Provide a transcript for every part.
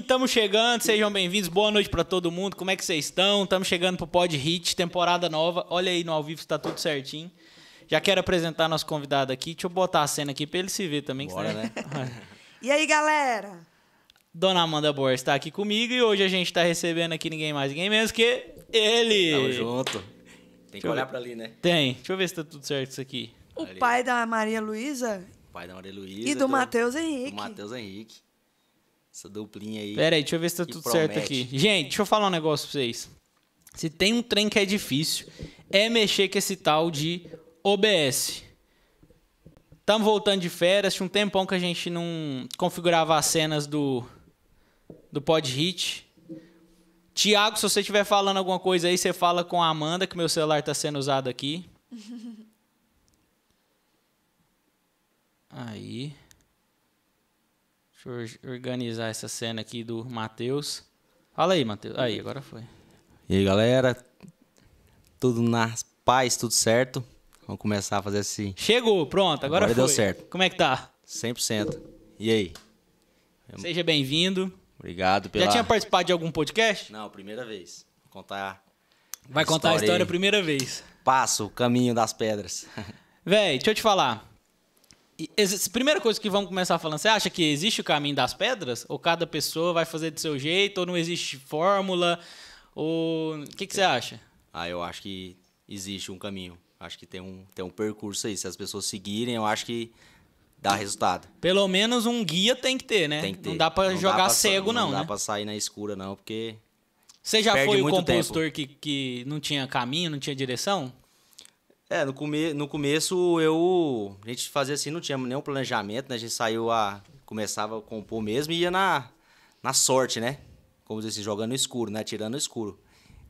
estamos chegando, sejam bem-vindos, boa noite para todo mundo, como é que vocês estão? Estamos chegando pro Pod Hit, temporada nova, olha aí no ao vivo se tá tudo certinho. Já quero apresentar nosso convidado aqui, deixa eu botar a cena aqui para ele se ver também. Bora, né? e aí, galera? Dona Amanda Borges está aqui comigo e hoje a gente está recebendo aqui ninguém mais, ninguém menos que ele. Tamo junto. Tem que olhar para ali, né? Tem, deixa eu ver se está tudo certo isso aqui. O ali. pai da Maria Luísa? pai da Maria Luísa. E do, do... Matheus Henrique. Do Matheus Henrique. Essa duplinha aí. Pera aí, deixa eu ver se tá tudo promete. certo aqui. Gente, deixa eu falar um negócio pra vocês. Se tem um trem que é difícil, é mexer com esse tal de OBS. Tamo voltando de férias, tinha um tempão que a gente não configurava as cenas do, do pod hit. Tiago, se você estiver falando alguma coisa aí, você fala com a Amanda, que meu celular está sendo usado aqui. Aí. Deixa eu organizar essa cena aqui do Matheus. Fala aí, Matheus. Aí, agora foi. E aí, galera? Tudo na paz, tudo certo? Vamos começar a fazer esse... Chegou, pronto, agora, agora foi. deu certo. Como é que tá? 100%. E aí? Seja bem-vindo. Obrigado pela... Já tinha participado de algum podcast? Não, primeira vez. Vou contar... Vai a contar a história aí. primeira vez. Passo, o caminho das pedras. Véi, deixa eu te falar. Existe, primeira coisa que vamos começar falando, você acha que existe o caminho das pedras? Ou cada pessoa vai fazer do seu jeito? Ou não existe fórmula? Ou o que, que você acha? Ah, eu acho que existe um caminho. Acho que tem um, tem um percurso aí. Se as pessoas seguirem, eu acho que dá resultado. Pelo menos um guia tem que ter, né? Tem que ter. Não dá pra jogar dá pra cego, não. Não né? dá pra sair na escura, não, porque. Você já foi o compositor que, que não tinha caminho, não tinha direção? É, no, come no começo eu. A gente fazia assim, não tinha nenhum planejamento, né? A gente saiu a. Começava a compor mesmo e ia na, na sorte, né? Como dizer assim, jogando no escuro, né? Tirando no escuro.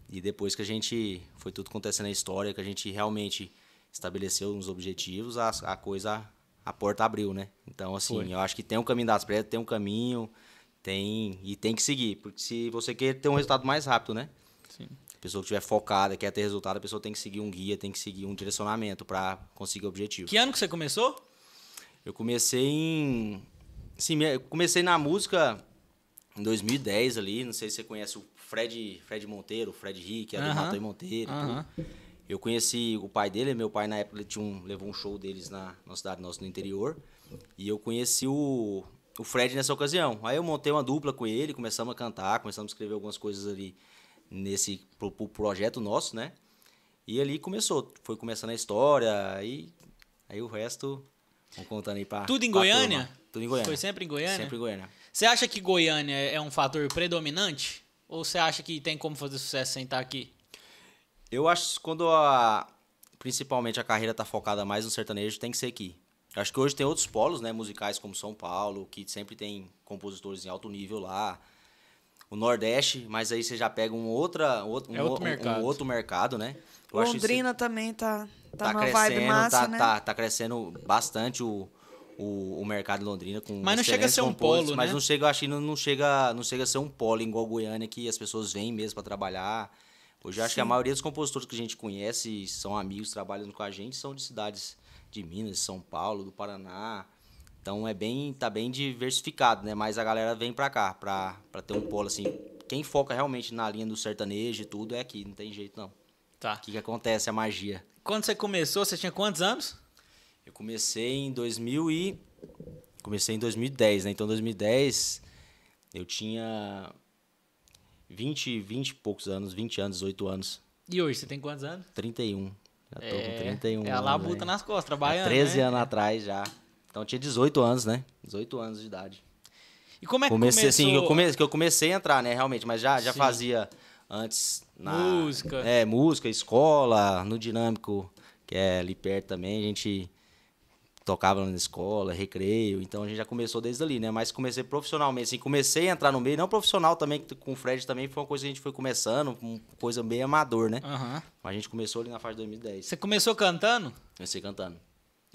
E depois que a gente. Foi tudo acontecendo na história, que a gente realmente estabeleceu uns objetivos, a, a coisa. A porta abriu, né? Então, assim, foi. eu acho que tem um caminho das pedras, tem um caminho. Tem. E tem que seguir. Porque se você quer ter um resultado mais rápido, né? Sim. A pessoa que estiver focada, quer ter resultado, a pessoa tem que seguir um guia, tem que seguir um direcionamento para conseguir o objetivo. Que ano que você começou? Eu comecei em. Sim, comecei na música em 2010 ali. Não sei se você conhece o Fred, Fred Monteiro, o Fred Rick, a do Monteiro. Uhum. Eu conheci o pai dele, meu pai na época tinha um, levou um show deles na, na cidade nossa no interior. E eu conheci o, o Fred nessa ocasião. Aí eu montei uma dupla com ele, começamos a cantar, começamos a escrever algumas coisas ali nesse pro, pro projeto nosso, né? E ali começou, foi começando a história, aí, aí o resto contando aí pra. Tudo em pra Goiânia? Turma. Tudo em Goiânia. Foi sempre em Goiânia? Sempre em Goiânia. Você acha que Goiânia é um fator predominante? Ou você acha que tem como fazer sucesso sem estar aqui? Eu acho que quando a. Principalmente a carreira tá focada mais no sertanejo, tem que ser aqui. Acho que hoje tem outros polos, né, musicais como São Paulo, que sempre tem compositores em alto nível lá o Nordeste, mas aí você já pega um, outra, é outro, um, é outro, mercado. Um, outro mercado, né? Eu Londrina também tá, tá, tá crescendo, tá, massa, tá, né? tá, tá crescendo bastante o, o, o, mercado de Londrina com Mas não chega a ser um polo, né? Mas não chega, eu acho que não, chega, não chega a ser um polo igual Goiânia que as pessoas vêm mesmo para trabalhar. Hoje eu acho Sim. que a maioria dos compositores que a gente conhece, são amigos, trabalham com a gente, são de cidades de Minas, São Paulo, do Paraná, então é bem, tá bem diversificado, né? Mas a galera vem para cá para ter um polo assim. Quem foca realmente na linha do sertanejo e tudo é aqui, não tem jeito não. Tá. O que, que acontece? A é magia. Quando você começou, você tinha quantos anos? Eu comecei em 2000 e comecei em 2010, né? Então 2010 eu tinha 20, 20 e poucos anos, 20 anos, 18 anos. E hoje você tem quantos anos? 31. Já tô é, com 31. É a labuta nas costas, trabalhando. Há 13 né? anos atrás já. Então eu tinha 18 anos, né? 18 anos de idade. E como é que comecei, começou? Assim, eu comecei, que eu comecei a entrar, né, realmente, mas já, já fazia antes na música. É, música, escola, no dinâmico, que é ali perto também, a gente tocava na escola, recreio, então a gente já começou desde ali, né? Mas comecei profissionalmente, assim, comecei a entrar no meio, não profissional também, com o Fred também foi uma coisa que a gente foi começando, uma coisa meio amador, né? Uhum. Mas a gente começou ali na fase de 2010. Você começou cantando? Comecei cantando.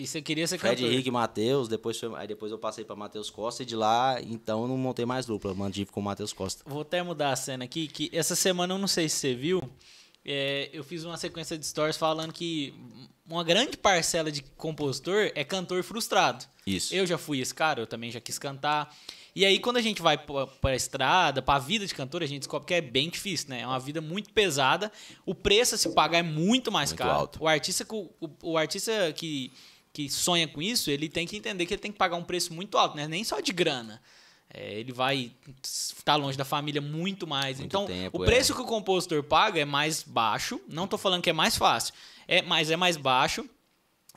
E você queria ser Fred cantor? Henrique, Matheus, depois, foi, aí depois eu passei para Matheus Costa e de lá, então não montei mais dupla, mantive com o Matheus Costa. Vou até mudar a cena aqui, que essa semana eu não sei se você viu, é, eu fiz uma sequência de stories falando que uma grande parcela de compositor é cantor frustrado. Isso. Eu já fui esse cara, eu também já quis cantar. E aí, quando a gente vai para a estrada, para a vida de cantor, a gente descobre que é bem difícil, né? É uma vida muito pesada. O preço a se pagar é muito mais muito caro. Alto. O artista, o, o artista que que sonha com isso, ele tem que entender que ele tem que pagar um preço muito alto, né? nem só de grana. É, ele vai estar longe da família muito mais. Muito então, tempo, o é. preço é. que o compositor paga é mais baixo. Não estou falando que é mais fácil, é, mas é mais baixo.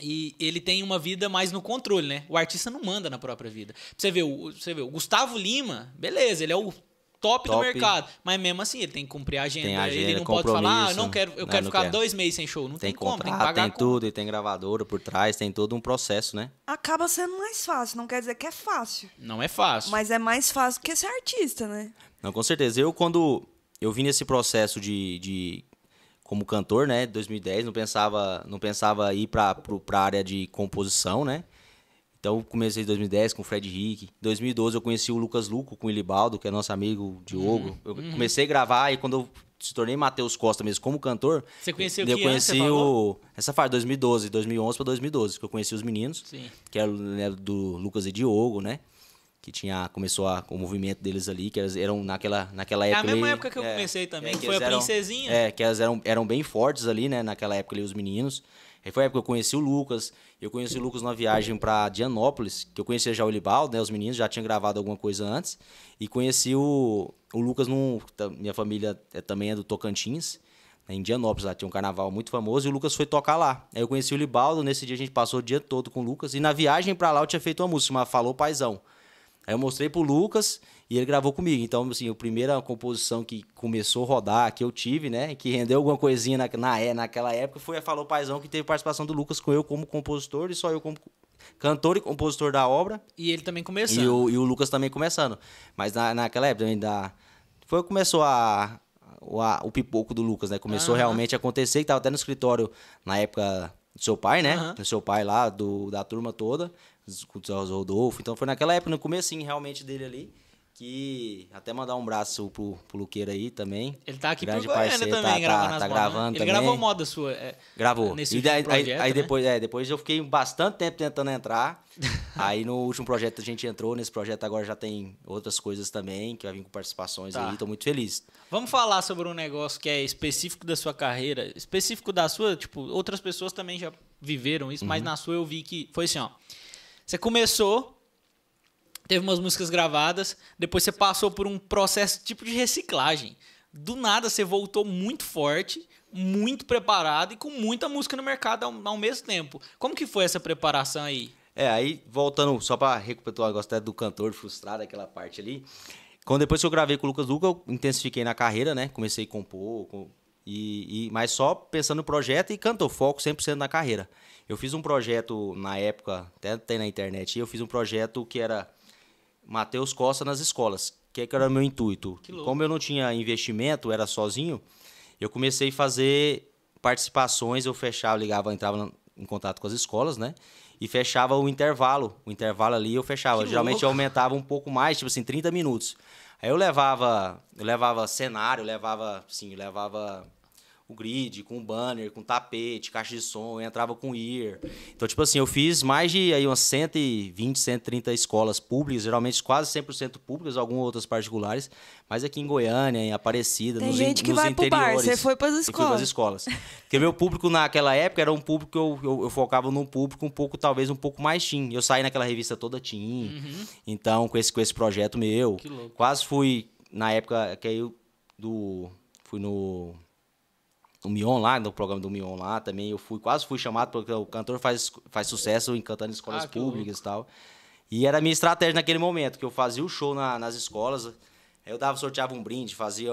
E ele tem uma vida mais no controle, né? O artista não manda na própria vida. Você vê, o, você vê, o Gustavo Lima, beleza, ele é o top, top, do mercado. Mas mesmo assim, ele tem que cumprir a agenda. Tem agenda ele não pode falar, ah, não quero, eu não, né, quero não ficar quer. dois meses sem show. Não tem, tem como, tem que pagar. Tem tudo, e tem gravadora por trás, tem todo um processo, né? Acaba sendo mais fácil, não quer dizer que é fácil. Não é fácil. Mas é mais fácil que ser artista, né? Não, com certeza. Eu, quando eu vim nesse processo de, de como cantor, né, 2010, não pensava, não pensava ir para a área de composição, né? Então comecei em 2010 com o Fred Rick. Em 2012 eu conheci o Lucas Luco com o Ilibaldo, que é nosso amigo Diogo. Uhum. Eu uhum. comecei a gravar e quando eu se tornei Matheus Costa mesmo como cantor. Você conheceu eu que Eu conheci o. Essa fase, 2012, 2011 para 2012, que eu conheci os meninos. Sim. Que era né, do Lucas e Diogo, né? que tinha começou a, o movimento deles ali, que elas eram naquela, naquela época. É a mesma ali, época que eu é, comecei também, é, que, que foi a eram, princesinha. É, que elas eram, eram bem fortes ali, né? Naquela época ali, os meninos. Aí foi a época que eu conheci o Lucas. Eu conheci o Lucas numa viagem para Dianópolis, que eu conhecia já o Libaldo, né? Os meninos já tinham gravado alguma coisa antes. E conheci o, o Lucas num. Minha família é, também é do Tocantins, né? em Dianópolis, lá tinha um carnaval muito famoso, e o Lucas foi tocar lá. Aí eu conheci o Libaldo, nesse dia a gente passou o dia todo com o Lucas. E na viagem para lá eu tinha feito uma música mas Falou Paizão. Aí eu mostrei pro Lucas e ele gravou comigo. Então, assim, a primeira composição que começou a rodar, que eu tive, né? Que rendeu alguma coisinha na, na, é, naquela época, foi a Falou Paizão, que teve participação do Lucas com eu como compositor e só eu como cantor e compositor da obra. E ele também começando. E o, e o Lucas também começando. Mas na, naquela época ainda. Foi começou a, o, a, o pipoco do Lucas, né? Começou realmente a acontecer, que tava até no escritório na época do seu pai, né? Uhum. Do seu pai lá, do, da turma toda com o Celso Rodolfo. Então foi naquela época, no começo realmente dele ali, que até mandar um braço pro, pro Luqueira aí também. Ele tá aqui grande pro parceiro, também, tá, tá gravando tá, tá gravando Ele também. gravou moda sua. É, gravou. Nesse e daí, projeto, aí, né? aí, depois, é, depois eu fiquei bastante tempo tentando entrar. aí no último projeto a gente entrou, nesse projeto agora já tem outras coisas também, que vai vir com participações tá. aí, tô muito feliz. Vamos falar sobre um negócio que é específico da sua carreira, específico da sua, tipo, outras pessoas também já viveram isso, uhum. mas na sua eu vi que foi assim, ó. Você começou, teve umas músicas gravadas, depois você passou por um processo tipo de reciclagem. Do nada você voltou muito forte, muito preparado e com muita música no mercado ao, ao mesmo tempo. Como que foi essa preparação aí? É, aí voltando, só para recapitular, eu gosto do cantor frustrado, aquela parte ali. Quando depois que eu gravei com o Lucas Luca, eu intensifiquei na carreira, né? Comecei a compor, com... e, e, mas só pensando no projeto e cantor, foco 100% na carreira. Eu fiz um projeto na época, até tem na internet, eu fiz um projeto que era Matheus Costa nas escolas, é que era o meu intuito. Como eu não tinha investimento, era sozinho, eu comecei a fazer participações, eu fechava, ligava, entrava em contato com as escolas, né? E fechava o intervalo. O intervalo ali eu fechava. Que Geralmente louco. eu aumentava um pouco mais, tipo assim, 30 minutos. Aí eu levava, eu levava cenário, levava, sim, levava o grid, com banner, com tapete, caixa de som, eu entrava com ear. Então, tipo assim, eu fiz mais de aí, umas 120, 130 escolas públicas, geralmente quase 100% públicas, algumas outras particulares, mas aqui em Goiânia, em Aparecida, Tem nos, gente que vai Pro bar, você foi para as escolas. Foi escolas. Porque meu público naquela época era um público que eu, eu, eu, focava num público um pouco, talvez um pouco mais teen. Eu saí naquela revista toda teen, uhum. então, com esse, com esse projeto meu. Quase fui, na época que aí eu, do... Fui no do Mion lá, no programa do Mion lá também. Eu fui, quase fui chamado, porque o cantor faz, faz sucesso encantando escolas ah, públicas e tal. E era a minha estratégia naquele momento, que eu fazia o show na, nas escolas. Eu dava, sorteava um brinde, fazia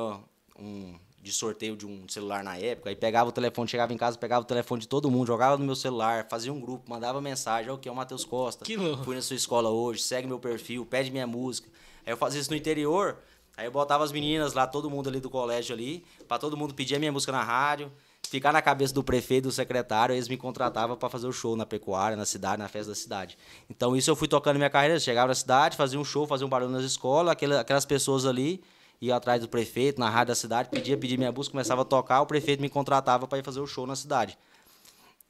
um de sorteio de um celular na época, aí pegava o telefone, chegava em casa, pegava o telefone de todo mundo, jogava no meu celular, fazia um grupo, mandava mensagem, ó, que é o Matheus Costa. Que louco. Fui na sua escola hoje, segue meu perfil, pede minha música. Aí eu fazia isso no interior, Aí eu botava as meninas lá, todo mundo ali do colégio ali, para todo mundo pedir a minha música na rádio, ficar na cabeça do prefeito, do secretário, eles me contratavam para fazer o show na pecuária, na cidade, na festa da cidade. Então isso eu fui tocando minha carreira, chegava na cidade, fazia um show, fazia um barulho nas escolas, aquelas, aquelas pessoas ali ia atrás do prefeito, na rádio da cidade, pedia, pedia minha música, começava a tocar, o prefeito me contratava para ir fazer o show na cidade.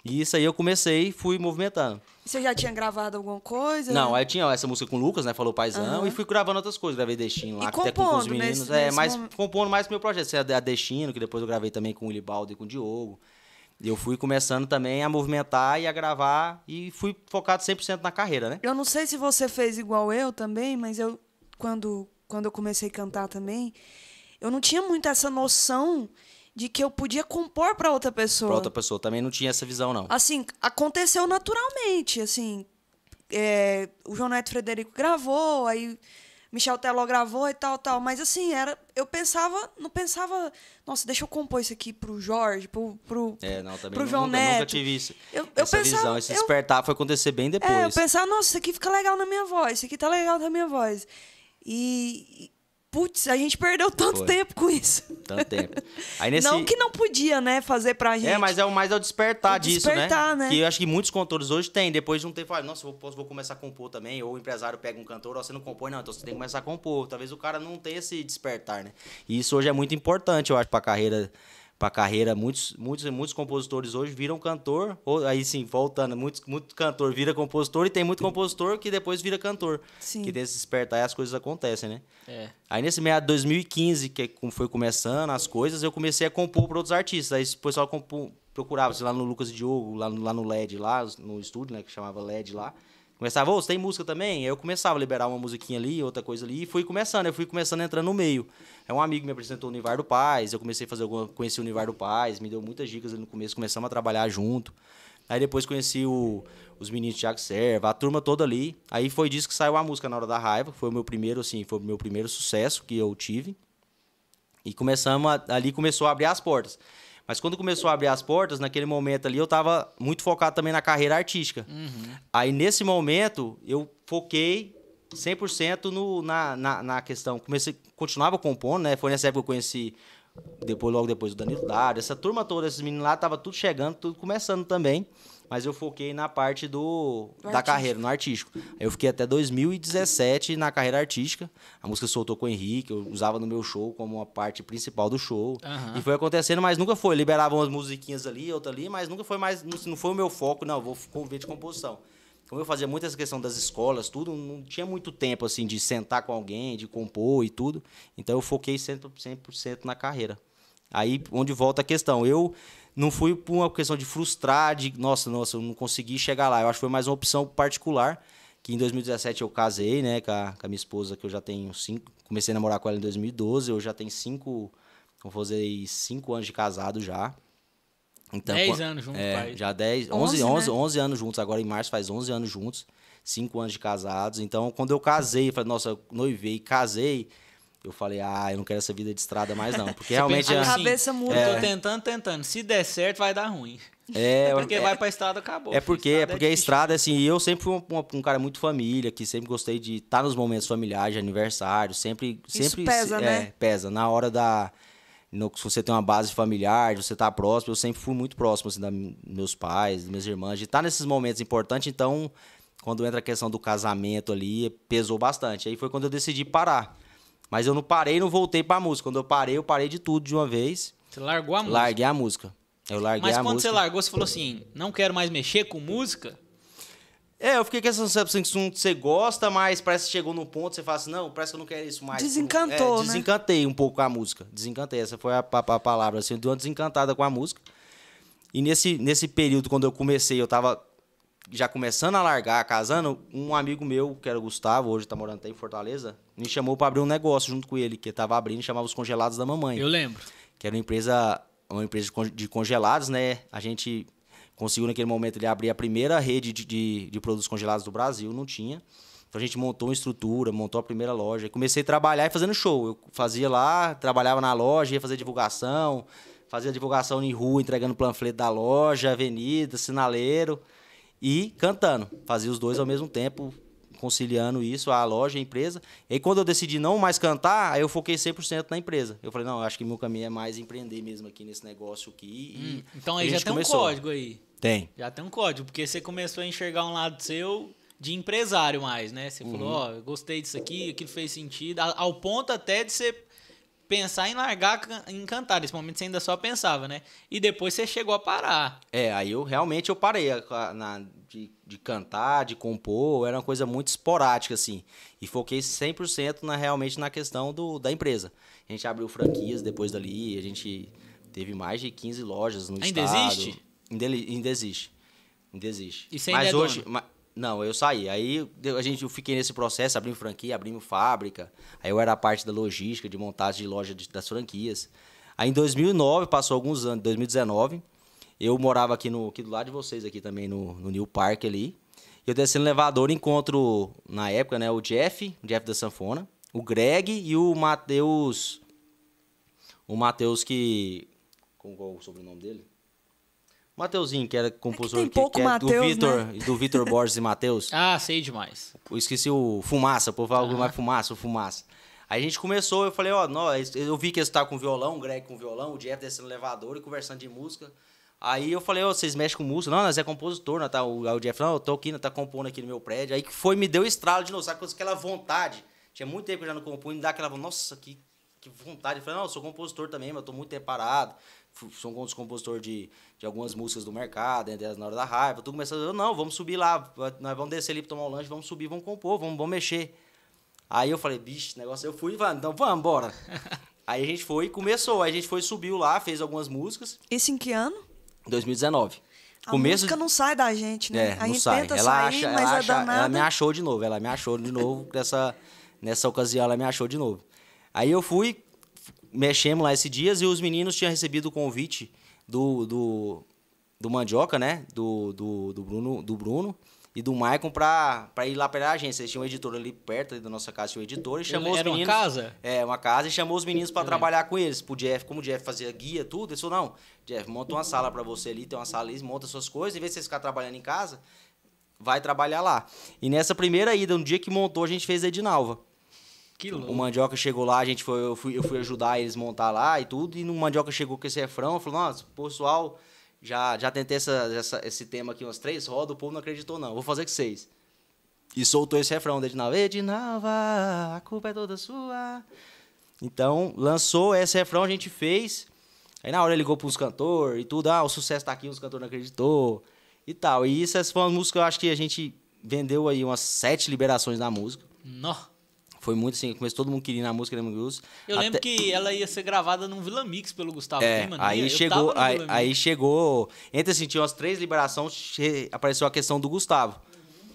E isso aí eu comecei fui movimentando. E você já tinha gravado alguma coisa? Não, aí eu tinha essa música com o Lucas, né? Falou Paisão. Uhum. E fui gravando outras coisas. Gravei Destino lá, até com os meninos. Nesse, é, nesse mas momento. compondo mais pro meu projeto. Isso é a Destino, que depois eu gravei também com o Ilibaldo e com o Diogo. E eu fui começando também a movimentar e a gravar. E fui focado 100% na carreira, né? Eu não sei se você fez igual eu também, mas eu, quando, quando eu comecei a cantar também, eu não tinha muito essa noção de que eu podia compor para outra pessoa. Pra outra pessoa, também não tinha essa visão, não. Assim, aconteceu naturalmente, assim. É, o João Neto Frederico gravou, aí Michel Teló gravou e tal, tal. Mas assim, era. Eu pensava, não pensava, nossa, deixa eu compor isso aqui pro Jorge, pro, pro, é, não, também pro João nunca, Neto. Eu nunca tive isso. Eu, eu essa pensava, visão, esse eu, despertar foi acontecer bem depois. É, eu pensava, nossa, isso aqui fica legal na minha voz, isso aqui tá legal na minha voz. E, Putz, a gente perdeu tanto Foi. tempo com isso. Tanto tempo. Aí nesse... Não que não podia, né, fazer pra é, gente. É, mas é o mais é o despertar, o disso, né? despertar, né? né? Que eu acho que muitos cantores hoje têm. Depois de um tempo, fala, nossa, vou, vou começar a compor também. Ou o empresário pega um cantor, ó, você não compõe, não, então você tem que começar a compor. Talvez o cara não tenha esse despertar, né? E isso hoje é muito importante, eu acho, pra carreira para carreira. Muitos, muitos, muitos compositores hoje viram cantor, ou, aí sim, voltando, muitos, muito cantor vira compositor e tem muito compositor que depois vira cantor. Sim. Que tem esse despertar e as coisas acontecem, né? É. Aí nesse meio de 2015, que é foi começando as coisas, eu comecei a compor para outros artistas. Aí o pessoal procurava, sei lá, no Lucas Diogo, lá no, lá no LED, lá no estúdio, né, que chamava LED lá. Começava, ô, oh, você tem música também? Aí eu começava a liberar uma musiquinha ali, outra coisa ali, e fui começando, eu fui começando a entrar no meio. É um amigo que me apresentou o do Paz, eu comecei a fazer alguma, conheci o Univardo Paz, me deu muitas dicas no começo, começamos a trabalhar junto. Aí depois conheci o, os meninos Tiago Serva, a turma toda ali. Aí foi disso que saiu a música Na Hora da Raiva, foi o meu primeiro, assim, foi o meu primeiro sucesso que eu tive. E começamos a, ali começou a abrir as portas. Mas quando começou a abrir as portas, naquele momento ali eu estava muito focado também na carreira artística. Uhum. Aí nesse momento eu foquei 100% no, na, na, na, questão. Comecei, continuava compondo, né? Foi nessa época que eu conheci, depois, logo depois, o Danilo Dário. Essa turma toda, esses meninos lá, tava tudo chegando, tudo começando também. Mas eu foquei na parte do, do da artístico. carreira, no artístico. Eu fiquei até 2017 na carreira artística. A música soltou com o Henrique, eu usava no meu show como uma parte principal do show. Uhum. E foi acontecendo, mas nunca foi. Liberavam umas musiquinhas ali, outra ali, mas nunca foi mais. Não foi o meu foco, não. Vou ver de composição. Como eu fazia muitas essa questão das escolas, tudo, não tinha muito tempo assim de sentar com alguém, de compor e tudo. Então eu foquei 100%, 100 na carreira. Aí onde volta a questão. Eu não fui por uma questão de frustrar, de nossa, nossa, eu não consegui chegar lá. Eu acho que foi mais uma opção particular. Que em 2017 eu casei, né, com a, com a minha esposa, que eu já tenho cinco. Comecei a namorar com ela em 2012, eu já tenho cinco. Vou fazer cinco anos de casado já. Então, 10 anos juntos, é, pai. Já 10, 11, 11, 11, né? 11 anos juntos. Agora em março faz 11 anos juntos. 5 anos de casados. Então, quando eu casei, falei, nossa, noivei, casei. Eu falei, ah, eu não quero essa vida de estrada mais não. Porque realmente... É a assim, assim, cabeça muda. É, tô tentando, tentando. Se der certo, vai dar ruim. É, é porque é, vai pra estrada, acabou. É porque, é, é porque é a estrada, assim, eu sempre fui um, um, um, cara muito família, que sempre gostei de estar nos momentos familiares, de aniversário, sempre... sempre Isso pesa, né? É, pesa. Na hora da no, se você tem uma base familiar, se você tá próximo, eu sempre fui muito próximo assim, meus pais, das minhas irmãs, de estar tá nesses momentos importantes, então quando entra a questão do casamento ali, pesou bastante. Aí foi quando eu decidi parar. Mas eu não parei, não voltei para música. Quando eu parei, eu parei de tudo de uma vez. Você largou a música? Larguei a música. Eu larguei Mas a música. Mas quando você largou, você falou assim: "Não quero mais mexer com música"? É, eu fiquei com essa sensação tipo assim, que você gosta, mas parece que chegou num ponto, você fala assim, não, parece que eu não quero isso mais. Desencantou, é, né? Desencantei né? um pouco com a música. Desencantei, essa foi a, a, a palavra, assim, eu dei uma desencantada com a música. E nesse, nesse período, quando eu comecei, eu tava já começando a largar, casando, um amigo meu, que era o Gustavo, hoje tá morando até em Fortaleza, me chamou para abrir um negócio junto com ele, que tava abrindo, chamava Os Congelados da Mamãe. Eu lembro. Que era uma empresa, uma empresa de congelados, né? A gente conseguiu naquele momento ele abrir a primeira rede de, de, de produtos congelados do Brasil, não tinha. Então a gente montou uma estrutura, montou a primeira loja. E comecei a trabalhar e fazendo show. Eu fazia lá, trabalhava na loja, ia fazer divulgação, fazia divulgação em rua, entregando panfleto da loja, avenida, sinaleiro e cantando. Fazia os dois ao mesmo tempo, conciliando isso, a loja, a empresa. E aí, quando eu decidi não mais cantar, aí eu foquei 100% na empresa. Eu falei, não, acho que meu caminho é mais empreender mesmo aqui nesse negócio aqui. Hum, então aí já tem começou. um código aí. Tem. Já tem um código, porque você começou a enxergar um lado seu de empresário mais, né? Você uhum. falou, ó, oh, gostei disso aqui, aquilo fez sentido, ao ponto até de você pensar em largar em cantar. Nesse momento você ainda só pensava, né? E depois você chegou a parar. É, aí eu realmente eu parei na, de, de cantar, de compor, era uma coisa muito esporádica, assim. E foquei 100% na, realmente na questão do, da empresa. A gente abriu franquias depois dali, a gente teve mais de 15 lojas no ainda estado. Ainda existe? Ainda, ainda existe. Ainda existe. E mas é hoje. não, eu saí. Aí a gente, eu fiquei nesse processo, abrimos franquia, abrimos fábrica. Aí eu era parte da logística, de montagem de loja de, das franquias. Aí em 2009, passou alguns anos, 2019, eu morava aqui, no, aqui do lado de vocês, aqui também no, no New Park ali. Eu desci no elevador, encontro, na época, né, o Jeff, o Jeff da Sanfona, o Greg e o Matheus. O Matheus que. Como qual é o sobrenome dele? Mateuzinho, que era compositor é que tem pouco que, que é do Vitor, né? do Vitor Borges e Mateus. ah, sei demais. Eu esqueci o Fumaça, o povo mais é ah. Fumaça, o Fumaça. Aí a gente começou, eu falei, ó, oh, eu vi que eles estavam com violão, o Greg com violão, o Jeff descendo no elevador e conversando de música. Aí eu falei, ó, oh, vocês mexem com música? Não, nós é compositor, não, né, tá? O, o Jeff, não, eu tô aqui, não né, tá compondo aqui no meu prédio. Aí que foi, me deu estralo de novo, sabe? aquela vontade. Tinha muito tempo que eu já não compunha, me dá aquela nossa, que, que vontade. Eu falei, não, eu sou compositor também, mas eu tô muito tempo parado sou um dos compositores de, de algumas músicas do mercado, entre as Na Hora da Raiva, tudo começando, não, vamos subir lá, nós vamos descer ali pra tomar um lanche, vamos subir, vamos compor, vamos, vamos mexer. Aí eu falei, bicho, negócio, eu fui, então vamos, embora Aí a gente foi e começou, aí a gente foi, subiu lá, fez algumas músicas. Isso em que ano? 2019. A Começo... música não sai da gente, né? É, a gente sai. tenta ela sair, acha, mas ela, é acha, ela me achou de novo, ela me achou de novo, nessa, nessa ocasião ela me achou de novo. Aí eu fui, mexemos lá esses dias e os meninos tinham recebido o convite do, do, do Mandioca, né? Do, do, do, Bruno, do Bruno e do Maicon pra, pra ir lá a agência. Eles tinham um editor ali perto ali da nossa casa, tinha um editor e chamou Ele, os meninos. Era uma casa? É, uma casa e chamou os meninos para trabalhar com eles. Pro Jeff, como o Jeff fazia guia, tudo, ele falou: não, Jeff, monta uma sala para você ali, tem uma sala ali, monta suas coisas, em vez de você ficar trabalhando em casa, vai trabalhar lá. E nessa primeira ida, no dia que montou, a gente fez a Edinalva. Que louco. O Mandioca chegou lá, a gente foi, eu fui, eu fui ajudar eles montar lá e tudo, e no Mandioca chegou com esse refrão, falou, nossa, pessoal, já, já tentei essa, essa, esse tema aqui umas três rodas, o povo não acreditou não, vou fazer com vocês. E soltou esse refrão da Edinalva, Edinalva, a culpa é toda sua. Então, lançou esse refrão, a gente fez, aí na hora ligou para os cantores e tudo, ah, o sucesso tá aqui, os cantores não acreditou e tal. E isso foi uma música eu acho que a gente vendeu aí umas sete liberações da música. Nossa! Foi muito assim, começou todo mundo querendo a música Lemon né, Groove. Eu até... lembro que ela ia ser gravada num Vila Mix pelo Gustavo é, Lima, aí chegou, aí, aí, chegou, entre assim, tinha umas três liberações, apareceu a questão do Gustavo. Uhum.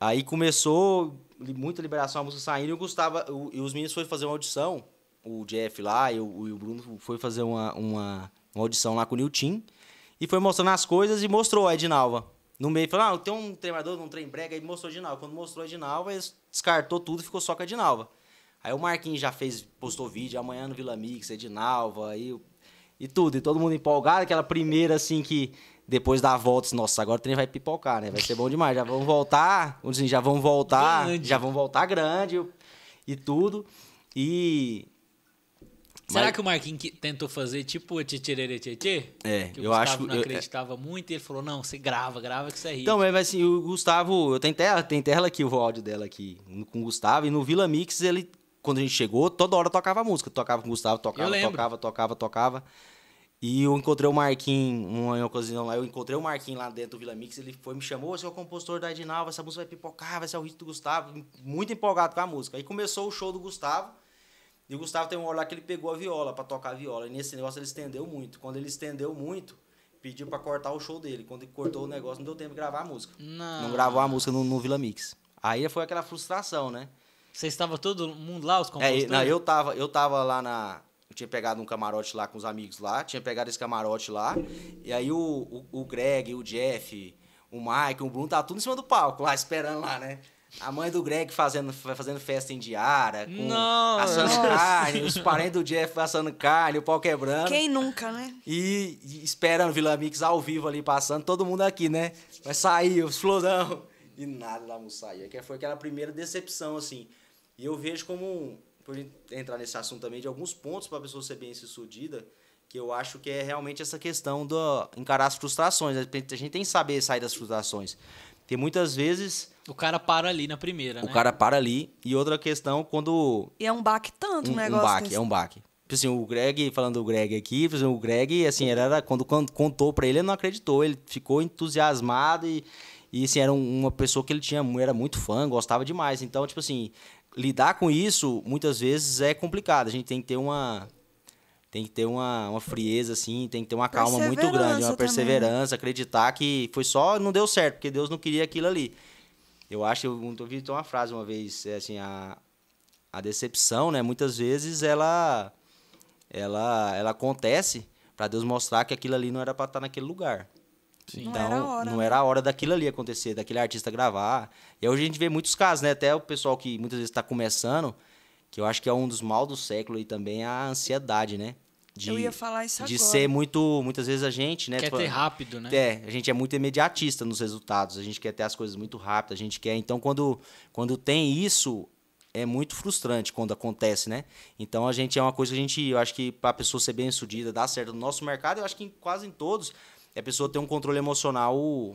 Aí começou muita liberação, a música saindo, e o Gustavo, o, e os meninos foram fazer uma audição, o Jeff lá e o, o Bruno foi fazer uma, uma, uma, audição lá com o Nilton, e foi mostrando as coisas e mostrou a Edinalva no meio falou, ah, tem um treinador um trem brega, e mostrou a Dinalva. Quando mostrou a Dinalva, eles descartou tudo e ficou só com a Dinalva. Aí o Marquinhos já fez, postou vídeo, amanhã no Vila Mix, a é Dinalva, aí e tudo, e todo mundo empolgado, aquela primeira assim que depois da volta, nossa, agora o trem vai pipocar, né? Vai ser bom demais, já vão voltar, assim, já vão voltar, grande. já vão voltar grande e tudo. E Será Mas... que o Marquinhos tentou fazer tipo o tchê É, que o eu acho que. não acreditava eu, muito e ele falou: não, você grava, grava que você é hit. Então, mas assim, o Gustavo, eu tenho tela, ela aqui, o áudio dela aqui com o Gustavo, e no Vila Mix ele quando a gente chegou, toda hora tocava música. Tocava com o Gustavo, tocava, tocava, tocava, tocava. E eu encontrei o Marquinhos, uma ocasião lá, eu encontrei o Marquinhos lá dentro do Vila Mix, ele foi me chamou, você é o compositor da Edinalva, essa música vai pipocar, vai ser o hit do Gustavo, muito empolgado com a música. Aí começou o show do Gustavo, e o Gustavo tem uma hora lá que ele pegou a viola para tocar a viola. E nesse negócio ele estendeu muito. Quando ele estendeu muito, pediu para cortar o show dele. Quando ele cortou o negócio, não deu tempo de gravar a música. Não, não gravou a música no, no Vila Mix. Aí foi aquela frustração, né? Você estava todo mundo lá, os é, compositores? É, não, eu tava, eu tava lá na. Eu tinha pegado um camarote lá com os amigos lá, tinha pegado esse camarote lá. E aí o, o, o Greg, o Jeff, o Mike, o Bruno, tá tudo em cima do palco lá, esperando lá, né? A mãe do Greg fazendo, fazendo festa em diara, com não, assando nossa. carne, os parentes do Jeff assando carne, o pau quebrando. Quem nunca, né? E, e esperando Vila Mix ao vivo ali passando, todo mundo aqui, né? Vai sair, os florão. E nada da Mussaia, que foi aquela primeira decepção, assim. E eu vejo como, por entrar nesse assunto também, de alguns pontos para a pessoa ser bem sucedida, que eu acho que é realmente essa questão do encarar as frustrações. A gente tem que saber sair das frustrações. Tem muitas vezes o cara para ali na primeira, o né? cara para ali. E outra questão, quando. E é um baque tanto um, um negócio. Um baque, desse. é um baque. Tipo assim, o Greg, falando do Greg aqui, tipo assim, o Greg, assim, era, quando, quando contou para ele, ele não acreditou. Ele ficou entusiasmado e, e assim, era uma pessoa que ele tinha, era muito fã, gostava demais. Então, tipo assim, lidar com isso muitas vezes é complicado. A gente tem que ter uma tem que ter uma, uma frieza, assim, tem que ter uma calma muito grande, uma perseverança, também. Né? acreditar que foi só, não deu certo, porque Deus não queria aquilo ali. Eu acho, eu ouvi então, uma frase uma vez, é assim, a, a decepção, né? Muitas vezes ela, ela, ela acontece para Deus mostrar que aquilo ali não era para estar tá naquele lugar. Sim. Então, não era, hora, não né? era a hora daquilo ali acontecer, daquele artista gravar. E hoje a gente vê muitos casos, né? Até o pessoal que muitas vezes está começando, que eu acho que é um dos mal do século e também é a ansiedade, né? de, eu ia falar isso de agora. ser muito. Muitas vezes a gente, né? Quer tipo, ter rápido, né? É, a gente é muito imediatista nos resultados, a gente quer ter as coisas muito rápido, a gente quer. Então, quando, quando tem isso, é muito frustrante quando acontece, né? Então a gente é uma coisa que a gente, eu acho que para a pessoa ser bem sucedida, dar certo no nosso mercado, eu acho que em, quase em todos, é a pessoa ter um controle emocional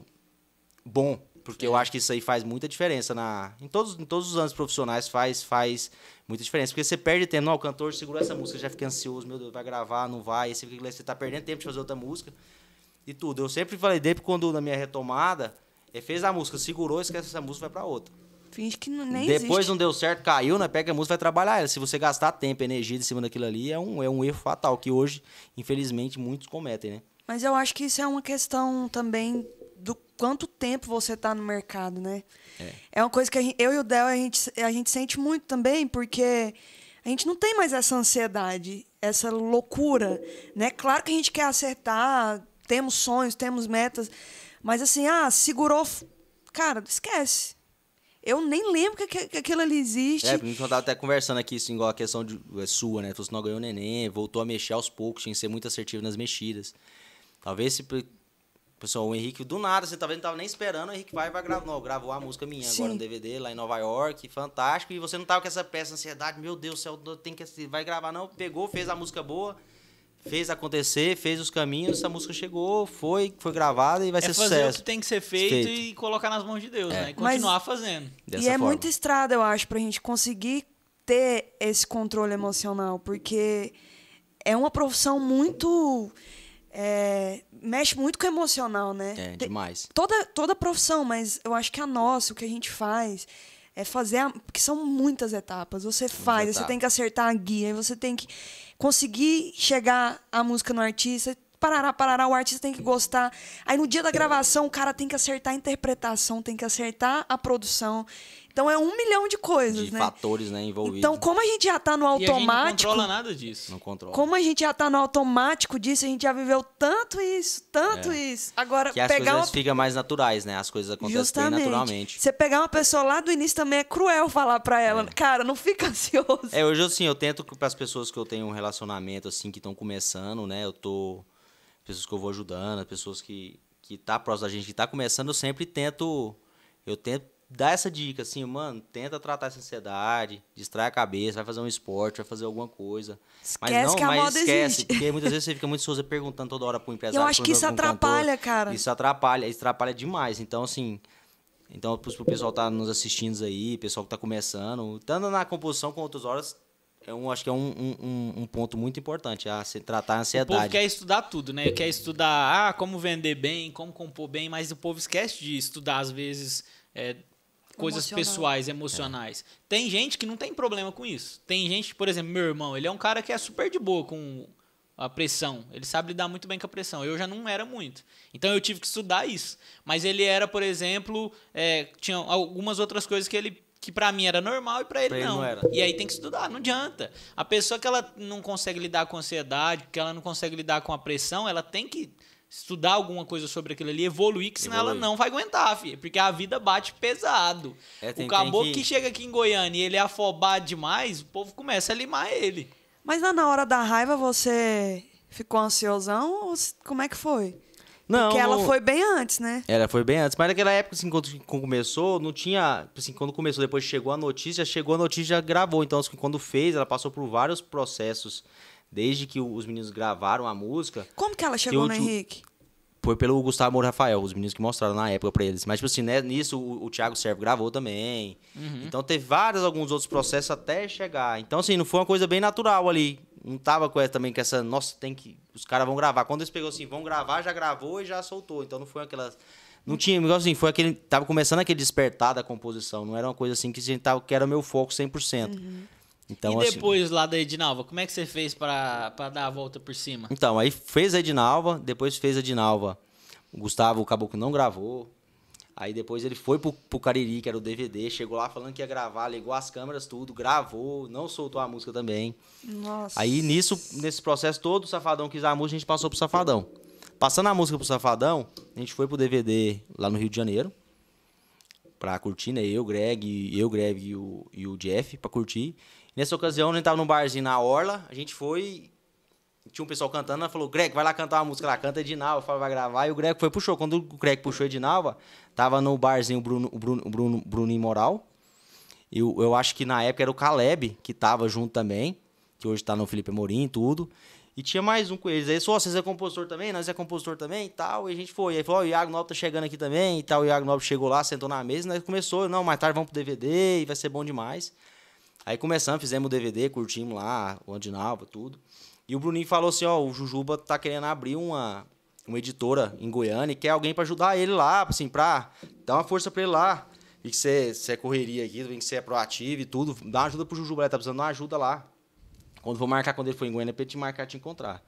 bom, porque é. eu acho que isso aí faz muita diferença na em todos, em todos os anos profissionais faz faz muita diferença, porque você perde tempo, não, o cantor segurou essa música, já fica ansioso, meu Deus, vai gravar, não vai, você fica você está perdendo tempo de fazer outra música e tudo. Eu sempre falei depois quando na minha retomada, ele é, fez a música, segurou, esquece essa música, vai para outra. Finge que não, nem Depois existe. não deu certo, caiu, né? Pega a música, vai trabalhar ela. Se você gastar tempo, energia de cima daquilo ali, é um, é um erro fatal que hoje, infelizmente, muitos cometem, né? Mas eu acho que isso é uma questão também do quanto tempo você está no mercado, né? É. é, uma coisa que gente, eu e o Del a gente, a gente sente muito também, porque a gente não tem mais essa ansiedade, essa loucura, né? Claro que a gente quer acertar, temos sonhos, temos metas, mas assim, ah, segurou, cara, esquece. Eu nem lembro que, que aquilo ali existe. É, a gente estava até conversando aqui, assim, igual a questão de, é sua, né? Você assim, não ganhou neném, voltou a mexer aos poucos, tinha que ser muito assertivo nas mexidas. Talvez se Pessoal, o Henrique, do nada, você talvez tá não estava nem esperando, o Henrique vai vai gravar. Não, gravou a música minha Sim. agora no DVD lá em Nova York, fantástico. E você não estava com essa peça ansiedade, meu Deus do céu, tem que vai gravar, não. Pegou, fez a música boa, fez acontecer, fez os caminhos, essa música chegou, foi, foi gravada e vai é ser fazer sucesso. O que tem que ser feito, feito. e colocar nas mãos de Deus, é. né? E continuar Mas, fazendo. e é forma. é muita estrada, eu acho, para a gente conseguir ter esse controle emocional, porque é uma profissão muito é, mexe muito com o emocional, né? É, demais. De, toda, toda profissão, mas eu acho que a nossa, o que a gente faz, é fazer. A, porque são muitas etapas. Você muitas faz, etapas. você tem que acertar a guia, você tem que conseguir chegar a música no artista parará, parará, o artista tem que gostar. Aí no dia da é. gravação, o cara tem que acertar a interpretação, tem que acertar a produção. Então é um milhão de coisas, de né? fatores, né, envolvidos. Então, né? como a gente já está no automático. E a gente não controla nada disso. Não controla. Como a gente já está no automático disso, a gente já viveu tanto isso, tanto é. isso. Agora, que as pegar coisas uma... ficam mais naturais, né? As coisas acontecem Justamente. naturalmente. Você pegar uma pessoa lá do início também é cruel falar para ela, é. cara, não fica ansioso. É, hoje assim, eu tento para as pessoas que eu tenho um relacionamento assim que estão começando, né? Eu tô pessoas que eu vou ajudando, as pessoas que que tá próximo da gente, que tá começando, eu sempre tento eu tento dar essa dica assim, mano, tenta tratar essa ansiedade, distrai a cabeça, vai fazer um esporte, vai fazer alguma coisa. Esquece mas não, que a mas moda esquece, existe. porque muitas vezes você fica muito sozinho perguntando toda hora pro empresário. Eu acho que isso atrapalha, cantor, cara. Isso atrapalha, isso atrapalha demais. Então assim, então, pro pessoal que tá nos assistindo aí, pessoal que tá começando, tanto na composição quanto outras horas, é um, acho que é um, um, um ponto muito importante a se tratar a ansiedade. O povo quer estudar tudo, né? Quer estudar ah, como vender bem, como compor bem, mas o povo esquece de estudar, às vezes, é, coisas Emocional. pessoais, emocionais. É. Tem gente que não tem problema com isso. Tem gente, por exemplo, meu irmão, ele é um cara que é super de boa com a pressão. Ele sabe lidar muito bem com a pressão. Eu já não era muito. Então eu tive que estudar isso. Mas ele era, por exemplo, é, tinha algumas outras coisas que ele que para mim era normal e para ele, não. ele E aí tem que estudar, não adianta. A pessoa que ela não consegue lidar com a ansiedade, que ela não consegue lidar com a pressão, ela tem que estudar alguma coisa sobre aquilo ali, evoluir, que senão evoluir. ela não vai aguentar, filho. Porque a vida bate pesado. É, tem, o caboclo que... que... chega aqui em Goiânia e ele é afobado demais, o povo começa a limar ele. Mas na hora da raiva você ficou ansiosão ou como é que foi? Não. Porque ela não... foi bem antes, né? Ela foi bem antes. Mas naquela época, assim, quando começou, não tinha. Assim, quando começou, depois chegou a notícia, chegou a notícia já gravou. Então, assim, quando fez, ela passou por vários processos desde que os meninos gravaram a música. Como que ela chegou, né, Henrique? Foi pelo Gustavo Moura Rafael, os meninos que mostraram na época pra eles. Mas, tipo assim, né, nisso o, o Thiago Servo gravou também. Uhum. Então teve vários, alguns outros processos até chegar. Então, assim, não foi uma coisa bem natural ali não tava com essa, também com essa, nossa, tem que. Os caras vão gravar. Quando eles pegou assim, vão gravar, já gravou e já soltou. Então não foi aquela Não tinha, igual assim, foi aquele. Tava começando aquele despertar da composição. Não era uma coisa assim que, gente tava, que era meu foco 100%. Uhum. Então, e assim depois assim, lá da Edinalva, como é que você fez para dar a volta por cima? Então, aí fez a Edinalva, depois fez a Edinalva. O Gustavo o Caboclo não gravou. Aí depois ele foi pro, pro Cariri, que era o DVD, chegou lá falando que ia gravar, ligou as câmeras, tudo, gravou, não soltou a música também. Nossa. Aí nisso, nesse processo todo, o Safadão quis a música, a gente passou pro Safadão. Passando a música pro Safadão, a gente foi pro DVD lá no Rio de Janeiro, pra curtir, né? Eu, Greg, eu, Greg e o, e o Jeff, pra curtir. Nessa ocasião, a gente tava num barzinho na Orla, a gente foi tinha um pessoal cantando, ela falou, Greg, vai lá cantar uma música lá, canta Edinalva, fala, vai gravar. E o Greg foi, puxou. Quando o Greg puxou Edinalva, Tava no barzinho o Bruno, o Bruno, o Bruno, Bruno Moral. Eu, eu acho que na época era o Caleb, que tava junto também, que hoje tá no Felipe Morim e tudo. E tinha mais um com eles. Aí, só vocês é compositor também? Nós é compositor também e tal. E a gente foi. E aí falou, oh, o Iago Nobre tá chegando aqui também e tal. O Iago Nobre chegou lá, sentou na mesa e nós começou. Não, mais tarde vamos pro DVD e vai ser bom demais. Aí começamos, fizemos o DVD, curtimos lá, o Andinalva, tudo. E o Bruninho falou assim, ó, oh, o Jujuba tá querendo abrir uma, uma editora em Goiânia e quer alguém para ajudar ele lá, assim, para dar uma força para ele lá. E que você, é correria aqui, que você é proativo e tudo. Dá uma ajuda pro Jujuba, ele tá precisando de uma ajuda lá. Quando for marcar, quando ele foi em Goiânia, pra ele te marcar te encontrar.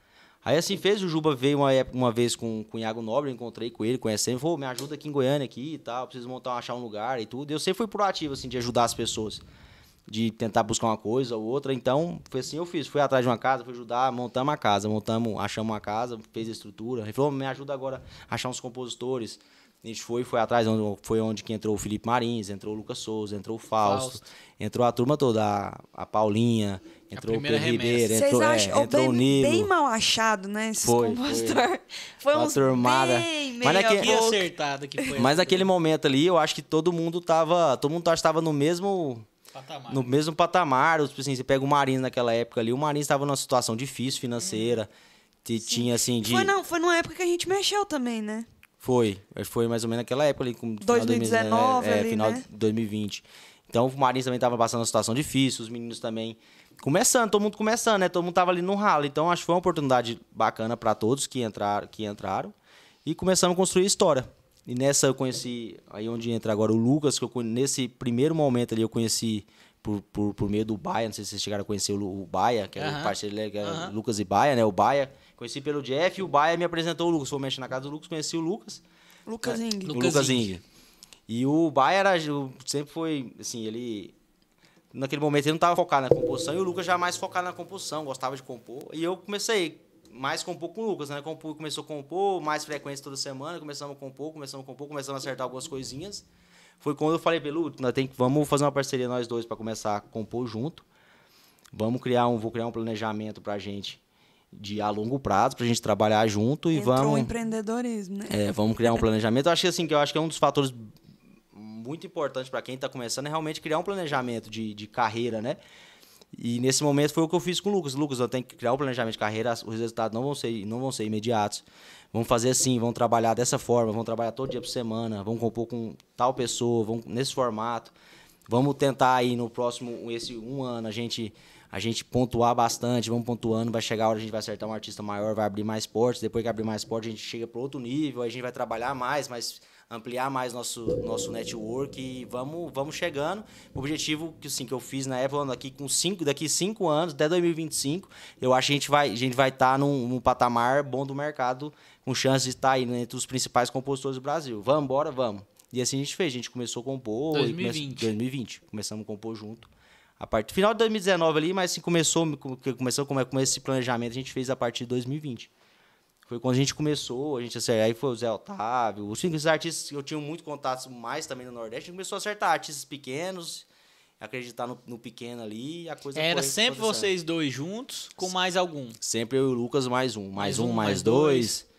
Aí assim fez, o Juba veio uma, uma vez com, com o Iago Nobre, encontrei com ele, ele, falou, me ajuda aqui em Goiânia aqui e tal, preciso montar, achar um lugar e tudo. Eu sempre fui proativo, assim, de ajudar as pessoas de tentar buscar uma coisa ou outra. Então, foi assim eu fiz. Fui atrás de uma casa, fui ajudar, montamos a casa, montamos, achamos uma casa, fez a estrutura. Ele falou, me ajuda agora a achar uns compositores. A gente foi, foi atrás, foi onde que entrou o Felipe Marins, entrou o Lucas Souza, entrou o Fausto, Fausto. entrou a turma toda, a, a Paulinha, entrou o Pedro Ribeiro, entrou, é, entrou bem, o Nilo. bem mal achado, né, esses foi, compositores. Foi, foi uma turmada. Bem mas naquele, acertado que foi. Mas naquele momento ali, eu acho que todo mundo tava, todo mundo estava no mesmo patamar. no mesmo patamar. Tipo assim, você pega o Marins naquela época ali, o Marins estava numa situação difícil financeira. Sim. Tinha assim de. Foi, não, foi numa época que a gente mexeu também, né? Foi, foi mais ou menos naquela época ali, com 2019, final, é, ali, final né? de 2020. Então o Marins também estava passando uma situação difícil, os meninos também começando, todo mundo começando, né? Todo mundo tava ali no ralo. Então acho que foi uma oportunidade bacana para todos que entraram, que entraram e começamos a construir a história. E nessa eu conheci, aí onde entra agora o Lucas, que eu nesse primeiro momento ali eu conheci por, por, por meio do Baia, não sei se vocês chegaram a conhecer o, o Baia, que era é o parceiro que era é Lucas e Baia, né? O Baia. Conheci pelo Jeff e o Baia me apresentou o Lucas. Fomos mexer na casa do Lucas, conheci o Lucas. Lucas é, Ing. Lucas, Lucas Ing. Ing. E o Baia era, sempre foi, assim, ele naquele momento ele não estava focado na composição e o Lucas já mais focado na composição, gostava de compor. E eu comecei mais compor com o Lucas, né? Compor, começou a compor, mais frequência toda semana, começamos a compor, começamos a compor, começamos a acertar algumas coisinhas. Foi quando eu falei, Pelu, nós tem vamos fazer uma parceria nós dois para começar a compor junto. Vamos criar um, vou criar um planejamento pra gente de a longo prazo, pra gente trabalhar junto e Entrou vamos. Um empreendedorismo, né? É, vamos criar um planejamento. Eu acho que assim, que eu acho que é um dos fatores muito importantes para quem está começando é realmente criar um planejamento de, de carreira, né? E nesse momento foi o que eu fiz com o Lucas. Lucas, eu tenho que criar o um planejamento de carreira, os resultados não vão ser, não vão ser imediatos. Vamos fazer assim, vamos trabalhar dessa forma, vamos trabalhar todo dia por semana, vamos compor com tal pessoa, vamos nesse formato. Vamos tentar aí no próximo esse um ano a gente a gente pontuar bastante, vamos pontuando, vai chegar a hora a gente vai acertar um artista maior, vai abrir mais portas, depois que abrir mais portas a gente chega para outro nível, a gente vai trabalhar mais, mas ampliar mais nosso, nosso network e vamos, vamos chegando. O objetivo que, assim, que eu fiz na época, daqui com cinco, daqui cinco anos, até 2025, eu acho que a gente vai estar gente vai tá num, num patamar bom do mercado, com chance de estar tá aí né, entre os principais compositores do Brasil. Vamos embora, vamos. E assim a gente fez, a gente começou a compor. 2020. 2020. Começamos a compor junto. A partir final de 2019 ali, mas assim, começou, começou como é esse planejamento, a gente fez a partir de 2020. Foi quando a gente começou, a gente acertou. Aí foi o Zé Otávio. Os cinco artistas que eu tinha muito contato mais também no Nordeste, a gente começou a acertar artistas pequenos, acreditar no, no pequeno ali. A coisa Era sempre vocês dois juntos com mais algum? Sempre eu e o Lucas, mais um. Mais, mais um, mais, mais dois. dois.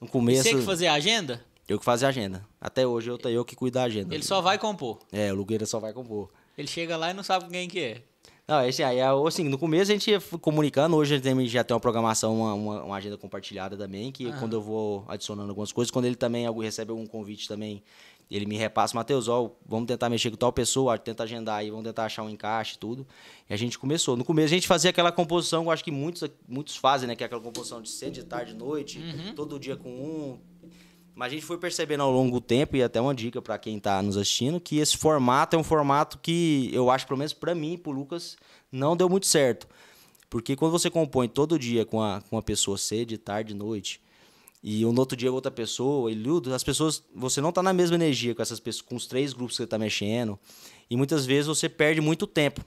No começo. E você que fazia a agenda? Eu que fazia a agenda. Até hoje eu, eu que cuido da agenda. Ele só vai compor. É, o Lugueira só vai compor. Ele chega lá e não sabe quem que é. Não, assim, aí, é assim, no começo a gente ia comunicando, hoje a gente já tem uma programação, uma, uma, uma agenda compartilhada também, que quando eu vou adicionando algumas coisas, quando ele também recebe algum convite também, ele me repassa, Matheus, ó, vamos tentar mexer com tal pessoa, tenta agendar aí, vamos tentar achar um encaixe e tudo. E a gente começou. No começo a gente fazia aquela composição, eu acho que muitos, muitos fazem, né? Que é aquela composição de cedo, de tarde, de noite, uhum. todo dia com um, mas a gente foi percebendo ao longo do tempo, e até uma dica para quem está nos assistindo, que esse formato é um formato que eu acho, pelo menos para mim e para Lucas, não deu muito certo. Porque quando você compõe todo dia com, a, com uma pessoa cedo, tarde, noite, e um outro dia outra pessoa, e Ludo, as pessoas, você não está na mesma energia com essas pessoas, com os três grupos que você está mexendo, e muitas vezes você perde muito tempo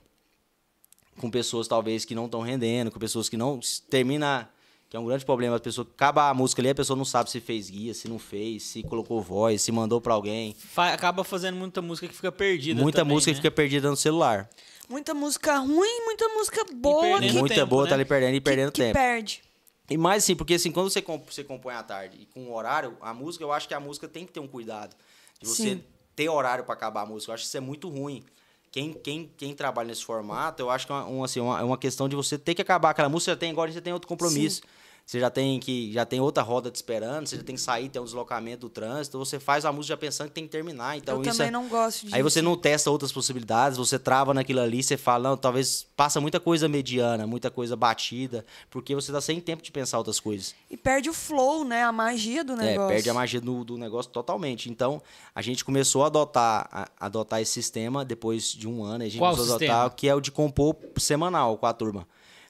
com pessoas talvez que não estão rendendo, com pessoas que não termina que é um grande problema. A pessoa acaba a música ali, a pessoa não sabe se fez guia, se não fez, se colocou voz, se mandou para alguém. Fa acaba fazendo muita música que fica perdida. Muita também, música né? que fica perdida no celular. Muita música ruim, muita música boa. Que... Muita tempo, boa, tá né? tá ali perdendo e perdendo que, tempo. Que perde. E mais sim, porque assim, quando você, comp você compõe à tarde e com o horário, a música, eu acho que a música tem que ter um cuidado. De você sim. ter horário para acabar a música. Eu acho que isso é muito ruim quem, quem, quem trabalha nesse formato, eu acho que é uma, assim, uma, é uma questão de você ter que acabar aquela música, você tem agora você tem outro compromisso. Sim. Você já tem que já tem outra roda te esperando, você já tem que sair, tem um deslocamento do trânsito, você faz a música já pensando que tem que terminar. Então Eu também é... não gosto disso. Aí você não testa outras possibilidades, você trava naquilo ali, você fala, não, talvez passa muita coisa mediana, muita coisa batida, porque você tá sem tempo de pensar outras coisas. E perde o flow, né? A magia do é, negócio. É, perde a magia do, do negócio totalmente. Então, a gente começou a adotar, a, adotar esse sistema depois de um ano, a gente Qual começou sistema? a adotar, que é o de compor semanal com a turma.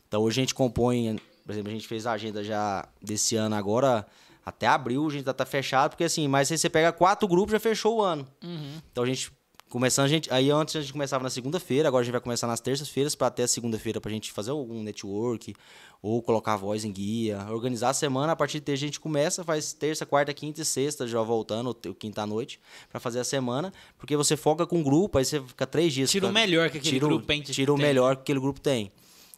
Então hoje a gente compõe por exemplo, a gente fez a agenda já desse ano agora, até abril, a gente já tá, tá fechado, porque assim, mas se você pega quatro grupos, já fechou o ano. Uhum. Então a gente. Começando, a gente. Aí antes a gente começava na segunda-feira, agora a gente vai começar nas terças-feiras para até a segunda-feira pra gente fazer algum network, ou colocar a voz em guia, organizar a semana, a partir de terça a gente começa, faz terça, quarta, quinta e sexta, já voltando, quinta à noite, para fazer a semana, porque você foca com o grupo, aí você fica três dias. Tira o melhor que aquele tira, grupo tem. Tira o melhor que aquele grupo tem.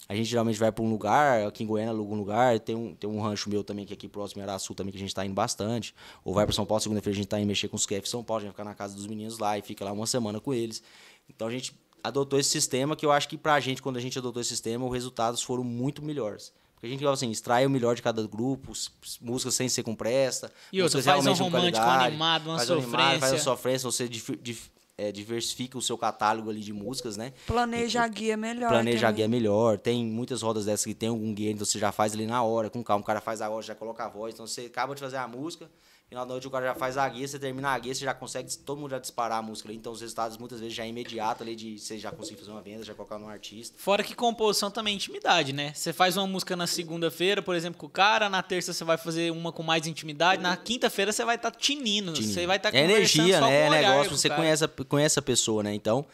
A gente geralmente vai para um lugar, aqui em Goiânia aluga um lugar, tem um, tem um rancho meu também que é aqui próximo, em Araçu também, que a gente está indo bastante. Ou vai para São Paulo, segunda-feira a gente está indo mexer com os KF São Paulo, a gente vai ficar na casa dos meninos lá e fica lá uma semana com eles. Então a gente adotou esse sistema que eu acho que para a gente, quando a gente adotou esse sistema, os resultados foram muito melhores. Porque a gente, assim, extrai o melhor de cada grupo, músicas sem ser com pressa. E outra, faz um romântico, animado, uma faz sofrência. Um animado, faz uma sofrência, você dif, dif, é, diversifica o seu catálogo ali de músicas, né? Planeja a guia melhor. Planeja a guia melhor. Tem muitas rodas dessas que tem algum guia, então você já faz ali na hora, com calma. O cara faz a hora, já coloca a voz. Então você acaba de fazer a música, Final da noite o cara já faz a guia, você termina a guia, você já consegue, todo mundo já disparar a música ali. Então os resultados muitas vezes já é imediato ali de você já conseguir fazer uma venda, já colocar no artista. Fora que composição também é intimidade, né? Você faz uma música na segunda-feira, por exemplo, com o cara, na terça você vai fazer uma com mais intimidade, na quinta-feira você vai estar tá tinindo, tinindo, você vai estar tá é energia, né? é um negócio, você cara. conhece, conhece a pessoa, né? Então,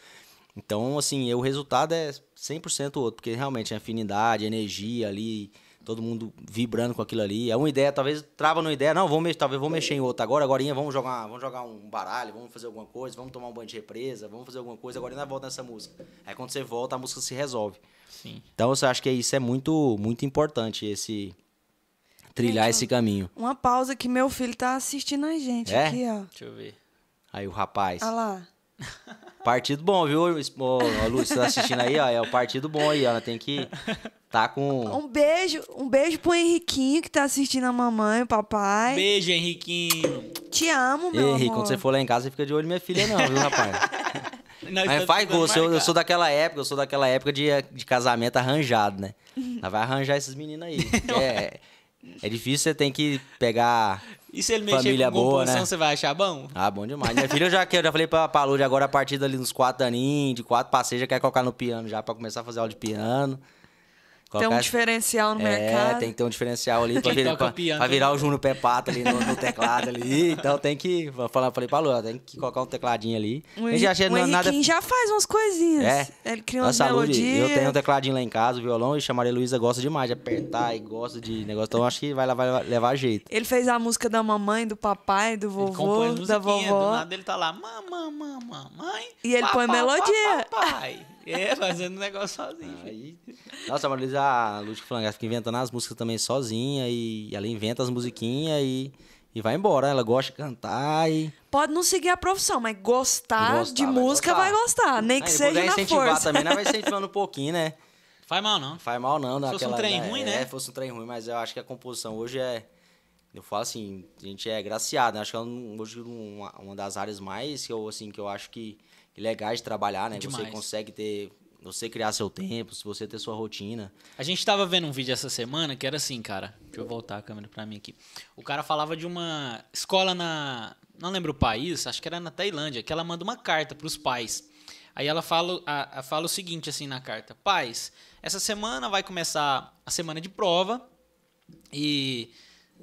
então assim, o resultado é 100% outro, porque realmente é afinidade, energia ali todo mundo vibrando com aquilo ali. É uma ideia, talvez trava numa ideia, não, vamos, talvez vamos mexer em outra agora, agora vamos jogar, vamos jogar um baralho, vamos fazer alguma coisa, vamos tomar um banho de represa, vamos fazer alguma coisa, agora ainda volta nessa música. Aí quando você volta, a música se resolve. Sim. Então eu acho que é isso é muito, muito importante, esse trilhar gente, esse caminho. Uma pausa que meu filho tá assistindo a gente é? aqui, ó. Deixa eu ver. Aí o rapaz. Olha lá. Partido bom, viu, ô, Lúcio? Você tá assistindo aí, ó. É o partido bom aí, ó. Tem que tá com. Um beijo, um beijo pro Henriquinho que tá assistindo a mamãe, o papai. Beijo, Henriquinho. Te amo, meu. Henrique, amor. quando você for lá em casa, você fica de olho minha filha, não, viu, rapaz? Não, Mas faz gol, eu, eu, sou daquela época, eu sou daquela época de, de casamento arranjado, né? Ela vai arranjar esses meninos aí. é, é difícil, você tem que pegar e se ele mexer Família com boa, né? você vai achar bom? Ah, bom demais. Minha filha, eu já, eu já falei pra, Palu agora, a partir dali quatro aninhos, de quatro passeios, já quer colocar no piano já pra começar a fazer aula de piano. Tem um diferencial no é, mercado. É, tem que ter um diferencial ali para vir, tá virar né? o Juno Pé ali no, no, teclado ali. Então tem que. Falar, falei pra Lua, tem que colocar um tecladinho ali. O, já, o nada... já faz umas coisinhas. É. Ele cria umas Nossa, melodias. eu tenho um tecladinho lá em casa, o violão, e chamaria Luísa gosta demais de apertar e gosta de negócio. Então acho que vai levar, levar jeito. Ele fez a música da mamãe, do papai, do vovô, da vovó. Do nada ele tá lá, mamãe, mamãe, mamãe. E ele põe melodia. papai. É, fazendo negócio sozinho. Aí... Nossa, a Marisa, a Lúcia Flangar fica inventando as músicas também sozinha e ela inventa as musiquinhas e, e vai embora. Ela gosta de cantar e. Pode não seguir a profissão, mas gostar, gostar de vai música gostar. vai gostar, nem que aí, seja na força. também, né? vai incentivando um pouquinho, né? Faz mal não. Faz mal não. Se fosse um trem é, né? ruim, né? É, fosse um trem ruim, mas eu acho que a composição hoje é... Eu falo assim, a gente é graciado, né? Acho que é um, hoje uma, uma das áreas mais que eu, assim, que eu acho que legais de trabalhar, né? Demais. Você consegue ter. Você criar seu tempo, se você ter sua rotina. A gente estava vendo um vídeo essa semana que era assim, cara. Deixa eu voltar a câmera para mim aqui. O cara falava de uma escola na. Não lembro o país, acho que era na Tailândia, que ela manda uma carta para os pais. Aí ela fala, a, a fala o seguinte, assim, na carta: Pais, essa semana vai começar a semana de prova e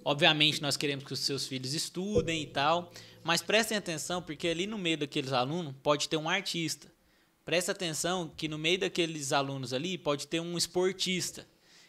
obviamente nós queremos que os seus filhos estudem e tal. Mas prestem atenção, porque ali no meio daqueles alunos pode ter um artista. Presta atenção que no meio daqueles alunos ali pode ter um esportista.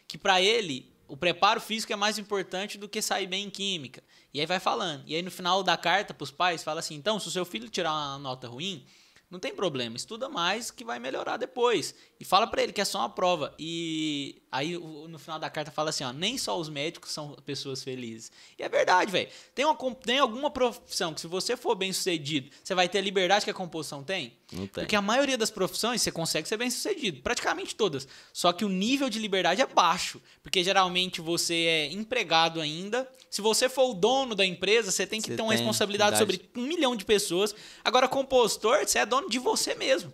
Que para ele, o preparo físico é mais importante do que sair bem em química. E aí vai falando. E aí no final da carta para os pais, fala assim: então, se o seu filho tirar uma nota ruim, não tem problema, estuda mais que vai melhorar depois. E fala para ele que é só uma prova. E Aí no final da carta fala assim, ó, nem só os médicos são pessoas felizes. E é verdade, velho. Tem, uma, tem alguma profissão que se você for bem sucedido, você vai ter a liberdade que a composição tem? Não tem. Porque a maioria das profissões você consegue ser bem sucedido, praticamente todas. Só que o nível de liberdade é baixo, porque geralmente você é empregado ainda. Se você for o dono da empresa, você tem que você ter uma responsabilidade verdade. sobre um milhão de pessoas. Agora compositor, você é dono de você mesmo.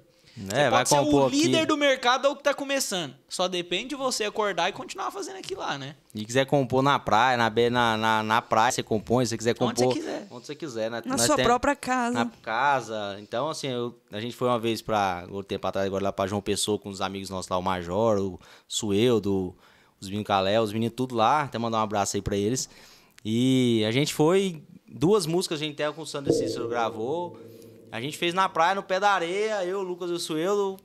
É, vai pode ser o líder aqui. do mercado é ou que tá começando. Só depende de você acordar e continuar fazendo aquilo lá, né? E quiser compor na praia, na, na, na, na praia, você compõe, se quiser compor. Onde você quiser. Onde você quiser, né? Na Nós sua temos, própria casa. Na casa. Então, assim, eu, a gente foi uma vez para Um tempo atrás, agora lá pra João Pessoa com os amigos nossos lá, o Major, o Sueldo, os meninos Calé, os meninos tudo lá. Até mandar um abraço aí pra eles. E a gente foi. Duas músicas a gente tem com o Sandro Cícero gravou. A gente fez na praia, no pé da areia, eu, o Lucas e o Suelo,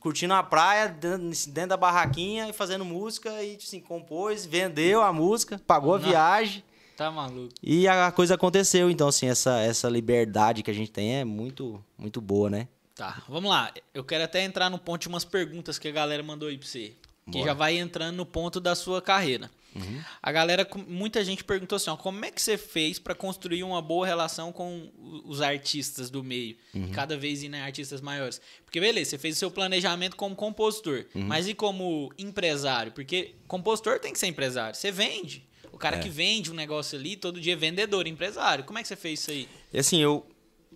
curtindo a praia, dentro da barraquinha e fazendo música. E, tipo assim, compôs, vendeu a música, pagou a viagem. Tá maluco. E a coisa aconteceu. Então, assim, essa, essa liberdade que a gente tem é muito, muito boa, né? Tá, vamos lá. Eu quero até entrar no ponto de umas perguntas que a galera mandou aí pra você. Que Bora. já vai entrando no ponto da sua carreira. Uhum. A galera, muita gente perguntou assim: ó, como é que você fez para construir uma boa relação com os artistas do meio? Uhum. Cada vez em artistas maiores. Porque, beleza, você fez o seu planejamento como compositor, uhum. mas e como empresário? Porque compositor tem que ser empresário. Você vende. O cara é. que vende um negócio ali, todo dia é vendedor, empresário. Como é que você fez isso aí? E assim, eu,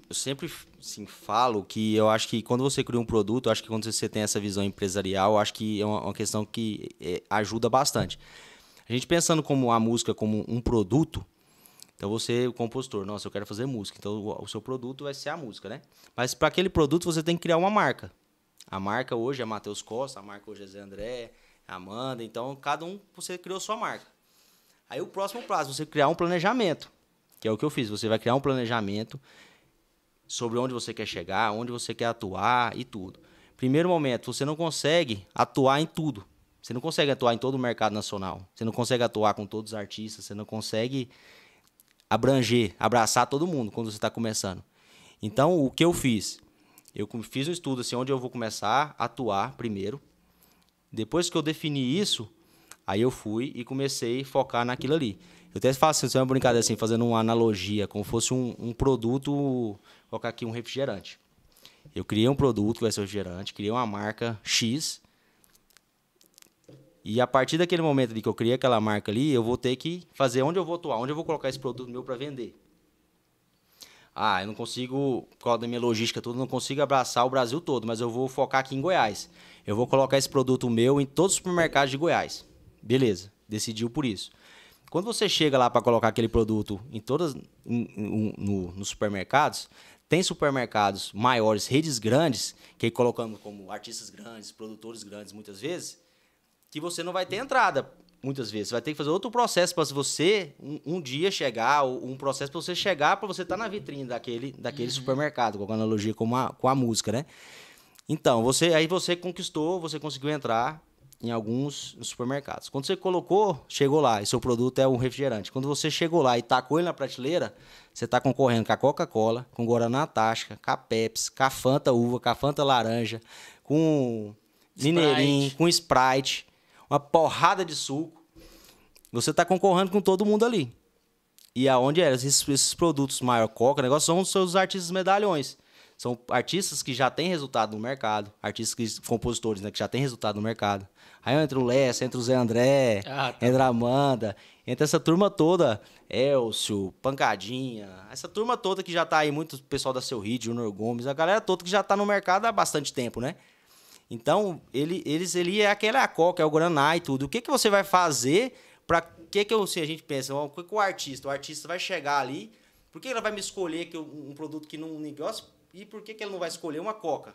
eu sempre assim, falo que eu acho que quando você cria um produto, eu acho que quando você tem essa visão empresarial, eu acho que é uma, uma questão que é, ajuda bastante. Uhum. A gente pensando como a música como um produto, então você, o compositor, nossa, eu quero fazer música. Então o seu produto vai ser a música, né? Mas para aquele produto você tem que criar uma marca. A marca hoje é Matheus Costa, a marca hoje é Zé André, Amanda. Então cada um você criou sua marca. Aí o próximo prazo, você criar um planejamento, que é o que eu fiz. Você vai criar um planejamento sobre onde você quer chegar, onde você quer atuar e tudo. Primeiro momento, você não consegue atuar em tudo. Você não consegue atuar em todo o mercado nacional. Você não consegue atuar com todos os artistas. Você não consegue abranger, abraçar todo mundo quando você está começando. Então, o que eu fiz? Eu fiz um estudo assim, onde eu vou começar a atuar primeiro. Depois que eu defini isso, aí eu fui e comecei a focar naquilo ali. Eu até faço assim, uma brincadeira assim, fazendo uma analogia, como fosse um, um produto, vou colocar aqui um refrigerante. Eu criei um produto vai ser refrigerante, criei uma marca X, e a partir daquele momento de que eu criei aquela marca ali, eu vou ter que fazer onde eu vou atuar, onde eu vou colocar esse produto meu para vender. Ah, eu não consigo, por causa da minha logística toda, não consigo abraçar o Brasil todo, mas eu vou focar aqui em Goiás. Eu vou colocar esse produto meu em todos os supermercados de Goiás. Beleza, decidiu por isso. Quando você chega lá para colocar aquele produto em todas em, em, no, nos supermercados, tem supermercados maiores, redes grandes, que colocamos como artistas grandes, produtores grandes muitas vezes, que você não vai ter entrada muitas vezes. Você vai ter que fazer outro processo para você um, um, dia chegar, um processo para você chegar, para você estar tá na vitrine daquele, daquele uhum. supermercado, com a analogia com a, com a música, né? Então, você aí você conquistou, você conseguiu entrar em alguns supermercados. Quando você colocou, chegou lá e seu produto é um refrigerante. Quando você chegou lá e tacou ele na prateleira, você está concorrendo com a Coca-Cola, com Guaraná Tasca, com a Pepsi, com a Fanta Uva, com a Fanta Laranja, com Mineirinho, com Sprite uma porrada de suco. Você está concorrendo com todo mundo ali. E aonde é? Esses, esses produtos maior coca, negócio são os seus artistas medalhões. São artistas que já têm resultado no mercado, artistas que, compositores né, que já têm resultado no mercado. Aí entra o Lessa, entra o Zé André, ah, tá. entra a Amanda, entra essa turma toda, Elcio, Pancadinha, essa turma toda que já tá aí, muito pessoal da Seu Rio, Junior Gomes, a galera toda que já tá no mercado há bastante tempo, né? Então, ele, eles, ele é aquele acol, que é o Granai e tudo. O que, que você vai fazer para que que eu, se a gente pensa, o que, que o artista, o artista vai chegar ali, por que ele vai me escolher que eu, um produto que não negócio e por que, que ele não vai escolher uma coca?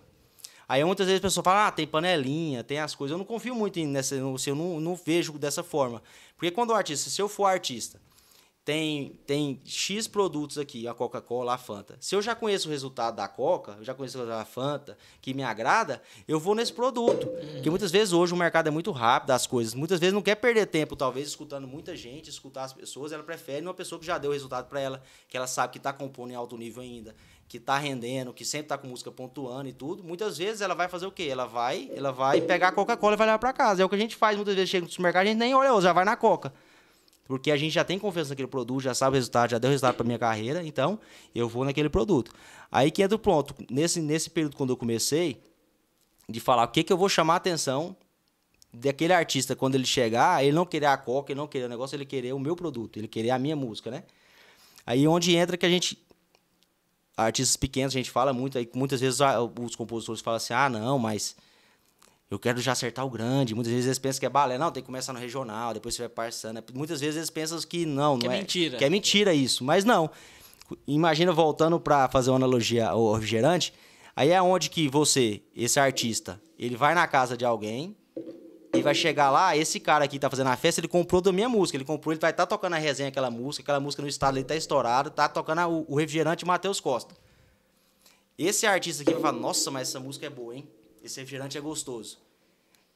Aí muitas vezes a pessoa fala, ah, tem panelinha, tem as coisas. Eu não confio muito nessa, eu não, eu não vejo dessa forma. Porque quando o artista, se eu for artista, tem, tem X produtos aqui, a Coca-Cola, a Fanta. Se eu já conheço o resultado da Coca, eu já conheço o da Fanta, que me agrada, eu vou nesse produto. Porque muitas vezes hoje o mercado é muito rápido, as coisas. Muitas vezes não quer perder tempo, talvez, escutando muita gente, escutar as pessoas. Ela prefere uma pessoa que já deu resultado para ela, que ela sabe que está compondo em alto nível ainda, que está rendendo, que sempre está com música pontuando e tudo. Muitas vezes ela vai fazer o quê? Ela vai, ela vai pegar a Coca-Cola e vai levar para casa. É o que a gente faz muitas vezes. Chega no supermercado, a gente nem olha, já vai na Coca porque a gente já tem confiança naquele produto, já sabe o resultado, já deu resultado para minha carreira, então eu vou naquele produto. Aí que é do pronto. Nesse, nesse período, quando eu comecei, de falar o que, que eu vou chamar a atenção daquele artista quando ele chegar, ele não querer a coca, ele não querer o negócio, ele querer o meu produto, ele querer a minha música, né? Aí onde entra que a gente artistas pequenos, a gente fala muito, aí muitas vezes ah, os compositores falam assim: "Ah, não, mas eu quero já acertar o grande. Muitas vezes eles pensam que é balé. Não, tem que começar no regional, depois você vai passando. Muitas vezes eles pensam que não, que é não é, é mentira. Que é mentira isso. Mas não. Imagina voltando para fazer uma analogia ao refrigerante. Aí é onde que você, esse artista, ele vai na casa de alguém e vai chegar lá, esse cara aqui tá fazendo a festa, ele comprou da minha música, ele comprou, ele vai estar tá tocando a resenha aquela música, aquela música no estado ele tá estourado, tá tocando a, o refrigerante Matheus Costa. Esse artista aqui vai falar: "Nossa, mas essa música é boa, hein?" esse refrigerante é gostoso.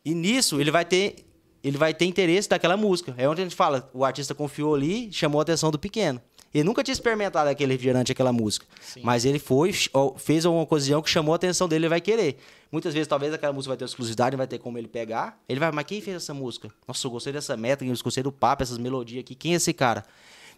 E nisso ele vai ter ele vai ter interesse daquela música. É onde a gente fala, o artista confiou ali, chamou a atenção do pequeno. Ele nunca tinha experimentado aquele refrigerante, aquela música. Sim. Mas ele foi, fez alguma ocasião que chamou a atenção dele, ele vai querer. Muitas vezes, talvez aquela música vai ter exclusividade, não vai ter como ele pegar. Ele vai, mas quem fez essa música? Nossa, eu gostei dessa meta, eu gostei do papo, essas melodias aqui. Quem é esse cara?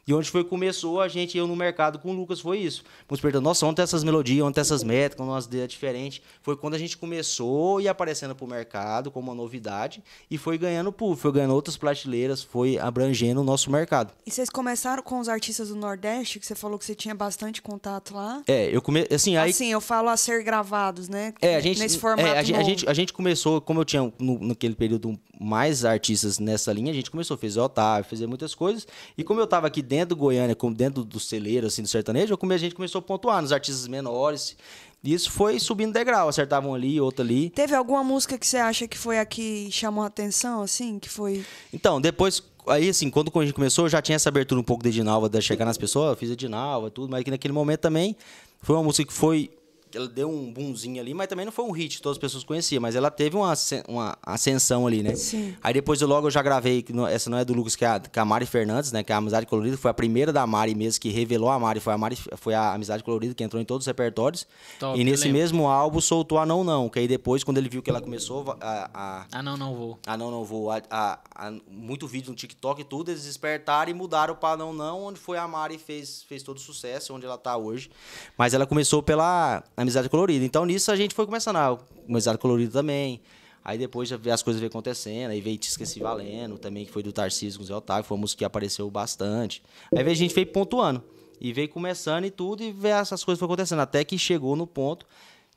E onde foi começou a gente, eu no mercado com o Lucas, foi isso. Vamos perdendo, nossa, ontem essas melodias, ontem essas métricas, nossa é diferente. Foi quando a gente começou e aparecendo para o mercado como uma novidade e foi ganhando público, foi ganhando outras prateleiras, foi abrangendo o nosso mercado. E vocês começaram com os artistas do Nordeste, que você falou que você tinha bastante contato lá? É, eu comecei, assim, aí... Assim, eu falo a ser gravados, né? É, a gente... Nesse é, formato é, a, gente, a, gente, a gente começou, como eu tinha no, naquele período mais artistas nessa linha, a gente começou, fez o Otávio, fazer muitas coisas. E como eu estava aqui dentro, dentro do Goiânia, como dentro do celeiro, assim, do sertanejo, a gente começou a pontuar nos artistas menores. E isso foi subindo degrau, acertavam um ali, outro ali. Teve alguma música que você acha que foi a que chamou a atenção, assim, que foi... Então, depois, aí assim, quando a gente começou, já tinha essa abertura um pouco de Edinalva, de chegar nas pessoas, eu fiz Edinalva e tudo, mas que naquele momento também foi uma música que foi ela deu um boomzinho ali, mas também não foi um hit, todas as pessoas conheciam, mas ela teve uma, uma ascensão ali, né? Sim. Aí depois eu logo eu já gravei, essa não é do Lucas, que é, a, que é a Mari Fernandes, né? Que é a Amizade Colorida, foi a primeira da Mari mesmo que revelou a Mari, foi a Mari, foi a Amizade Colorida que entrou em todos os repertórios. Top, e nesse mesmo álbum soltou a Não Não, que aí depois, quando ele viu que ela começou a. A, a Não Não Vou. A Não Não Vou. A, a, a, muito vídeo no TikTok e tudo, eles despertaram e mudaram para Não Não, onde foi a Mari fez, fez todo o sucesso, onde ela tá hoje. Mas ela começou pela amizade colorida. Então nisso a gente foi começando a ah, amizade colorida também. Aí depois as coisas vêm acontecendo, aí veio Te Esqueci Valendo, também, que foi do Tarcísio com o Zé Otávio, foi uma música que apareceu bastante. Aí a gente veio pontuando, e veio começando e tudo, e ver essas coisas foram acontecendo, até que chegou no ponto,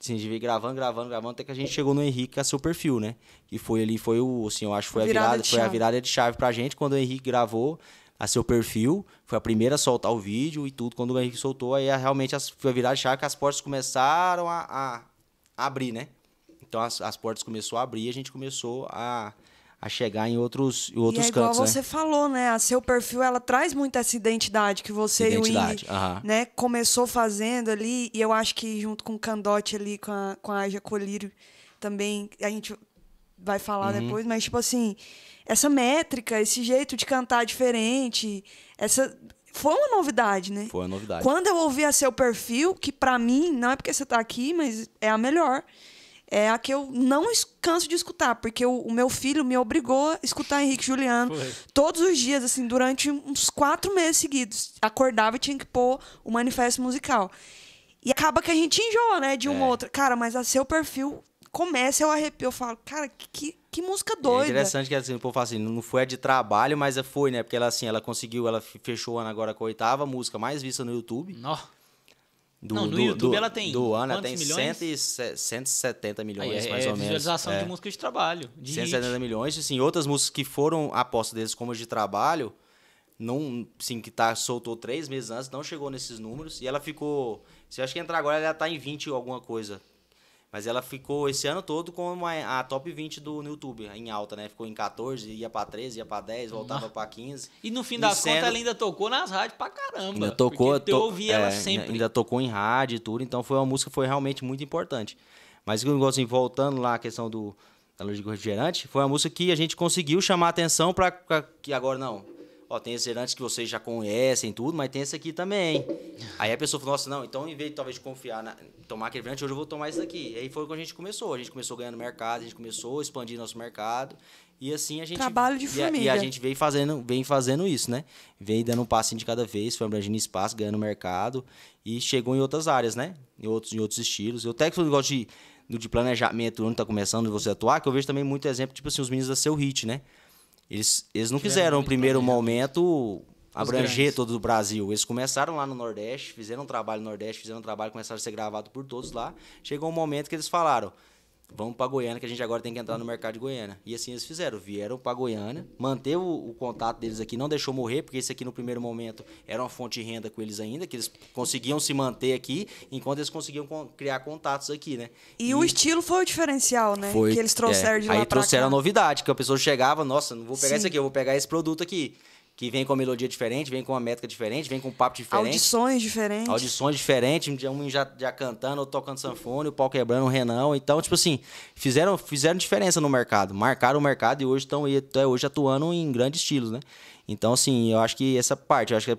assim, a gente veio gravando, gravando, gravando, até que a gente chegou no Henrique é seu perfil, né? Que foi ali, foi o, assim, eu acho que foi a virada, virada foi a virada de chave pra gente, quando o Henrique gravou, a seu perfil, foi a primeira a soltar o vídeo e tudo. Quando o Henrique soltou, aí realmente as, foi a virar chá que as portas começaram a, a, abrir, né? Então as, as portas começaram a abrir e a gente começou a, a chegar em outros, em outros e é igual cantos. Igual né? você né? falou, né? A seu perfil ela traz muito essa identidade que você identidade, e o Henrique, uh -huh. né, começou fazendo ali, e eu acho que junto com o Candote ali, com a, com a Aja Colírio também, a gente vai falar uhum. depois, mas tipo assim, essa métrica, esse jeito de cantar diferente, essa foi uma novidade, né? Foi uma novidade. Quando eu ouvi a seu perfil, que para mim não é porque você tá aqui, mas é a melhor. É a que eu não canso de escutar, porque o, o meu filho me obrigou a escutar Henrique Juliano foi. todos os dias, assim, durante uns quatro meses seguidos. Acordava e tinha que pôr o manifesto musical. E acaba que a gente enjoa, né, de uma é. outra. Cara, mas a seu perfil começa, eu arrepio, eu falo, cara, que, que música é doida. É interessante que assim, o povo fala assim, não foi a de trabalho, mas foi, né? Porque ela assim, ela conseguiu, ela fechou o ano agora com a oitava música mais vista no YouTube. Nó. Do, não, no do, YouTube do, ela tem. Do ano ela tem milhões? 170 milhões, é, mais é, ou menos. Visualização é. de música de trabalho. De 170 hit. milhões, assim, outras músicas que foram aposta deles como de trabalho, não, sim, que tá, soltou três meses antes, não chegou nesses números. E ela ficou. Se eu acho que entrar agora, ela tá em 20 ou alguma coisa. Mas ela ficou esse ano todo com a top 20 do YouTube, em alta, né? Ficou em 14, ia pra 13, ia pra 10, voltava Nossa. Hum. pra 15. E no fim das contas ela ainda tocou nas rádios pra caramba. Ainda tocou, eu ouvi é, ela sempre. Ainda tocou em rádio e tudo, então foi uma música que foi realmente muito importante. Mas negócio voltando lá à questão do, da luz do refrigerante, foi uma música que a gente conseguiu chamar atenção para que agora não, Ó, tem esse que vocês já conhecem tudo, mas tem esse aqui também. Aí a pessoa falou, nossa, não, então em vez de, talvez de confiar na tomar aquele gerente, hoje eu vou tomar esse daqui. E aí foi quando a gente começou. A gente começou ganhando mercado, a gente começou a expandir nosso mercado. E assim a gente. Trabalho de e família. A, e a gente vem fazendo, vem fazendo isso, né? Vem dando um passo de cada vez, foi abrangendo espaço, ganhando mercado. E chegou em outras áreas, né? Em outros, em outros estilos. Eu até que foi um negócio de, de planejamento, onde está começando, você atuar, que eu vejo também muito exemplo, tipo assim, os meninos da seu hit, né? Eles, eles não quiseram, no primeiro momento, abranger todo o Brasil. Eles começaram lá no Nordeste, fizeram um trabalho no Nordeste, fizeram um trabalho, começaram a ser gravado por todos lá. Chegou um momento que eles falaram: vamos para Goiânia, que a gente agora tem que entrar no mercado de Goiânia. E assim eles fizeram, vieram para Goiânia, manteve o, o, contato deles aqui, não deixou morrer, porque esse aqui no primeiro momento era uma fonte de renda com eles ainda, que eles conseguiam se manter aqui, enquanto eles conseguiam criar contatos aqui, né? E, e o estilo foi o diferencial, né? Foi, que eles é. trouxeram é, de lá Aí trouxeram a novidade, que a pessoa chegava, nossa, não vou pegar Sim. aqui, eu vou pegar esse produto aqui que vem com uma melodia diferente, vem com uma métrica diferente, vem com um papo diferente. Audições diferentes. Audições diferentes, um um já, já cantando, outro tocando sanfone, o pau quebrando, o Renan. Então, tipo assim, fizeram, fizeram diferença no mercado, marcaram o mercado e hoje estão hoje atuando em grandes estilos, né? Então, assim, eu acho que essa parte, eu acho que é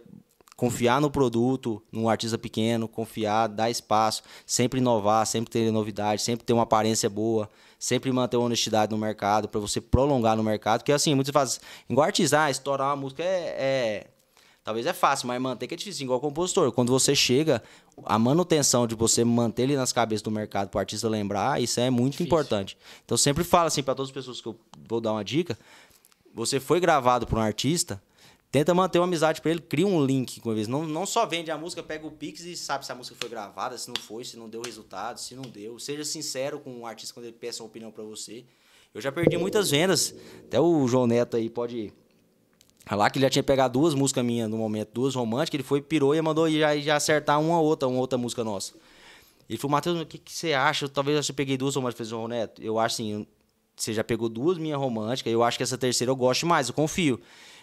confiar no produto, num artista pequeno, confiar, dar espaço, sempre inovar, sempre ter novidade, sempre ter uma aparência boa sempre manter honestidade no mercado, para você prolongar no mercado. Porque assim, muitos fazem. Enguartizar, estourar uma música é, é. Talvez é fácil, mas manter que é difícil, igual compositor. Quando você chega, a manutenção de você manter ele nas cabeças do mercado para o artista lembrar, isso é muito difícil. importante. Então sempre falo assim para todas as pessoas que eu vou dar uma dica, você foi gravado por um artista, Tenta manter uma amizade para ele, cria um link com ele. Não, não só vende a música, pega o Pix e sabe se a música foi gravada, se não foi, se não deu resultado, se não deu. Seja sincero com o artista quando ele peça uma opinião para você. Eu já perdi muitas vendas. Até o João Neto aí pode falar que ele já tinha pegado duas músicas minhas no momento, duas românticas. Ele foi, pirou e mandou já, já acertar uma outra, uma outra música nossa. Ele falou, Matheus, o que, que você acha? Talvez eu já peguei duas românticas. Eu falei, João Neto, eu acho assim, você já pegou duas minhas românticas. Eu acho que essa terceira eu gosto mais, eu confio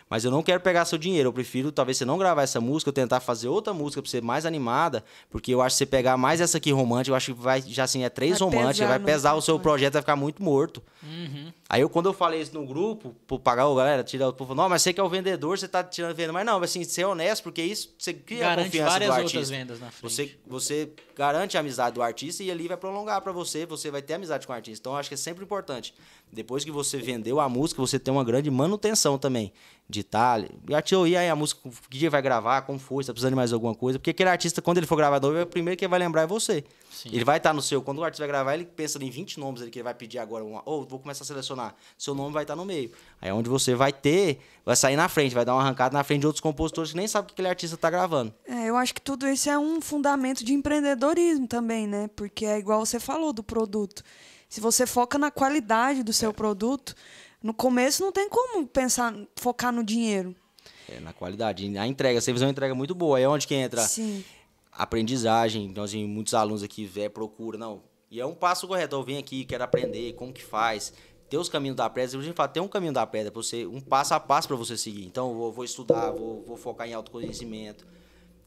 mas eu não quero pegar seu dinheiro. Eu prefiro, talvez, você não gravar essa música, eu tentar fazer outra música pra ser mais animada, porque eu acho que você pegar mais essa aqui romântica, eu acho que vai, já assim, é três românticas, vai pesar o seu né? projeto, vai ficar muito morto. Uhum. Aí eu, quando eu falei isso no grupo, para pagar o galera, tirar o povo, não, mas você que é o vendedor, você tá tirando venda. Mas não, assim, ser honesto, porque isso você cria garante confiança várias do artista. outras vendas na frente. Você, você garante a amizade do artista e ali vai prolongar para você, você vai ter amizade com o artista. Então eu acho que é sempre importante. Depois que você vendeu a música, você tem uma grande manutenção também de tal. E artista, e aí a música, que dia vai gravar, como foi, se tá precisando de mais alguma coisa. Porque aquele artista, quando ele for gravador, é o primeiro que vai lembrar é você. Sim. Ele vai estar tá no seu. Quando o artista vai gravar, ele pensa em 20 nomes ele que ele vai pedir agora. Uma, ou vou começar a selecionar. Seu nome vai estar tá no meio. Aí é onde você vai ter, vai sair na frente, vai dar uma arrancada na frente de outros compositores que nem sabem o que aquele artista está gravando. É, eu acho que tudo isso é um fundamento de empreendedorismo também, né? Porque é igual você falou do produto. Se você foca na qualidade do seu é. produto, no começo não tem como pensar, focar no dinheiro. É, na qualidade. A entrega, você fez é uma entrega muito boa. É onde que entra Sim. aprendizagem. Então, assim, muitos alunos aqui vê, procura, não. E é um passo correto. Eu vim aqui, quero aprender, como que faz. Tem os caminhos da pedra. A gente fala, tem um caminho da pedra, você, um passo a passo para você seguir. Então, eu vou, vou estudar, vou, vou focar em autoconhecimento,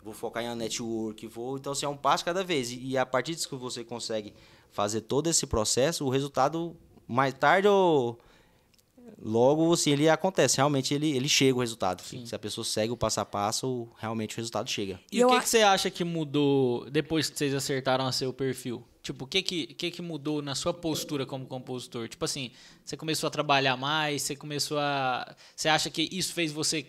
vou focar em network, vou. Então, assim, é um passo cada vez. E, e a partir disso que você consegue fazer todo esse processo, o resultado, mais tarde ou Logo, assim, ele acontece, realmente ele, ele chega o resultado. Sim. Se a pessoa segue o passo a passo, realmente o resultado chega. E, o que, a... que, você acha que mudou depois que vocês acertaram seu perfil? Tipo, o que, que, que, que mudou na sua postura como compositor? Tipo assim, você começou a trabalhar mais, você começou a. Você acha que isso fez você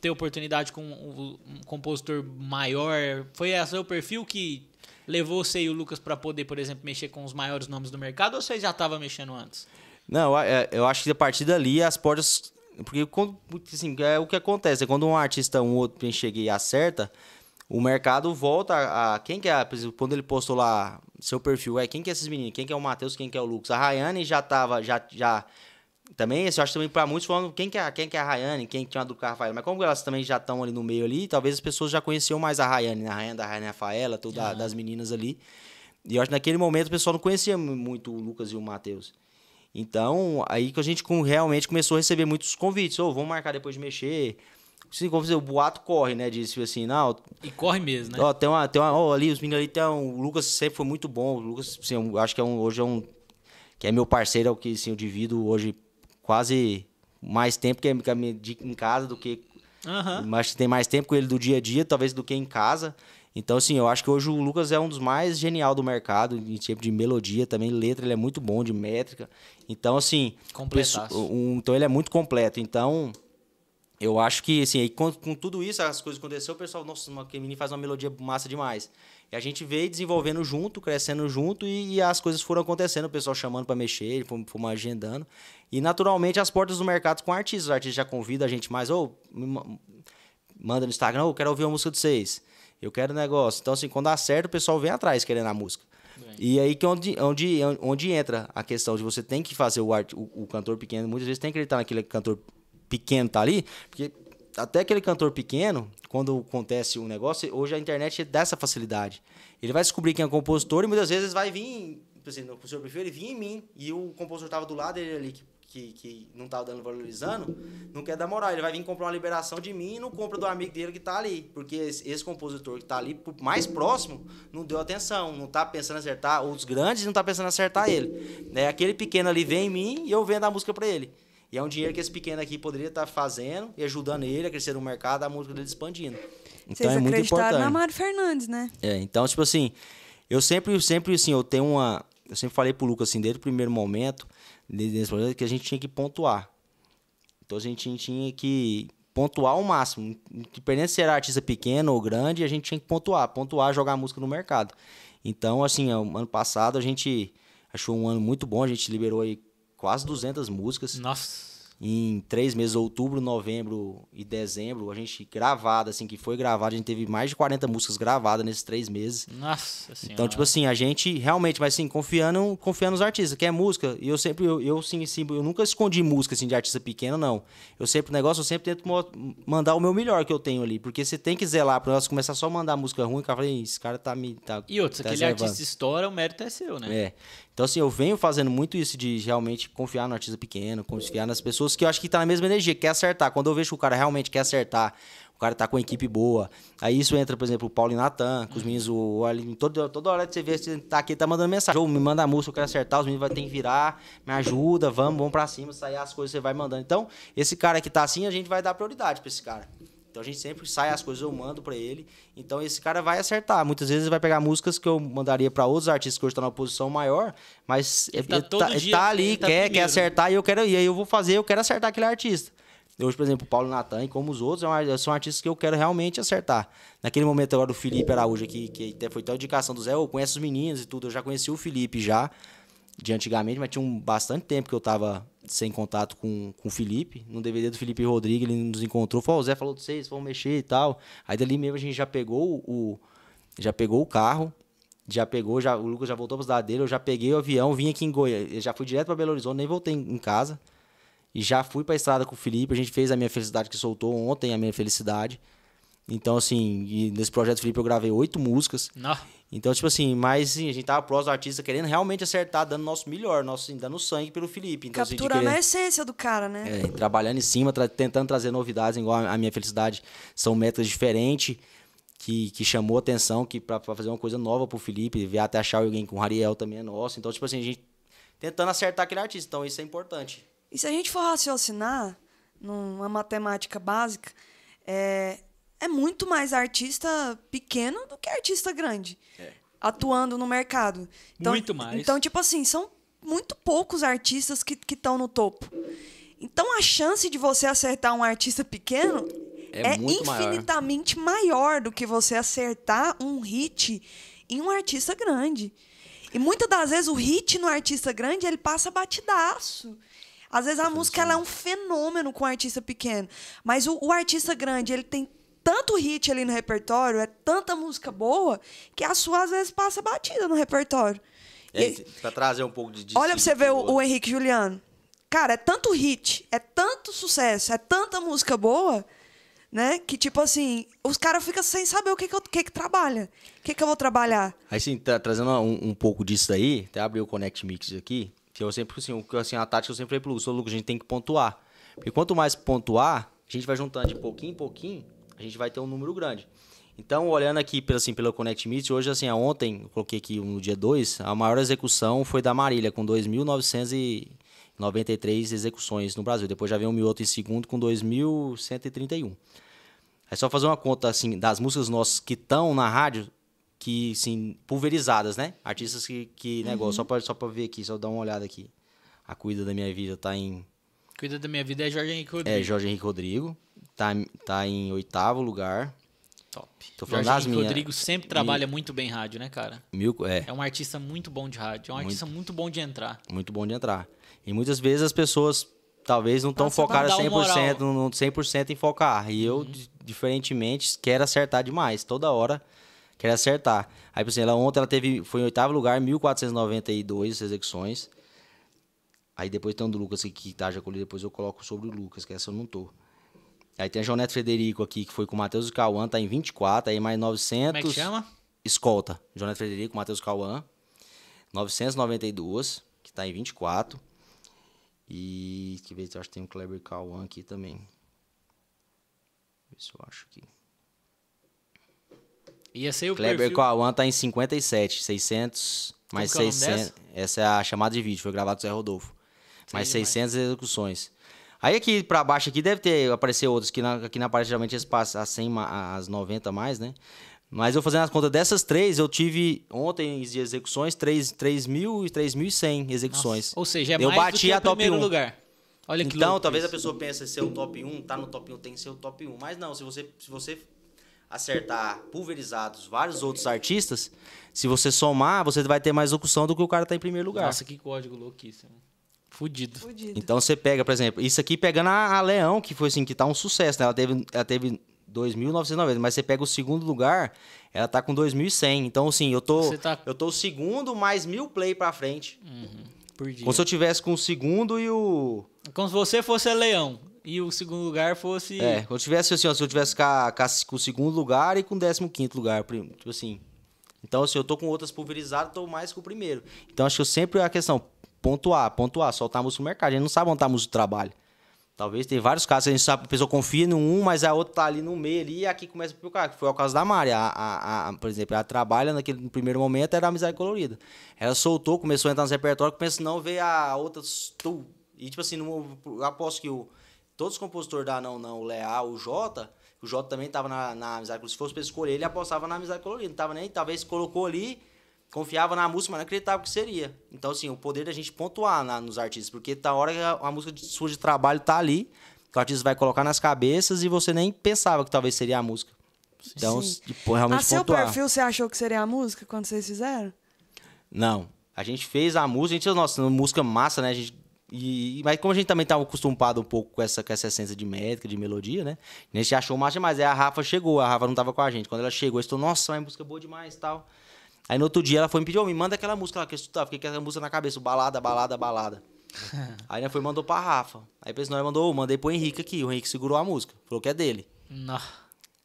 ter oportunidade com um, um compositor maior? Foi a seu perfil que levou você e o Lucas para poder, por exemplo, mexer com os maiores nomes do mercado ou você já estava mexendo antes? Não, é, eu acho que a partir dali as portas. Porque assim, é o que acontece. É quando um artista, um outro chega e acerta, o mercado volta a, a. Quem que é? Quando ele postou lá seu perfil, é quem que é esses meninos? Quem que é o Matheus? Quem que é o Lucas? A Rayane já tava. Já, já, também, eu acho também para muitos falando quem que é, quem que é a Rayane, quem que tinha a do Rafaela, mas como elas também já estão ali no meio ali, talvez as pessoas já conheciam mais a Rayane, né? a Rayane da Rayane Rafaela, toda das meninas ali. E eu acho que naquele momento o pessoal não conhecia muito o Lucas e o Matheus. Então, aí que a gente realmente começou a receber muitos convites. Ou oh, vamos marcar depois de mexer. Assim, como o boato corre, né? Disse tipo assim, não. E corre mesmo, né? Ó, tem uma. Tem uma ó, ali, os meninos ali tem um, O Lucas sempre foi muito bom. O Lucas, assim, eu acho que é um, hoje é um. Que é meu parceiro, é o que assim, eu divido hoje quase mais tempo que é, é em casa do que. Mas tem mais tempo com ele do dia a dia, talvez do que em casa. Então, assim, eu acho que hoje o Lucas é um dos mais genial do mercado, em tempo de melodia também, letra, ele é muito bom de métrica. Então, assim. completo Um, então, ele é muito completo. Então, eu acho que, assim, aí, com, com, tudo isso, as coisas aconteceram, o pessoal, nossa, uma, que menino faz uma melodia massa demais. E a gente veio desenvolvendo junto, crescendo junto, e, e as coisas foram acontecendo, o pessoal chamando para mexer, fomos agendando. E, naturalmente, as portas do mercado com artistas. Os artistas já convidam a gente mais, ou. Oh, manda no Instagram, eu oh, quero ouvir uma música de vocês eu quero negócio. Então, assim, quando dá certo, o pessoal vem atrás querendo a música. Bem. E aí que é onde, onde, onde entra a questão de você tem que fazer o, art, o, o cantor pequeno, muitas vezes tem que acreditar naquele cantor pequeno tá ali, porque até aquele cantor pequeno, quando acontece um negócio, hoje a internet é dá essa facilidade. Ele vai descobrir quem é o compositor e muitas vezes vai vir, por exemplo, o senhor prefere ele vinha em mim e o compositor estava do lado dele ali, que, que não tá dando valorizando, não quer dar moral. Ele vai vir comprar uma liberação de mim e não compra do amigo dele que tá ali. Porque esse, esse compositor que tá ali, mais próximo, não deu atenção, não tá pensando em acertar outros grandes, não tá pensando em acertar ele. Né? Aquele pequeno ali vem em mim e eu vendo a música para ele. E é um dinheiro que esse pequeno aqui poderia estar tá fazendo e ajudando ele a crescer no mercado, a música dele expandindo. Então Vocês é muito importante. na Mário Fernandes, né? É, então, tipo assim, eu sempre, sempre, assim, eu tenho uma. Eu sempre falei pro Lucas, assim, desde o primeiro momento, projeto que a gente tinha que pontuar. Então a gente tinha que pontuar ao máximo. Independente se era artista pequeno ou grande, a gente tinha que pontuar, pontuar, jogar música no mercado. Então, assim, é, ano passado a gente achou um ano muito bom, a gente liberou aí quase 200 músicas. Nossa! em três meses, outubro, novembro e dezembro, a gente gravado assim, que foi gravado a gente teve mais de 40 músicas gravadas nesses três meses. Nossa então, senhora. Então, tipo assim, a gente realmente, mas assim, confiando, confiando nos artistas, que é música. E eu sempre, eu, eu sim, sim, eu nunca escondi música, assim, de artista pequeno, não. Eu sempre, o negócio, eu sempre tento mandar o meu melhor que eu tenho ali, porque você tem que zelar pra negócio começar só a mandar música ruim, cara, falei, esse cara tá me... Tá, e outros, tá aquele artista estoura, o mérito é seu, né? É. Então, assim, eu venho fazendo muito isso de realmente confiar no artista pequeno, confiar nas pessoas pessoas que eu acho que tá na mesma energia, quer acertar. Quando eu vejo que o cara realmente quer acertar, o cara tá com uma equipe boa. Aí isso entra, por exemplo, o Paulo e Natan, com os uhum. meninos, o Aline, toda, toda hora que você vê, você tá aqui, tá mandando mensagem. me manda a música, eu quero acertar, os meninos vão ter que virar, me ajuda, vamos, vamos pra cima, sair as coisas, você vai mandando. Então, esse cara que tá assim, a gente vai dar prioridade pra esse cara. Então a gente sempre sai as coisas, eu mando para ele. Então esse cara vai acertar. Muitas vezes ele vai pegar músicas que eu mandaria para outros artistas que hoje estão tá na numa posição maior, mas ele, ele, tá, tá ele tá, ali, ele quer, tá quer acertar e eu quero. E aí eu vou fazer, eu quero acertar aquele artista. Hoje, por exemplo, o Paulo Natan, como os outros, é são artistas que eu quero realmente acertar. Naquele momento agora do Felipe Araújo, que, que até foi a indicação do Zé, eu conheço os meninos e tudo, eu já conheci o Felipe já de antigamente, mas tinha um bastante tempo que eu estava sem contato com, com o Felipe. No DVD do Felipe Rodrigues, ele nos encontrou, falou, o Zé falou de vocês, vão mexer e tal. Aí dali mesmo a gente já pegou o. Já pegou o carro, já pegou, já, o Lucas já voltou para cidade dele, eu já peguei o avião, vim aqui em Goiânia, já fui direto para Belo Horizonte, nem voltei em casa. E já fui para a estrada com o Felipe, a gente fez a minha felicidade que soltou ontem, a minha felicidade. Então, assim, nesse projeto Felipe eu gravei oito músicas. Não. Então, tipo assim, mas sim, a gente tava próximo do artista querendo realmente acertar, dando nosso melhor, nosso, assim, dando sangue pelo Felipe. Então, assim, Capturando assim, a essência do cara, né? É, trabalhando em cima, tra... tentando trazer novidades, igual a minha felicidade. São metas diferentes que, que chamou atenção, que para fazer uma coisa nova pro Felipe, ver até achar alguém com o Ariel também é nosso. Então, tipo assim, a gente tentando acertar aquele artista. Então, isso é importante. E se a gente for raciocinar numa matemática básica, é, é muito mais artista pequeno do que artista grande é. atuando no mercado. Então, muito mais. Então, tipo assim, são muito poucos artistas que estão no topo. Então, a chance de você acertar um artista pequeno é, é infinitamente maior. maior do que você acertar um hit em um artista grande. E muitas das vezes o hit no artista grande ele passa batidaço. Às vezes a música ela é um fenômeno com o artista pequeno, mas o, o artista grande ele tem tanto hit ali no repertório, é tanta música boa, que a sua às vezes passa batida no repertório. Esse, é, e, pra trazer um pouco de. de olha pra você ver o, o Henrique Juliano. Cara, é tanto hit, é tanto sucesso, é tanta música boa né? Que tipo assim, os caras ficam sem saber o que que, eu, que, que trabalha, o que que eu vou trabalhar. Aí sim, tá trazendo um, um pouco disso aí até abrir o Connect Mix aqui, que eu sempre, assim, o, assim a tática eu sempre falei pro Lucas, Lucas, a gente tem que pontuar. Porque quanto mais pontuar, a gente vai juntando de pouquinho em pouquinho, a gente vai ter um número grande. Então, olhando aqui assim, pela Connect Meet, hoje, assim, ontem, coloquei aqui no dia 2, a maior execução foi da Marília, com 2.993 execuções no Brasil. Depois já vem o Mioto em segundo, com 2.131. É só fazer uma conta, assim, das músicas nossas que estão na rádio, que, assim, pulverizadas, né? Artistas que, que uhum. negócio, só para só ver aqui, só dar uma olhada aqui. A Cuida da Minha Vida tá em... Cuida da Minha Vida é Jorge Henrique Rodrigo. É, Jorge Henrique Rodrigo tá, tá em oitavo lugar. Top. Tô falando das minhas. Rodrigo sempre trabalha muito bem rádio, né, cara? Mil, é. é um artista muito bom de rádio. É um muito, artista muito bom de entrar. Muito bom de entrar. E muitas vezes as pessoas talvez não estão focadas 100%, no 100% em focar. E eu, uhum. diferentemente, quero acertar demais. Toda hora quero acertar. Aí, por exemplo, ontem ela teve, foi em oitavo lugar, 1.492 execuções. Aí depois tem o do Lucas aqui, que tá já colhi, depois eu coloco sobre o Lucas, que essa eu não tô. Aí tem a João Frederico aqui, que foi com o Matheus e Cauã, tá em 24, aí mais 900. Como é que chama? Escolta. João Frederico, Matheus Cauã. 992, que tá em 24. E que ver se eu acho que tem o Kleber Cauã aqui também. Deixa eu Ver se eu acho aqui. Ia ser o Kleber perfil... Cauã tá em 57, 600, mais 600. É essa é a chamada de vídeo, foi gravado com o Zé Rodolfo. Sei mais demais. 600 execuções. Aí aqui para baixo aqui deve ter aparecer outros, que na, aqui na parte geralmente eles passam as 100, as 90 mais, né? Mas eu fazendo as contas dessas três, eu tive ontem de execuções 3, mil e 3.100 execuções. Nossa. Ou seja, é eu mais bati do que a primeiro um. lugar. Olha que então, talvez isso. a pessoa pense ser o top 1, tá no top 1, tem que ser o top 1. Mas não, se você, se você acertar pulverizados vários outros artistas, se você somar, você vai ter mais execução do que o cara tá em primeiro lugar. Nossa, que código louquíssimo. Fudido. Fudido. Então você pega, por exemplo, isso aqui pegando a, a Leão, que foi assim, que tá um sucesso, né? Ela teve, ela teve 2.990, mas você pega o segundo lugar, ela tá com 2.100. Então, assim, eu tô, tá... eu tô o segundo mais mil play pra frente. Uhum. Por dia. Como se eu tivesse com o segundo e o. Como se você fosse Leão e o segundo lugar fosse. É, eu tivesse assim, ó, se eu tivesse com, a, com, o segundo lugar e com o décimo quinto lugar, tipo assim. Então, se assim, eu tô com outras pulverizadas, tô mais com o primeiro. Então, acho que eu sempre a questão, pontuar, pontuar, soltar a música no mercado. A gente não sabe onde está a música do trabalho. Talvez tem vários casos que a gente sabe a pessoa confia em um, mas a outra tá ali no meio ali, e aqui começa a cara, que foi o caso da Mari. A, a, a, por exemplo, ela trabalha naquele no primeiro momento, era amizade colorida. Ela soltou, começou a entrar nos repertórios, começou não, ver a outra. Tu, e tipo assim, não, aposto que o, todos os compositores da Não Não, o Leal, o Jota, o Jota também tava na, na amizade colorida. Se fosse pra escolher, ele apostava na amizade colorida. Não tava nem, talvez colocou ali confiava na música, mas não acreditava que seria. Então, assim, o poder da gente pontuar na, nos artistas, porque tá hora que a, a música de, sua de trabalho tá ali, que o artista vai colocar nas cabeças e você nem pensava que talvez seria a música. Então, Sim. Tipo, realmente a pontuar. seu perfil, você achou que seria a música quando vocês fizeram? Não. A gente fez a música, a gente, nossa, música massa, né? A gente e, mas como a gente também estava acostumado um pouco com essa, com essa essência de métrica, de melodia, né? A gente achou massa demais. Aí a Rafa chegou, a Rafa não estava com a gente. Quando ela chegou, eu estou, nossa, é música boa demais e tal. Aí no outro dia ela foi me pedir, oh, me manda aquela música lá que eu escutava, fiquei com aquela música na cabeça, balada, balada, balada. aí ela foi mandou pra Rafa. Aí pensou, não, mandou, mandei pro Henrique aqui, o Henrique segurou a música, falou que é dele. Não.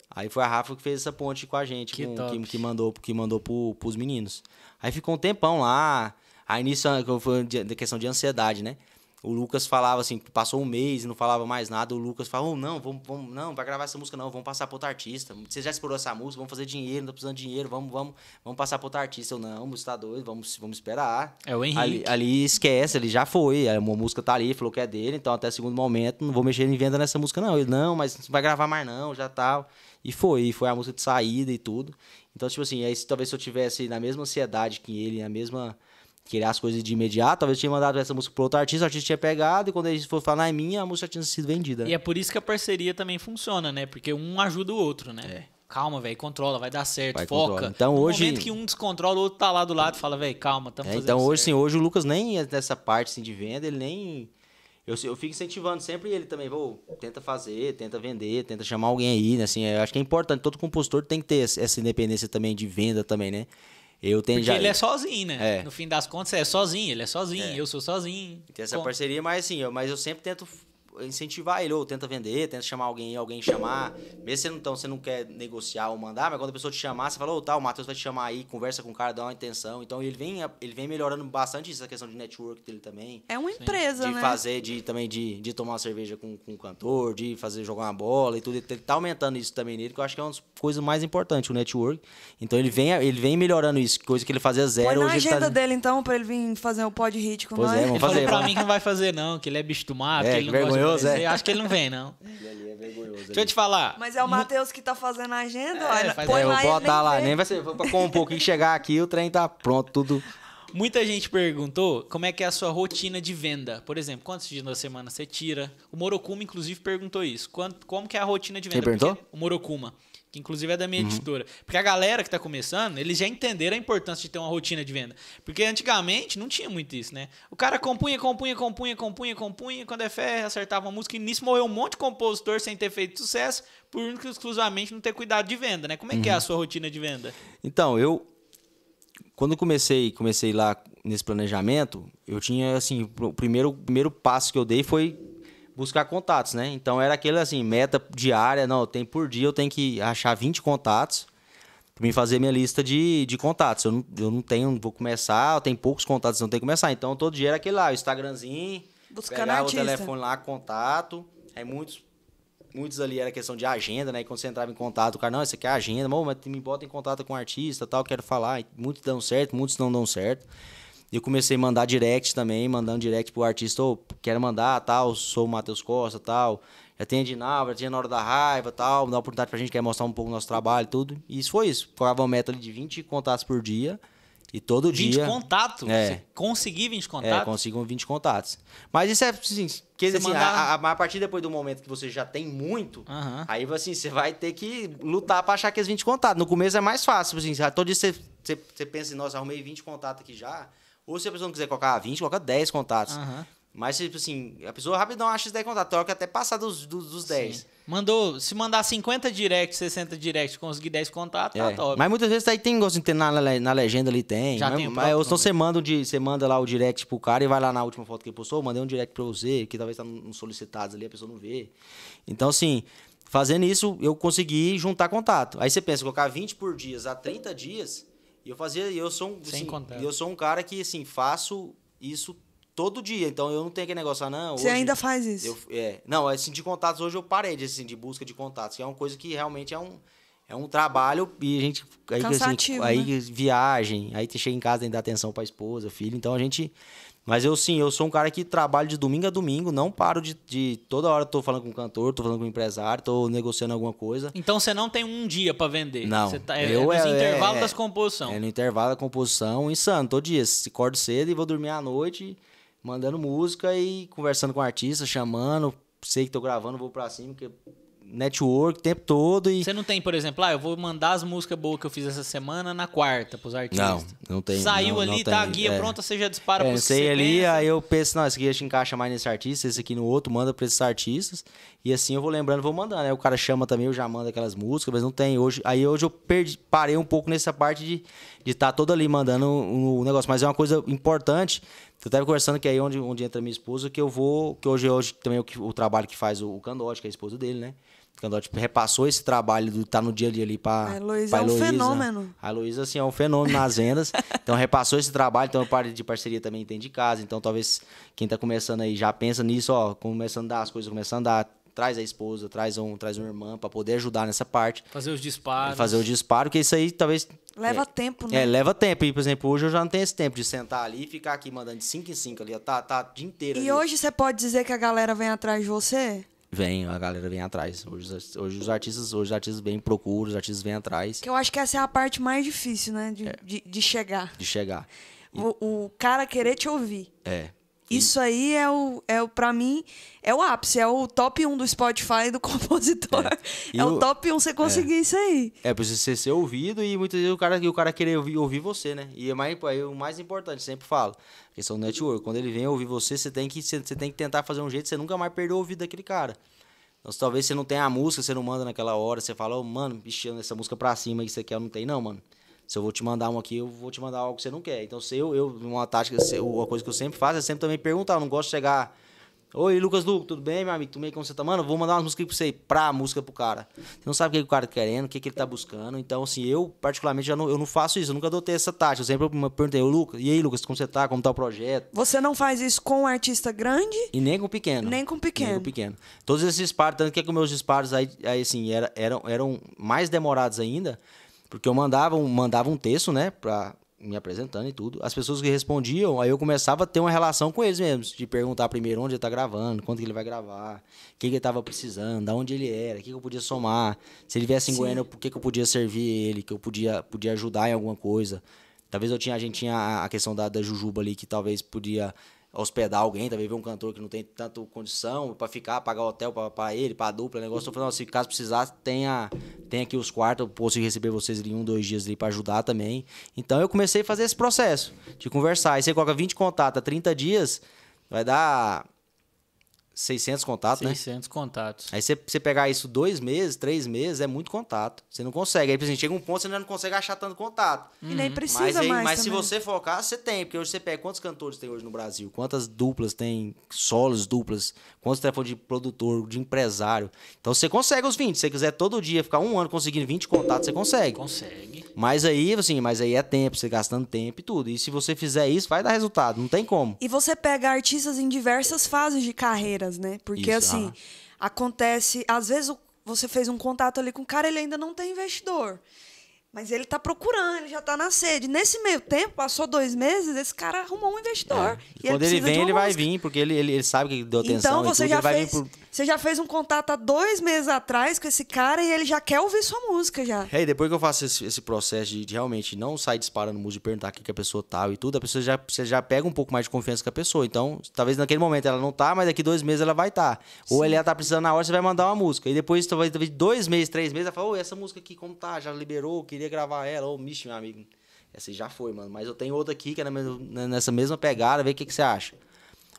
Aí foi a Rafa que fez essa ponte com a gente, que, com, que, que, mandou, que mandou pro, pros meninos. Aí ficou um tempão lá. Aí nisso, ah, foi questão de ansiedade, né? O Lucas falava assim, passou um mês e não falava mais nada. O Lucas falou: oh, não, vamos, vamos, não, vai gravar essa música, não, vamos passar para outro artista. Você já explorou essa música, vamos fazer dinheiro, não tá precisando de dinheiro, vamos, vamos, vamos passar para outro artista. Eu, não, você tá doido, vamos, vamos esperar. É o Henrique. Ali, ali esquece, ele já foi. Uma música tá ali, falou que é dele, então até segundo momento, não vou mexer em venda nessa música, não. Ele, não, mas não vai gravar mais, não, já tá. E foi, foi a música de saída e tudo. Então, tipo assim, aí, talvez se eu tivesse na mesma ansiedade que ele, na mesma querer as coisas de imediato. Talvez eu tinha mandado essa música para outro artista, o artista tinha pegado, e quando ele for falar, ah, é minha, a música tinha sido vendida. E é por isso que a parceria também funciona, né? Porque um ajuda o outro, né? É. Calma, velho, controla, vai dar certo, vai, foca. Controla. Então, no hoje... momento que um descontrola, o outro tá lá do lado e fala, velho, calma, estamos é, fazendo Então, hoje, certo. sim, hoje o Lucas nem nessa é parte assim, de venda, ele nem. Eu, eu fico incentivando sempre ele também, vou, tenta fazer, tenta vender, tenta chamar alguém aí, né? Assim, é, eu acho que é importante, todo compositor tem que ter essa independência também de venda também, né? Eu tenho Porque já... ele é sozinho, né? É. No fim das contas, é sozinho, ele é sozinho, é. eu sou sozinho. Tem essa parceria, mas assim, eu, mas eu sempre tento incentivar ele, ou tenta vender, tenta chamar alguém alguém chamar. Mesmo você não, então, você não quer negociar ou mandar, mas quando a pessoa te chamar, você fala, ô, oh, tá, o Matheus vai te chamar aí, conversa com o cara, dá uma intenção. Então ele vem, ele vem melhorando bastante essa questão de network dele também. É uma empresa, de né? De fazer, de também de, de tomar uma cerveja com, com o cantor, de fazer jogar uma bola e tudo. Ele tá aumentando isso também nele, que eu acho que é uma das coisas mais importantes, o network. Então ele vem, ele vem melhorando isso, coisa que ele fazia zero. Põe na tá agenda tá... dele, então, pra ele vir fazer o um pod hit com pois é, nós. É, vamos ele falou pra mim que não vai fazer, não, que ele é bicho do mar, é, que ele não gosta vergonhoso, é. Eu acho que ele não vem, não. Ele ali é vergonhoso. Deixa eu te falar. Mas é o Matheus que tá fazendo a agenda, é, olha. é, eu vou botar lá, vem. nem vai ser. Vou pra um pouquinho chegar aqui, o trem tá pronto, tudo. Muita gente perguntou como é que é a sua rotina de venda. Por exemplo, quantos dias na semana você tira? O Morokuma, inclusive, perguntou isso. Quanto, como que é a rotina de venda? Quem perguntou? Porque o Morokuma que inclusive é da minha uhum. editora. Porque a galera que está começando, eles já entenderam a importância de ter uma rotina de venda. Porque antigamente não tinha muito isso, né? O cara compunha, compunha, compunha, compunha, compunha, quando é fé, acertava uma música, e nisso morreu um monte de compositor sem ter feito sucesso, por exclusivamente não ter cuidado de venda, né? Como é uhum. que é a uhum. sua rotina de venda? Então, eu quando comecei, comecei lá nesse planejamento, eu tinha assim, o primeiro, primeiro passo que eu dei foi buscar contatos, né? Então era aquele assim, meta diária, não, tem por dia eu tenho que achar 20 contatos para me fazer minha lista de, de contatos. Eu não, eu não tenho, vou começar, eu tenho poucos contatos, não tenho que começar. Então todo dia era aquele lá, o Instagramzinho, Buscando pegar o telefone lá, contato. Aí muitos muitos ali era questão de agenda, né? E quando você entrava em contato, o cara, não, isso aqui é agenda, mas me bota em contato com o um artista, tal, quero falar. E muitos dão certo, muitos não dão certo. E eu comecei a mandar direct também, mandando direct pro artista, ô, oh, quero mandar, tal, sou o Matheus Costa, tal. Já tem a Dinava, já tinha na hora da raiva, tal, dá oportunidade pra gente, quer mostrar um pouco do nosso trabalho, tudo. E isso foi isso. Ficava uma meta de 20 contatos por dia. E todo 20 dia. 20 contatos? É. é consegui conseguir 20 contatos? É, consigo 20 contatos. Mas isso é assim, que, assim mandar... a, a, a, partir depois do momento que você já tem muito, uhum. aí assim, você vai ter que lutar para achar que esses 20 contatos. No começo é mais fácil, assim, todo dia você, você, você pensa em, nossa, arrumei 20 contatos aqui já. Ou se a pessoa não quiser colocar 20, coloca 10 contatos. Uhum. Mas, tipo assim, a pessoa rapidão acha esses 10 contatos. Troca até passar dos, dos, dos 10. Sim. Mandou, se mandar 50 direct, 60 direct, conseguir 10 contatos, tá é. tá top. Mas muitas vezes aí tem, assim, tem na, na legenda ali, tem. Já mas, tem mas, ou então você manda, de, você manda lá o direct pro cara e vai lá na última foto que ele postou, mandei um direct pra você, que talvez tá nos solicitados ali, a pessoa não vê. Então, assim, fazendo isso, eu consegui juntar contato. Aí você pensa, colocar 20 por dias a 30 dias e eu fazia, eu sou um, assim, eu sou um cara que assim, faço isso todo dia, então eu não tenho que negócio ah, não. Você hoje, ainda faz isso? Eu, é, não, é, assim, de contatos hoje eu parei de assim, de busca de contatos, que é uma coisa que realmente é um é um trabalho e a gente aí, assim, Cansativo, assim, né? aí viagem, aí chega em casa e dá atenção para esposa, filho, então a gente mas eu sim, eu sou um cara que trabalho de domingo a domingo, não paro de. de toda hora tô falando com o cantor, tô falando com o empresário, tô negociando alguma coisa. Então você não tem um dia para vender. Não. Você tá, é, eu, é nos é, intervalos é, das composições. É no intervalo da composição, insano, todo dia. Acordo cedo e vou dormir à noite, mandando música e conversando com o artista, chamando. Sei que tô gravando, vou para cima, porque network o tempo todo e. Você não tem, por exemplo, ah, eu vou mandar as músicas boas que eu fiz essa semana na quarta pros artistas. Não, não tem. Saiu não, ali, não tá a guia é. pronta, você já dispara é, pros sei ali, pensa. aí eu penso, não, esse aqui a gente encaixa mais nesse artista, esse aqui no outro, manda pra esses artistas. E assim eu vou lembrando, vou mandando. Aí né? o cara chama também, eu já mando aquelas músicas, mas não tem. Hoje, aí hoje eu perdi, parei um pouco nessa parte de estar tá todo ali mandando o um, um negócio. Mas é uma coisa importante. Eu estava conversando que aí é onde, onde entra minha esposa, que eu vou. Que hoje, hoje também o, o trabalho que faz o, o Candote, que é a esposa dele, né? tipo, repassou esse trabalho do tá no dia a dia ali para a Heloísa. É um fenômeno. A Heloísa, assim, é um fenômeno nas vendas. então, repassou esse trabalho. Então, a parte de parceria também tem de casa. Então, talvez quem tá começando aí já pensa nisso, ó, começando a dar as coisas, começando a dar. Traz a esposa, traz um, traz uma irmã para poder ajudar nessa parte. Fazer os é, disparos. Fazer o disparo, que isso aí talvez Leva é, tempo, é, né? É, leva tempo. E, por exemplo, hoje eu já não tenho esse tempo de sentar ali e ficar aqui mandando de 5 em 5 ali. Tá, tá o dia inteiro. E ali. hoje você pode dizer que a galera vem atrás de você? vem, a galera vem atrás. Hoje, hoje os artistas, hoje os artistas vêm, procuram, os artistas vêm atrás. Que eu acho que essa é a parte mais difícil, né? De, é. de, de, chegar. De chegar. O, o cara querer te ouvir. É. Isso aí é o, é o para mim, é o ápice, é o top 1 do Spotify do compositor. É, é o, o, top 1 você conseguir é. isso aí. É, precisa ser, ser ouvido e muitas vezes o cara, o cara querer ouvir, ouvir você, né? E é mais, é o mais importante, sempre falo. Questão do network. Quando ele vem ouvir você, você tem que, você, você tem que tentar fazer um jeito, você nunca mais perder o ouvido daquele cara. Então, talvez você não tenha a música, você não manda naquela hora, você fala, oh, mano, bichando essa música pra cima, isso aqui eu não tenho, não, mano. Se eu vou te mandar um aqui, eu vou te mandar algo que você não quer. Então, se eu, eu uma tática, uma coisa que eu sempre faço é sempre também perguntar. Eu não gosto de chegar Oi, Lucas Luco, tudo bem, meu amigo? Tudo bem? Como você tá? Mano, vou mandar uma música aí pra você, pra música pro cara. Você não sabe o que, o cara tá querendo, o que, que ele tá buscando. Então, assim, eu, particularmente, já não, eu não faço isso. Eu nunca adotei essa tática. Eu sempre perguntei, Lucas, e aí, Lucas, como você tá? Como tá o projeto? Você não faz isso com um artista grande? E nem com pequeno. Nem com pequeno. Nem com pequeno. Todos esses disparos, tanto que, é que meus disparos aí, aí assim, era, eram, eram mais demorados ainda, porque eu mandava um, mandava um texto, né, pra me apresentando e tudo. As pessoas que respondiam, aí eu começava a ter uma relação com eles mesmos, de perguntar primeiro onde ele está gravando, quando que ele vai gravar, o que, ele estava precisando, da onde ele era, o que, que eu podia somar, se ele viesse em Goiânia, por que, que eu podia servir ele, que eu podia, podia ajudar em alguma coisa. Talvez eu tinha, a gente tinha a questão da, da Jujuba ali, que talvez podia hospedar alguém, talvez ver um cantor que não tem tanto condição para ficar, pagar hotel para ele, para dupla, negócio. Então, se caso precisar, tenha, tenha aqui os quartos, eu posso receber vocês em um, dois dias ali para ajudar também. Então eu comecei a fazer esse processo de conversar. Aí você coloca 20 contatos, 30 dias, vai dar 600 contatos, 600 né? 600 contatos. Aí você, você pegar isso dois meses, três meses, é muito contato. Você não consegue. Aí, por exemplo, chega um ponto, você não consegue achar tanto contato. Hum. E nem precisa mas aí, mais Mas também. se você focar, você tem. Porque hoje você pega quantos cantores tem hoje no Brasil? Quantas duplas tem? Solos, duplas? Quantos telefones de produtor, de empresário? Então, você consegue os 20. Se você quiser todo dia ficar um ano conseguindo 20 contatos, você consegue. Consegue. Mas aí, assim, mas aí é tempo, você gastando tempo e tudo. E se você fizer isso, vai dar resultado, não tem como. E você pega artistas em diversas fases de carreiras, né? Porque isso, assim, acontece, às vezes você fez um contato ali com o cara, ele ainda não tem investidor. Mas ele está procurando, ele já está na sede. Nesse meio tempo, passou dois meses, esse cara arrumou um investidor. É. Quando ele, ele vem, ele música. vai vir, porque ele, ele, ele sabe que deu então, atenção. Então, você tudo, já ele fez... vai vir por você já fez um contato há dois meses atrás com esse cara e ele já quer ouvir sua música já. É, e depois que eu faço esse, esse processo de, de, realmente não sair disparando música e perguntar o que, que a pessoa tá e tudo, a pessoa já, você já pega um pouco mais de confiança com a pessoa. Então, talvez naquele momento ela não tá, mas daqui dois meses ela vai estar. Tá. Ou ela tá precisando na hora, você vai mandar uma música. E depois, talvez dois meses, três meses, ela fala, ô, essa música aqui, como tá? Já liberou, queria gravar ela, ô, Michi, meu amigo. Essa já foi, mano. Mas eu tenho outra aqui que é nessa mesma pegada, vê o que, que você acha.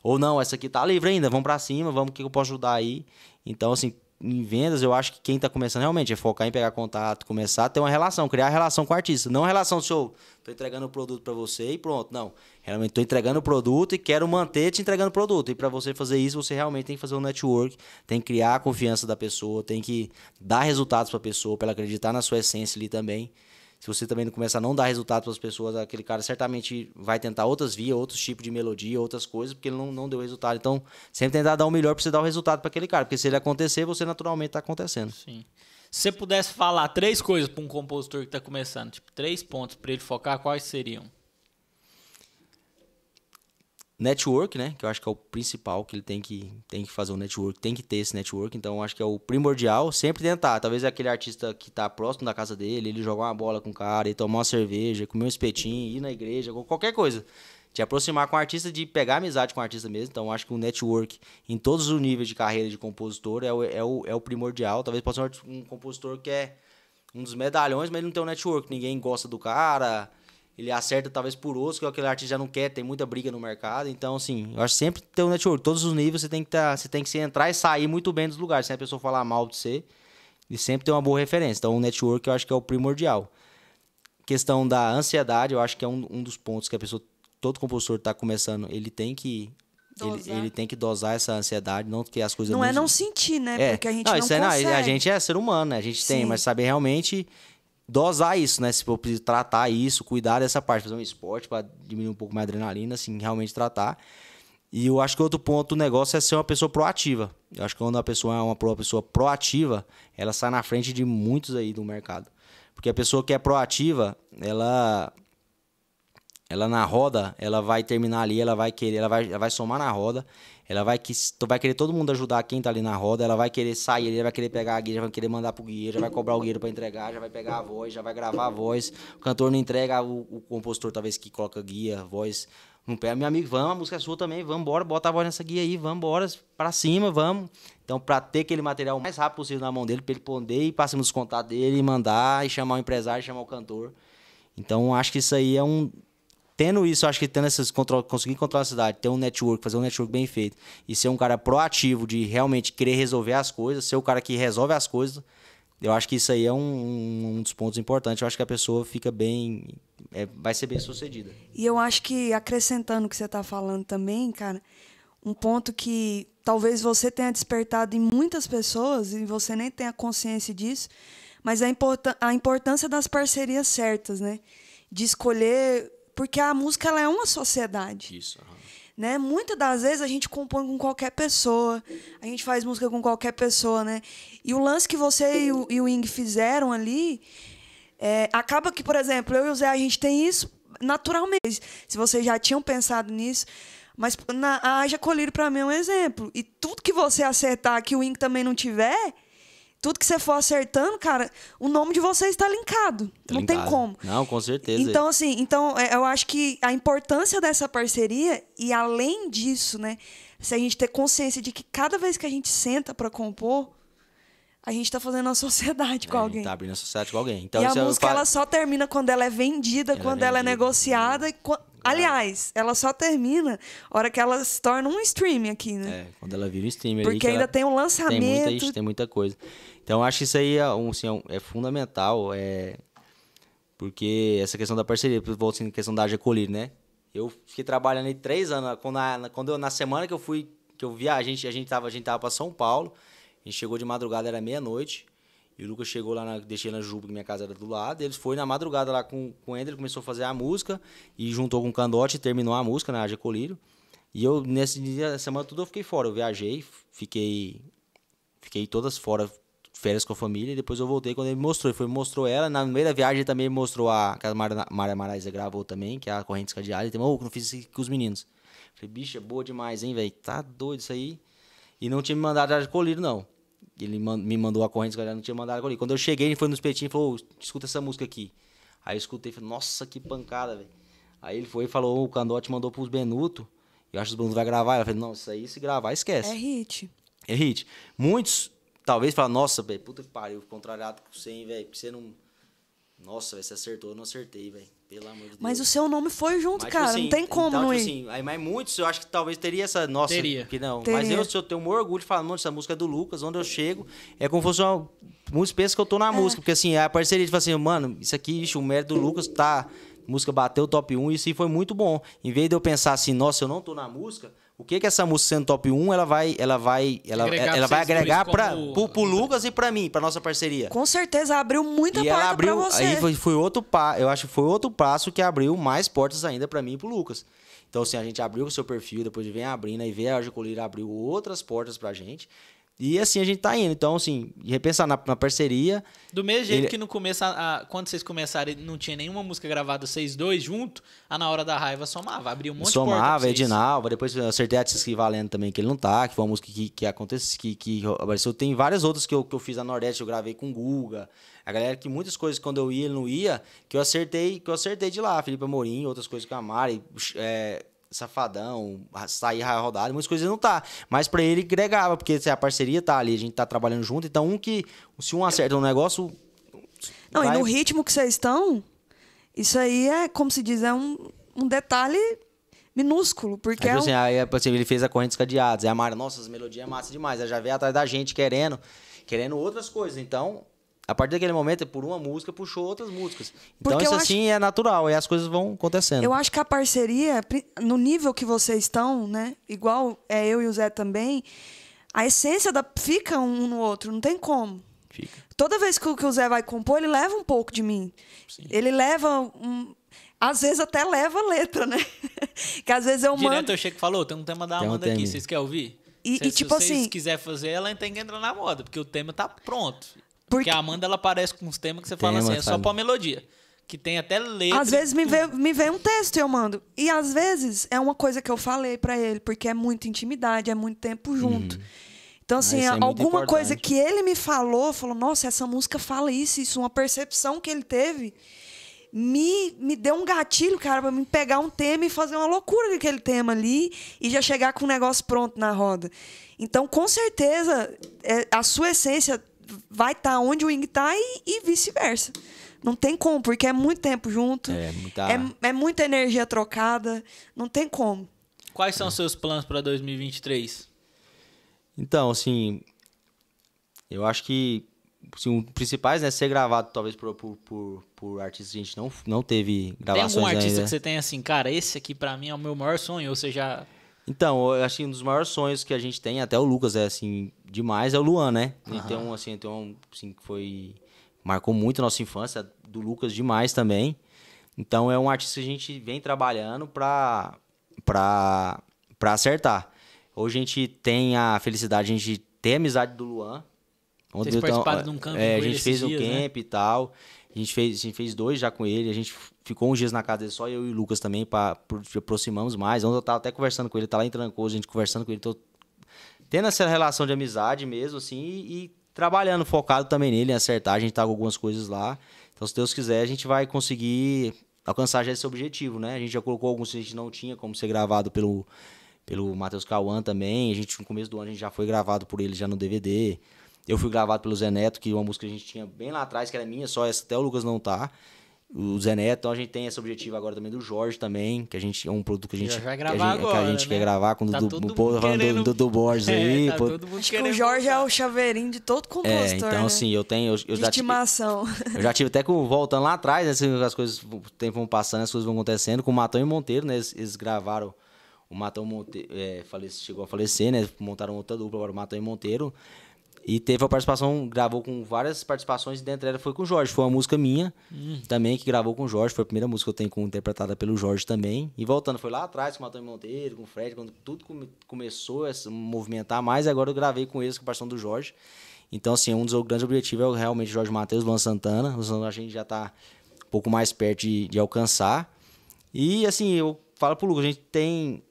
Ou não, essa aqui tá livre ainda, vamos para cima, vamos que eu posso ajudar aí. Então, assim, em vendas, eu acho que quem está começando realmente é focar em pegar contato, começar a ter uma relação, criar relação com o artista. Não relação do show, tô entregando o produto para você e pronto. Não. Realmente tô entregando o produto e quero manter te entregando o produto. E para você fazer isso, você realmente tem que fazer um network, tem que criar a confiança da pessoa, tem que dar resultados para a pessoa, para ela acreditar na sua essência ali também se você também não começar a não dar resultado para as pessoas, aquele cara certamente vai tentar outras vias, outros tipos de melodia, outras coisas, porque ele não, não deu resultado. Então, sempre tentar dar o melhor para você dar o resultado para aquele cara, porque se ele acontecer, você naturalmente está acontecendo. Sim. Se você pudesse falar três coisas para um compositor que está começando, tipo, três pontos para ele focar, quais seriam? network, né? Que eu acho que é o principal que ele tem que, tem que fazer o network, tem que ter esse network. Então, acho que é o primordial sempre tentar. Talvez é aquele artista que tá próximo da casa dele, ele jogar uma bola com o cara, e tomar uma cerveja, comer um espetinho, ir na igreja, qualquer coisa. Te aproximar com o artista, de pegar amizade com o artista mesmo. Então, acho que o network em todos os níveis de carreira de compositor é o, é o, é o primordial. Talvez possa ser um compositor que é um dos medalhões, mas ele não tem um network. Ninguém gosta do cara ele acerta talvez por outros que é aquele artista já não quer, tem muita briga no mercado. Então, assim, eu acho que sempre ter um network, todos os níveis, você tem que tá, você tem que se entrar e sair muito bem dos lugares, sem a pessoa falar mal de você. E sempre ter uma boa referência. Então, o network eu acho que é o primordial. Questão da ansiedade, eu acho que é um, um dos pontos que a pessoa, todo compositor está começando, ele tem que ele, ele, tem que dosar essa ansiedade, não que as coisas não, não é não sentir, né? É. Porque a gente não, não isso consegue. É, não, a gente é ser humano, né? A gente Sim. tem, mas saber realmente dosar isso, né? Se for preciso tratar isso, cuidar dessa parte, fazer um esporte para diminuir um pouco mais a adrenalina, assim, realmente tratar. E eu acho que outro ponto do negócio é ser uma pessoa proativa. Eu acho que quando a pessoa é uma pessoa proativa, ela sai na frente de muitos aí do mercado. Porque a pessoa que é proativa, ela ela na roda, ela vai terminar ali, ela vai querer, ela vai, ela vai somar na roda, ela vai, que, vai querer todo mundo ajudar quem tá ali na roda, ela vai querer sair ali, vai querer pegar a guia, vai querer mandar pro guia, já vai cobrar o guia para entregar, já vai pegar a voz, já vai gravar a voz. O cantor não entrega, o, o compositor talvez que coloca guia, voz. Não pega, meu amigo, vamos, a música é sua também, vamos embora, bota a voz nessa guia aí, vamos embora, pra cima, vamos. Então, para ter aquele material o mais rápido possível na mão dele, para ele poder ir cima dos contatos dele, mandar, e chamar o empresário, chamar o cantor. Então, acho que isso aí é um tendo isso, acho que tendo essas control, conseguir controlar a cidade, ter um network, fazer um network bem feito e ser um cara proativo de realmente querer resolver as coisas, ser o cara que resolve as coisas, eu acho que isso aí é um, um dos pontos importantes. Eu acho que a pessoa fica bem, é, vai ser bem sucedida. E eu acho que acrescentando o que você está falando também, cara, um ponto que talvez você tenha despertado em muitas pessoas e você nem tenha consciência disso, mas a, importância das parcerias certas, né? De escolher porque a música ela é uma sociedade. Isso. Né? Muitas das vezes a gente compõe com qualquer pessoa, a gente faz música com qualquer pessoa, né? E o lance que você e o, e o Ing fizeram ali, é, acaba que, por exemplo, eu e o Zé, a gente tem isso naturalmente. Se vocês já tinham pensado nisso, mas na, a Haja Colírio, para mim, é um exemplo. E tudo que você acertar que o Ing também não tiver, tudo que você for acertando, cara, o nome de vocês está linkado. Não tem como. Não, com certeza. Então, assim, então é, eu acho que a importância dessa parceria, e além disso, né? Se a gente ter consciência de que cada vez que a gente senta para compor, a gente está fazendo a sociedade com é, alguém. Tá abrindo a sociedade com alguém. Então, e a é música, ela só termina quando ela é vendida, ela é quando é vendida, ela é negociada. É. aliás, ela só termina hora que ela se torna um stream aqui, né? É, quando ela vira um stream. Porque ainda tem um lançamento. Tem muita, tem muita coisa. Então acho que isso aí é, um, assim, é, é fundamental, é porque essa questão da parceria, volta assim, questão da Agecolir, né? Eu fiquei trabalhando aí três anos, quando, na, quando eu, na semana que eu fui, que eu via, a gente, a gente tava, a gente tava para São Paulo, a gente chegou de madrugada, era meia-noite, e o Lucas chegou lá, na, deixei na Juba, que minha casa era do lado. Eles foi na madrugada lá com, com o Ender, começou a fazer a música e juntou com o Candote e terminou a música na Ágia Colírio. E eu, nesse dia, semana toda, eu fiquei fora. Eu viajei, fiquei fiquei todas fora férias com a família e depois eu voltei quando ele me mostrou. Ele foi, mostrou ela. Na primeira viagem também mostrou a que a Maria Mara gravou também, que é a corrente escadeada. Ele falou, ô, oh, não fiz isso com os meninos. falei, bicho, é boa demais, hein, velho? Tá doido isso aí. E não tinha me mandado de colírio, não. Ele me mandou a corrente escadeada, não tinha mandado a colírio. Quando eu cheguei, ele foi nos espetinho e falou, oh, escuta essa música aqui. Aí eu escutei e falei, nossa, que pancada, velho. Aí ele foi e falou, o Candote mandou pros Benuto. Eu acho que os Benuto vai gravar. Eu falei, não, isso aí se gravar, esquece. É hit. É hit. Muitos talvez falar, nossa, velho, puta que pariu, contrariado com você, hein, velho, porque você não. Nossa, você acertou, eu não acertei, velho. Pelo amor de Deus. Mas o seu nome foi junto, mas, tipo cara. Assim, não tem como, então, não tipo ir. Assim, aí mas muitos, eu acho que talvez teria essa. Nossa, teria. que não. Teria. Mas eu, se eu tenho um orgulho de falar, mano, essa música é do Lucas, onde eu chego, é como fosse uma. Muitos pensam que eu tô na é. música, porque assim, é a parceria de tipo falar assim, mano, isso aqui, o mérito do Lucas tá. Música bateu top 1, isso aí foi muito bom. Em vez de eu pensar assim, nossa, eu não tô na música, o que que essa música sendo top 1, ela vai ela vai ela, agregar ela vai agregar para como... pro, Lucas e para mim, para nossa parceria. Com certeza abriu muita e porta para você. Aí foi, foi outro pa, eu acho que foi outro passo que abriu mais portas ainda para mim e pro Lucas. Então assim, a gente abriu o seu perfil, depois vem abrindo e vê a Argicolira abriu outras portas pra gente. E assim a gente tá indo. Então, assim, repensar na, na parceria. Do mesmo jeito ele... que no começo, a, quando vocês começaram, não tinha nenhuma música gravada, vocês dois junto, a na hora da raiva somava, abria um monte somava, de Somava, Edinalva, depois eu acertei a que valendo também, que ele não tá, que foi uma música que, que aconteceu, que, que apareceu. Tem várias outras que eu, que eu fiz na Nordeste, eu gravei com Guga. A galera que muitas coisas quando eu ia, ele não ia, que eu acertei, que eu acertei de lá. Felipe Amorim, outras coisas com a Mari. É, safadão, sair rodada, muitas coisas não tá. Mas para ele gregava, porque é a parceria tá ali, a gente tá trabalhando junto, então um que se um acerta um negócio Não, vai... e no ritmo que vocês estão, isso aí é, como se diz, é um, um detalhe minúsculo, porque aí, tipo é um... Assim, aí é, tipo assim, ele fez a corrente cadeadas, aí é a Mara, nossa, as melodias é massa demais, ela já veio atrás da gente querendo, querendo outras coisas. Então, a partir daquele momento, é por uma música, puxou outras músicas. Então, Porque isso assim acho... é natural, e as coisas vão acontecendo. Eu acho que a parceria, no nível que vocês estão, né? Igual é eu e o Zé também, a essência da... fica um no outro, não tem como. Fica. Toda vez que o Zé vai compor, ele leva um pouco de mim. Sim. Ele leva um, às vezes até leva letra, né? que às vezes eu mando. Direto eu chego e falou, tem um tema da Amanda um aqui, vocês querem ouvir? E, se, e tipo vocês assim, quiser fazer, ela tem que entrar na moda, porque o tema tá pronto. Porque, Porque a Amanda ela aparece com uns temas que você fala assim, é só pra melodia. Que tem até letra. Às vezes me vem, me vem um texto e eu mando. E às vezes é uma coisa que eu falei para ele, porque é muita intimidade, é muito tempo uhum. junto. Uhum. Então, ah, assim, é alguma coisa que ele me falou, falou, nossa, essa música fala isso, isso, uma percepção que ele teve, me, me deu um gatilho, cara, pra me pegar um tema e fazer uma loucura daquele tema ali e já chegar com o negócio pronto na roda. Então, com certeza, é, a sua essência vai estar tá onde o Ing está e, e vice-versa. Não tem como, porque é muito tempo junto. É muita... É, é muita energia trocada. Não tem como. Quais são os seus planos para 2023? Então, assim. Eu acho que assim, os principais, né? Ser gravado talvez por, por, por, por artistas que a gente não, não teve gravações. Tem algum artista ainda. que você tem assim, cara, esse aqui para mim é o meu maior sonho, ou você já então, eu acho que um dos maiores sonhos que a gente tem, até o Lucas é assim, demais, é o Luan, né? Uhum. Então, assim, tem um assim, que foi. Marcou muito a nossa infância, do Lucas demais também. Então é um artista que a gente vem trabalhando pra, pra, pra acertar. Hoje a gente tem a felicidade de ter a amizade do Luan, Ontem Vocês participaram de um camp é, A gente fez um dias, né? camp né? e tal. A gente, fez, a gente fez dois já com ele. A gente ficou uns dias na casa dele, só eu e o Lucas também, para aproximamos mais. Ontem eu tava até conversando com ele, tá lá em Trancoso, a gente conversando com ele. Tô tendo essa relação de amizade mesmo, assim, e, e trabalhando focado também nele, em acertar. A gente tá com algumas coisas lá. Então, se Deus quiser, a gente vai conseguir alcançar já esse objetivo, né? A gente já colocou alguns que a gente não tinha, como ser gravado pelo, pelo Matheus Cauã também. A gente, no começo do ano, a gente já foi gravado por ele já no DVD. Eu fui gravado pelo Zé Neto, que é uma música que a gente tinha bem lá atrás, que era minha, só essa até o Lucas não tá. O Zé Neto, então a gente tem esse objetivo agora também do Jorge também, que a gente é um produto que a gente, que a gente, agora, que a gente né? quer gravar com o tá do, do Borges é, aí. Tá pô... Acho que o Jorge é o chaveirinho de todo compositor. É, então né? assim, eu tenho. Eu, eu de já estimação. Tive, eu já tive até com, voltando lá atrás, né, assim, as coisas, o tempo vão passando, as coisas vão acontecendo, com o Matão e Monteiro, né? eles, eles gravaram o Matão Monteiro é, chegou a falecer, né? Montaram outra dupla, agora o Matão e Monteiro. E teve a participação, gravou com várias participações, e dentre elas foi com o Jorge. Foi uma música minha hum. também, que gravou com o Jorge. Foi a primeira música que eu tenho interpretada pelo Jorge também. E voltando, foi lá atrás com o Antônio Monteiro, com o Fred, quando tudo come, começou a se movimentar mais. Agora eu gravei com eles, com a participação do Jorge. Então, assim, um dos grandes objetivos é realmente Jorge Matheus, Luan Santana. A gente já está um pouco mais perto de, de alcançar. E, assim, eu falo pro Lucas, a gente tem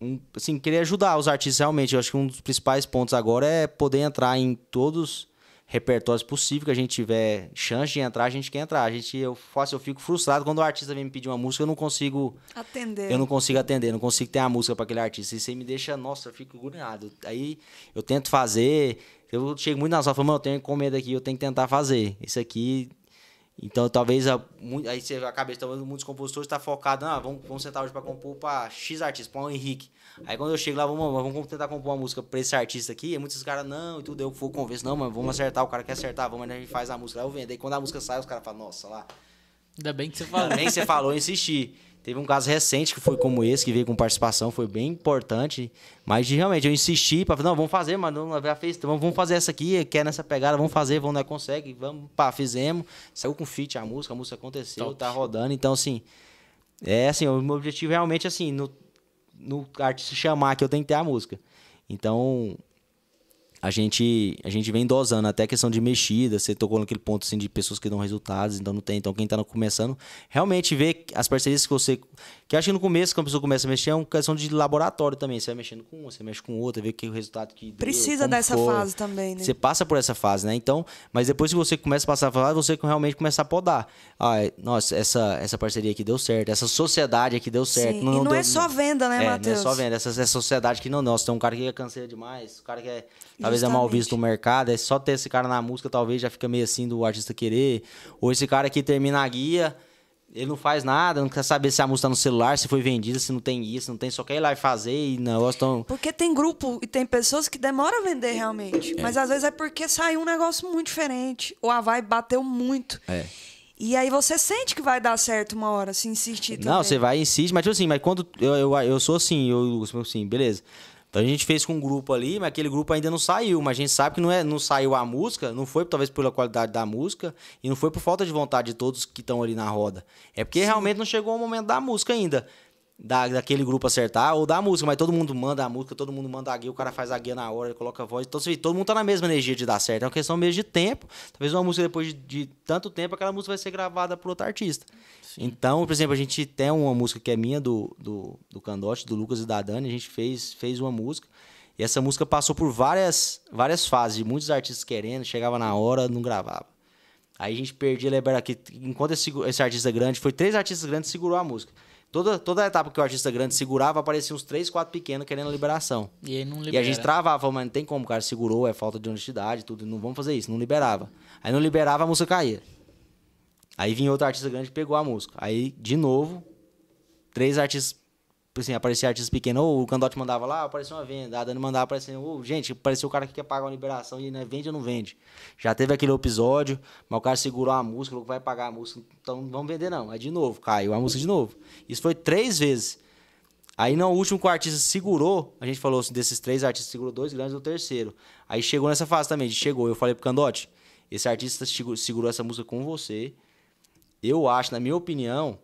um, assim, ajudar os artistas realmente. Eu acho que um dos principais pontos agora é poder entrar em todos repertórios possíveis que a gente tiver chance de entrar, a gente quer entrar. A gente eu faço, eu fico frustrado quando o artista vem me pedir uma música, eu não consigo atender. Eu não consigo atender, não consigo ter a música para aquele artista. Isso aí me deixa, nossa, eu fico agoniado. Aí eu tento fazer, eu chego muito na sala, falo, eu tenho encomenda aqui, eu tenho que tentar fazer. Isso aqui então talvez a, aí você acaba talvez muitos compositores tá focado, ah, vamos, vamos sentar hoje para compor para X artista, para o Henrique. Aí quando eu chego lá, vamos, vamos tentar compor uma música para esse artista aqui, e muitos caras não, e tudo eu vou convencer, não, mas vamos acertar, o cara quer acertar, vamos, a gente faz a música, aí eu vendo. Aí quando a música sai, os caras falam, nossa, lá. Ainda bem que você falou. Ainda bem que você falou, eu insisti. Teve um caso recente que foi como esse, que veio com participação, foi bem importante. Mas realmente eu insisti para não, vamos fazer, mas não já fez, então, vamos fazer essa aqui, quer nessa pegada, vamos fazer, vamos, não é, consegue, vamos, pá, fizemos. Saiu com fit a música, a música aconteceu, Top. tá rodando. Então, assim, é assim, o meu objetivo realmente, assim, no, no artista chamar que eu tenho que ter a música. Então, a gente, a gente vem dosando até a questão de mexida, você tocou naquele ponto assim, de pessoas que dão resultados, então não tem. Então quem está começando, realmente vê as parcerias que você que acho que no começo, quando a pessoa começa a mexer, é uma questão de laboratório também. Você vai mexendo com um, você mexe com outro, vê que o resultado que. Precisa deu, dessa for. fase também, né? Você passa por essa fase, né? Então, mas depois que você começa a passar a fase, você realmente começa a podar. Ah, é, nossa, essa, essa parceria aqui deu certo, essa sociedade aqui deu certo. Sim. Não, e não, não é só venda, né, é, Matheus? Não é só venda, essa, essa sociedade que não, nossa, tem um cara que é canseira demais, o um cara que é, talvez Justamente. é mal visto no mercado, é só ter esse cara na música, talvez já fica meio assim do artista querer. Ou esse cara que termina a guia ele não faz nada, não quer saber se a música tá no celular, se foi vendida, se não tem isso, não tem, só quer ir lá e fazer e negócio tão. Porque tem grupo e tem pessoas que demoram a vender realmente. É. Mas às vezes é porque saiu um negócio muito diferente. Ou a vai bateu muito. É. E aí você sente que vai dar certo uma hora, se insistir também. Não, você vai e insiste, mas tipo assim, mas quando. Eu, eu, eu sou assim, eu, sou assim, beleza. Então a gente fez com um grupo ali, mas aquele grupo ainda não saiu. Mas a gente sabe que não, é, não saiu a música, não foi talvez pela qualidade da música e não foi por falta de vontade de todos que estão ali na roda. É porque Sim. realmente não chegou o momento da música ainda da, daquele grupo acertar, ou da música, mas todo mundo manda a música, todo mundo manda a guia, o cara faz a guia na hora, ele coloca a voz. Então você todo mundo tá na mesma energia de dar certo. É uma questão mesmo de tempo. Talvez uma música depois de, de tanto tempo, aquela música vai ser gravada por outro artista. Sim. Então, por exemplo, a gente tem uma música que é minha, do, do, do Candote, do Lucas e da Dani, a gente fez, fez uma música. E essa música passou por várias, várias fases, muitos artistas querendo, chegava na hora, não gravava. Aí a gente perdia, lembra aqui enquanto esse, esse artista grande, foi três artistas grandes segurou a música. Toda, toda a etapa que o artista grande segurava, aparecia uns três, quatro pequenos querendo a liberação. E ele não liberava. E a gente travava, mas não tem como, o cara segurou, é falta de honestidade, tudo, não vamos fazer isso, não liberava. Aí não liberava, a música caía. Aí vinha outro artista grande e pegou a música. Aí, de novo, três artistas Tipo assim, aparecia artista pequeno, ou o Candote mandava lá, apareceu uma venda, a Dani mandava aparecendo, ou, gente, apareceu o cara que quer pagar uma liberação e né, vende ou não vende. Já teve aquele episódio, mas o cara segurou a música, falou que vai pagar a música, então não vamos vender não. Aí é de novo, caiu a música de novo. Isso foi três vezes. Aí no último que o artista segurou, a gente falou assim, desses três artistas segurou dois grandes, o terceiro. Aí chegou nessa fase também, chegou, eu falei pro Candote, esse artista segurou essa música com você. Eu acho, na minha opinião,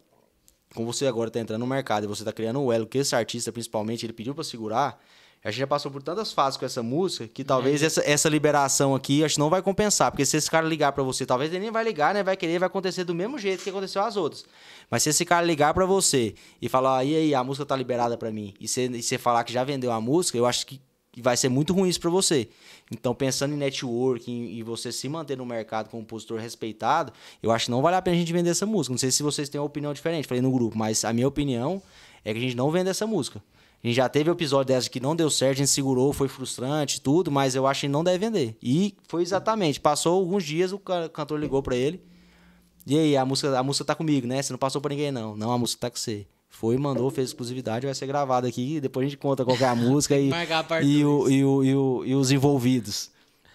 como você agora está entrando no mercado e você está criando um elo, que esse artista principalmente ele pediu para segurar, a gente já passou por tantas fases com essa música que talvez é. essa, essa liberação aqui acho que não vai compensar. Porque se esse cara ligar para você, talvez ele nem vai ligar, né? Vai querer, vai acontecer do mesmo jeito que aconteceu às outras. Mas se esse cara ligar para você e falar, ah, e aí, a música tá liberada para mim, e você, e você falar que já vendeu a música, eu acho que que vai ser muito ruim isso para você. Então, pensando em networking e você se manter no mercado como compositor respeitado, eu acho que não vale a pena a gente vender essa música. Não sei se vocês têm uma opinião diferente, falei no grupo, mas a minha opinião é que a gente não vende essa música. A gente já teve episódio dessa que não deu certo, a gente segurou, foi frustrante, tudo, mas eu acho que não deve vender. E foi exatamente, passou alguns dias, o cantor ligou para ele. E aí, a música, a música tá comigo, né? Você não passou pra ninguém, não. Não, a música tá com você foi, mandou, fez exclusividade, vai ser gravado aqui. Depois a gente conta qual é a música e, a e, o, e, o, e, o, e, os envolvidos.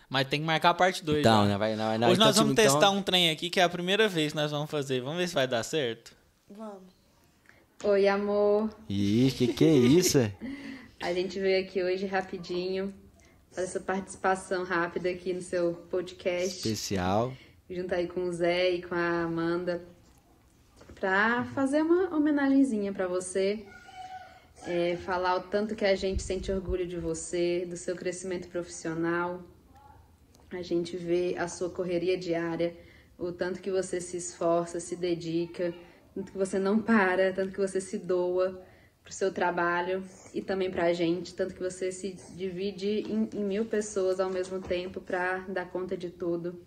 Mas tem que marcar a parte 2. Então, né? né? Vai, vai, vai, Hoje nós então, vamos assim, então- testar um trem aqui, que é a primeira vez que nós vamos fazer. Vamos ver se vai dar certo? Vamos. Oi, amor. Ih, que que é isso? a gente veio aqui hoje rapidinho, fazer essa participação rápida aqui no seu podcast. Especial. Junto aí com o Zé e com a Amanda para fazer uma homenagemzinha para você, é, falar o tanto que a gente sente orgulho de você, do seu crescimento profissional. A gente vê a sua correria diária, o tanto que você se esforça, se dedica, tanto que você não para, tanto que você se doa para o seu trabalho e também para a gente, tanto que você se divide em, em mil pessoas ao mesmo tempo para dar conta de tudo.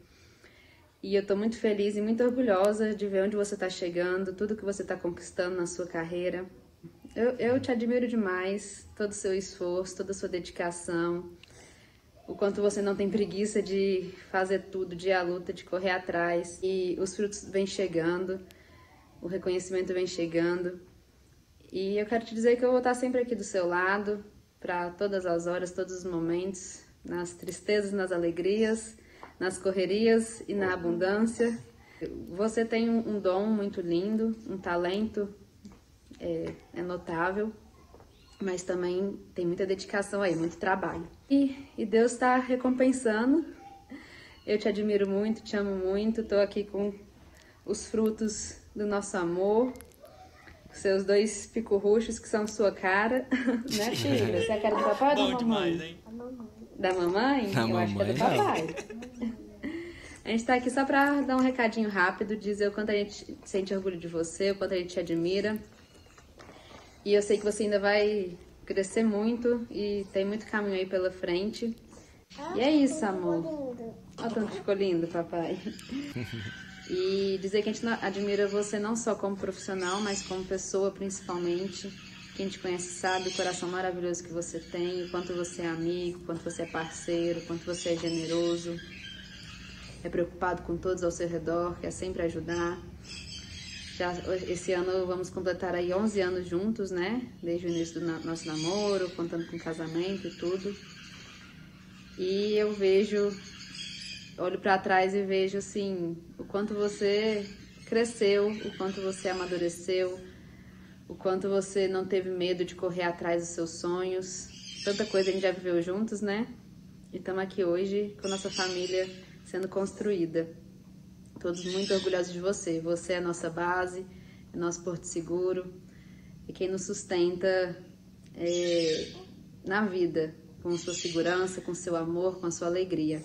E eu estou muito feliz e muito orgulhosa de ver onde você está chegando, tudo que você está conquistando na sua carreira. Eu, eu te admiro demais, todo o seu esforço, toda a sua dedicação, o quanto você não tem preguiça de fazer tudo, de ir à luta, de correr atrás. E os frutos vêm chegando, o reconhecimento vem chegando. E eu quero te dizer que eu vou estar sempre aqui do seu lado, para todas as horas, todos os momentos, nas tristezas, nas alegrias nas correrias e na abundância. Você tem um dom muito lindo, um talento é, é notável, mas também tem muita dedicação aí, muito trabalho. E, e Deus está recompensando. Eu te admiro muito, te amo muito. Estou aqui com os frutos do nosso amor, seus dois pico que são sua cara, né, filha? Você é a cara do papai ou da mamãe? Demais, hein? A mamãe. Da mamãe? Da Eu mamãe, acho que é do papai. a gente tá aqui só pra dar um recadinho rápido, dizer o quanto a gente sente orgulho de você, o quanto a gente te admira. E eu sei que você ainda vai crescer muito e tem muito caminho aí pela frente. Ah, e é isso, amor. Olha tanto ficou lindo, papai. E dizer que a gente admira você não só como profissional, mas como pessoa principalmente. Quem te conhece sabe o coração maravilhoso que você tem, o quanto você é amigo, o quanto você é parceiro, o quanto você é generoso. É preocupado com todos ao seu redor, quer sempre ajudar. Já esse ano vamos completar aí 11 anos juntos, né? Desde o início do nosso namoro, contando com casamento e tudo. E eu vejo, olho para trás e vejo assim, o quanto você cresceu, o quanto você amadureceu, o quanto você não teve medo de correr atrás dos seus sonhos. Tanta coisa a gente já viveu juntos, né? E estamos aqui hoje com nossa família sendo construída. Todos muito orgulhosos de você. Você é a nossa base, é nosso porto seguro e quem nos sustenta é, na vida, com sua segurança, com seu amor, com a sua alegria.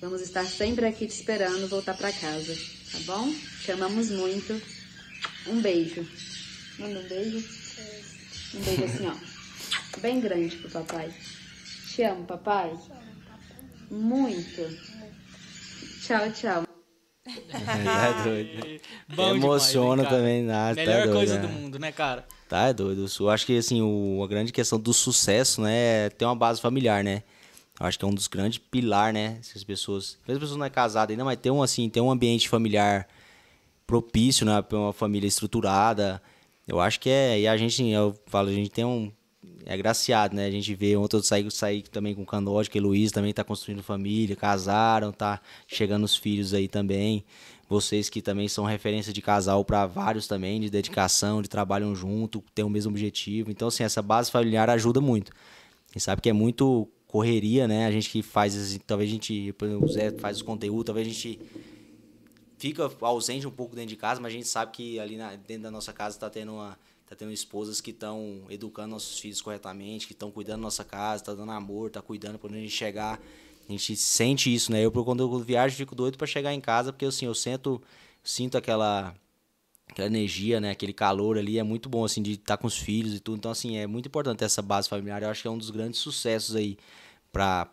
Vamos estar sempre aqui te esperando voltar para casa, tá bom? Te amamos muito. Um beijo. Manda um beijo. Um beijo assim, ó. Bem grande pro papai. Te amo, papai. Muito. Tchau, tchau. tá doido. Né? Bom Emociona também, nada. Né? Tá Melhor tá coisa né? do mundo, né, cara? Tá é doido. Eu acho que assim, o, a grande questão do sucesso, né, é ter uma base familiar, né? Eu acho que é um dos grandes pilares, né? Se as pessoas. As pessoas não é casada ainda, mas ter um assim, tem um ambiente familiar propício, né? Pra uma família estruturada eu acho que é. E a gente, eu falo, a gente tem um. É agraciado, né? A gente vê ontem eu saí, saí também com o que e Luiz também tá construindo família, casaram, tá chegando os filhos aí também. Vocês que também são referência de casal para vários também, de dedicação, de trabalham junto, têm o mesmo objetivo. Então, assim, essa base familiar ajuda muito. E sabe que é muito correria, né? A gente que faz, talvez a gente, o Zé faz os conteúdos, talvez a gente fica ausente um pouco dentro de casa, mas a gente sabe que ali na, dentro da nossa casa está tendo uma tá tendo esposas que estão educando nossos filhos corretamente, que estão cuidando da nossa casa, tá dando amor, tá cuidando quando a gente chegar. A gente sente isso, né? Eu quando eu viajo fico doido para chegar em casa, porque assim, eu sinto sinto aquela aquela energia, né? Aquele calor ali é muito bom assim de estar tá com os filhos e tudo. Então assim, é muito importante essa base familiar. Eu acho que é um dos grandes sucessos aí para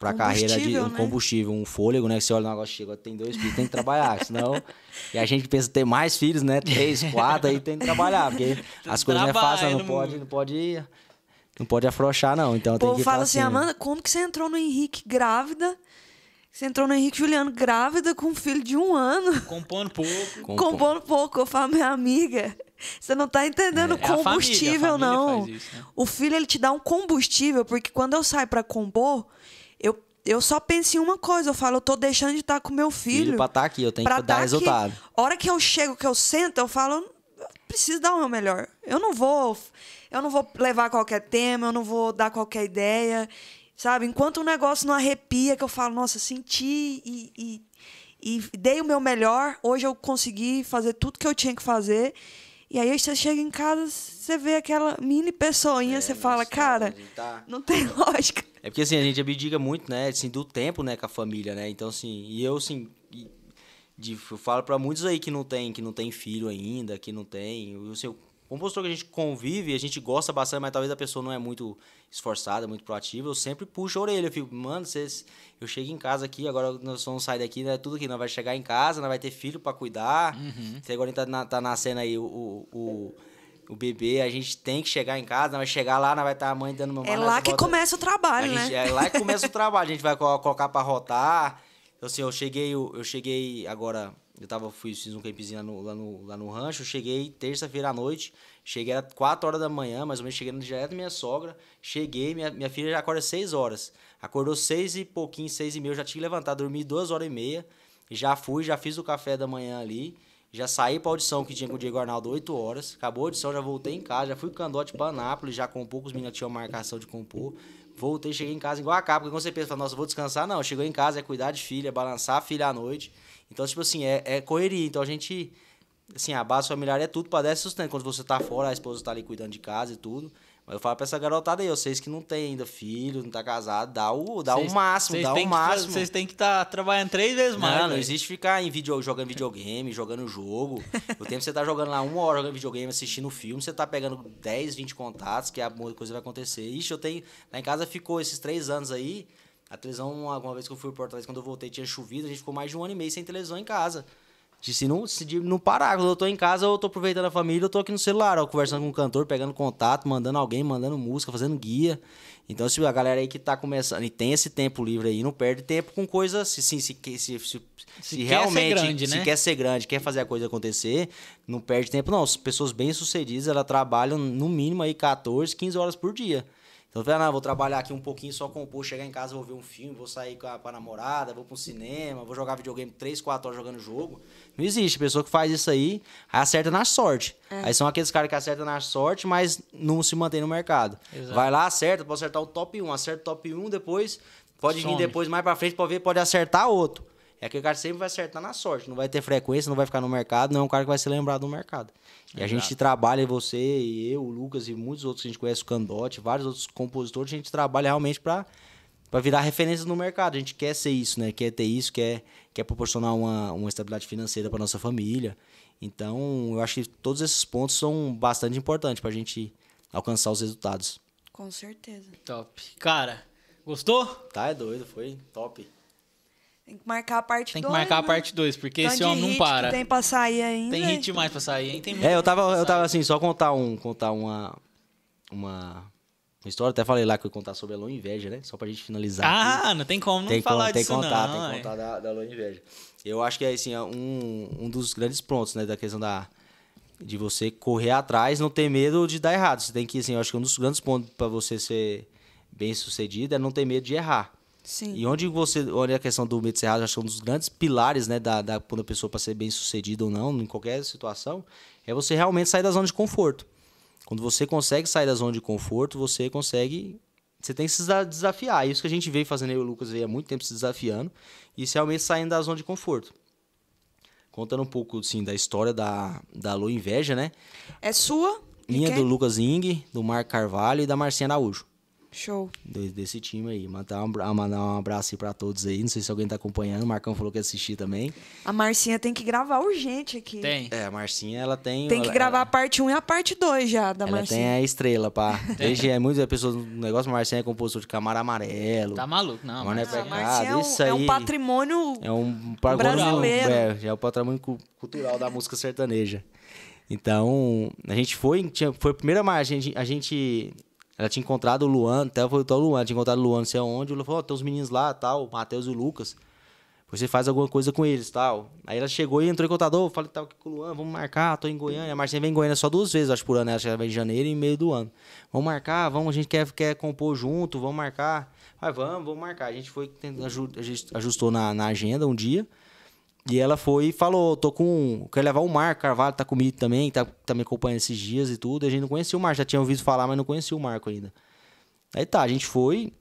pra carreira de um né? combustível, um fôlego, né? Que você olha o negócio, chega, tem dois filhos, tem que trabalhar, senão... E a gente pensa ter mais filhos, né? Três, quatro, aí tem que trabalhar, porque as coisas não é fácil, não pode, não pode... Não pode afrouxar, não. Então tem que fala assim, assim, né? Amanda, como que você entrou no Henrique grávida? Você entrou no Henrique Juliano grávida com um filho de um ano. Compondo pouco. Compondo, Compondo pouco. Eu falo, minha amiga, você não tá entendendo é, é combustível, a família, a família não. Isso, né? O filho, ele te dá um combustível, porque quando eu saio para compor, eu só penso em uma coisa. Eu falo, eu tô deixando de estar com meu filho. filho pra estar tá aqui, eu tenho que dar tá resultado. Aqui. A hora que eu chego, que eu sento, eu falo, eu preciso dar o meu melhor. Eu não vou. Eu não vou levar qualquer tema, eu não vou dar qualquer ideia. Sabe? Enquanto o negócio não arrepia, que eu falo, nossa, senti e, e, e dei o meu melhor. Hoje eu consegui fazer tudo que eu tinha que fazer. E aí você chega em casa, você vê aquela mini pessoinha, é, você fala, cara, tá... não tem lógica. É porque assim, a gente abdica muito, né, assim, do tempo, né, com a família, né? Então, assim, e eu, assim, de, eu falo para muitos aí que não tem, que não tem filho ainda, que não tem, assim, o seu compositor que a gente convive, a gente gosta bastante, mas talvez a pessoa não é muito esforçada, muito proativa, eu sempre puxo a orelha, eu fico, mano, vocês, eu chego em casa aqui, agora nós vamos sair daqui, né, tudo aqui, nós vai chegar em casa, nós vai ter filho para cuidar, uhum. você agora tá, tá nascendo aí o, o, o o bebê, a gente tem que chegar em casa, vai chegar lá, vai estar tá a mãe dando mamãe. É lá que volta... começa o trabalho, gente, né? É lá que começa o trabalho, a gente vai colocar para rotar. Então, assim, eu cheguei, eu, eu cheguei agora, eu tava, fui, fiz um campzinho lá no, lá no, lá no rancho, eu cheguei terça-feira à noite, cheguei às 4 horas da manhã, mais ou menos, cheguei direto da minha sogra, cheguei, minha, minha filha já acorda 6 horas, acordou 6 e pouquinho, 6 e meia, eu já tinha levantar dormi 2 horas e meia, já fui, já fiz o café da manhã ali, já saí pra audição que tinha com o Diego Arnaldo 8 horas. Acabou a audição, já voltei em casa, já fui o candote pra Anápolis, já com poucos meninos tinham marcação de compor. Voltei, cheguei em casa igual a capa, porque quando você pensa, fala, nossa, vou descansar, não. Chegou em casa, é cuidar de filha, é balançar a filha à noite. Então, tipo assim, é, é correria. Então a gente, assim, a base familiar é tudo pra dar sustento. Quando você tá fora, a esposa tá ali cuidando de casa e tudo. Mas eu falo pra essa garotada aí, vocês que não tem ainda filho, não tá casado, dá o, dá cês, o máximo, dá o máximo. Vocês têm que estar tá trabalhando três vezes mais. Não, não existe ficar em video, jogando videogame, jogando jogo. o tempo que você tá jogando lá uma hora jogando videogame, assistindo filme, você tá pegando 10, 20 contatos, que a coisa vai acontecer. Ixi, eu tenho. Lá em casa ficou esses três anos aí. A televisão, alguma vez que eu fui por trás, quando eu voltei, tinha chovido, a gente ficou mais de um ano e meio sem televisão em casa. De se não, se de não parar, quando eu tô em casa, eu tô aproveitando a família, eu tô aqui no celular, ó, conversando com o cantor, pegando contato, mandando alguém, mandando música, fazendo guia. Então, se tipo, a galera aí que tá começando e tem esse tempo livre aí, não perde tempo com coisas, se, se, se, se, se, realmente grande, se né? quer ser grande, quer fazer a coisa acontecer, não perde tempo não. As pessoas bem-sucedidas, elas trabalham no mínimo aí 14, 15 horas por dia. Então, eu ah, vou trabalhar aqui um pouquinho só compor, chegar em casa, vou ver um filme, vou sair com a, com a namorada, vou para o cinema, vou jogar videogame 3, 4 horas jogando jogo. Não existe. Pessoa que faz isso aí, acerta na sorte. É. Aí são aqueles caras que acertam na sorte, mas não se mantém no mercado. Exato. Vai lá, acerta, pode acertar o top 1. Acerta o top 1, depois pode Some. vir depois mais pra frente, pode, ver, pode acertar outro. É aquele cara cara sempre vai acertar na sorte, não vai ter frequência, não vai ficar no mercado, não é um cara que vai ser lembrado no mercado. E Exato. a gente trabalha, você e eu, o Lucas e muitos outros que a gente conhece, o Candote, vários outros compositores, a gente trabalha realmente para virar referência no mercado. A gente quer ser isso, né? Quer ter isso, quer quer é proporcionar uma, uma estabilidade financeira para nossa família. Então, eu acho que todos esses pontos são bastante importantes para a gente alcançar os resultados. Com certeza. Top. Cara, gostou? Tá, é doido, foi top. Tem que marcar a parte 2. Tem que dois, marcar né? a parte 2, porque Tanto esse homem não para. Que tem pra sair ainda. Tem hit então. mais pra sair, hein? Tem é, eu tava, eu tava assim, só contar um, contar uma uma história, até falei lá que eu ia contar sobre a Lua Inveja, né? Só pra gente finalizar. Ah, aqui. não tem como não tem falar como, disso tem contar, não. Tem que contar é. da, da Lua Inveja. Eu acho que é assim, é um, um dos grandes pontos, né? Da questão da, de você correr atrás, não ter medo de dar errado. Você tem que, assim, eu acho que um dos grandes pontos para você ser bem sucedido é não ter medo de errar. Sim. E onde você olha a questão do medo de ser errado, acho que um dos grandes pilares, né, da, da quando a pessoa para ser bem sucedida ou não, em qualquer situação, é você realmente sair da zona de conforto. Quando você consegue sair da zona de conforto, você consegue. Você tem que se desafiar. Isso que a gente veio fazendo, aí, o Lucas veio há muito tempo se desafiando. E isso realmente saindo da zona de conforto. Contando um pouco, assim, da história da, da Lua Inveja, né? É sua? Minha, do é? Lucas Ing, do Marco Carvalho e da Marcinha Araújo. Show. Desse, desse time aí. Mandar um, mandar um abraço aí pra todos aí. Não sei se alguém tá acompanhando. O Marcão falou que ia assistir também. A Marcinha tem que gravar urgente aqui. Tem. É, a Marcinha, ela tem. Tem que ela, gravar ela, a parte 1 e a parte 2 já da ela Marcinha. Ela tem a estrela, pá. Desde é muitas pessoas no negócio, a Marcinha é compositor de Camara Amarelo. Tá maluco, não. Mano, Marcinha, é, Marcinha é, um, isso aí, é um patrimônio. É um patrimônio. É, é o patrimônio cultural da música sertaneja. Então, a gente foi, tinha, foi a primeira a gente, a gente ela tinha encontrado o Luan, até foi o Luan, ela tinha encontrado o Luan, não sei aonde. O Luan falou: oh, tem os meninos lá, tal, o Matheus e o Lucas. Você faz alguma coisa com eles, tal. Aí ela chegou e entrou em contato, eu falei tal com o Luan, vamos marcar, tô em Goiânia. A Marcinha vem em Goiânia só duas vezes, acho, por ano. Né? Ela vem em janeiro e meio do ano. Vamos marcar, vamos, a gente quer, quer compor junto, vamos marcar. vai vamos, vamos marcar. A gente foi, ajustou na, na agenda um dia. E ela foi e falou: tô com. Quer levar o Mar Carvalho, tá comigo também, tá, tá me acompanhando esses dias e tudo. A gente não conhecia o Mar, já tinha ouvido falar, mas não conhecia o Marco ainda. Aí tá, a gente foi,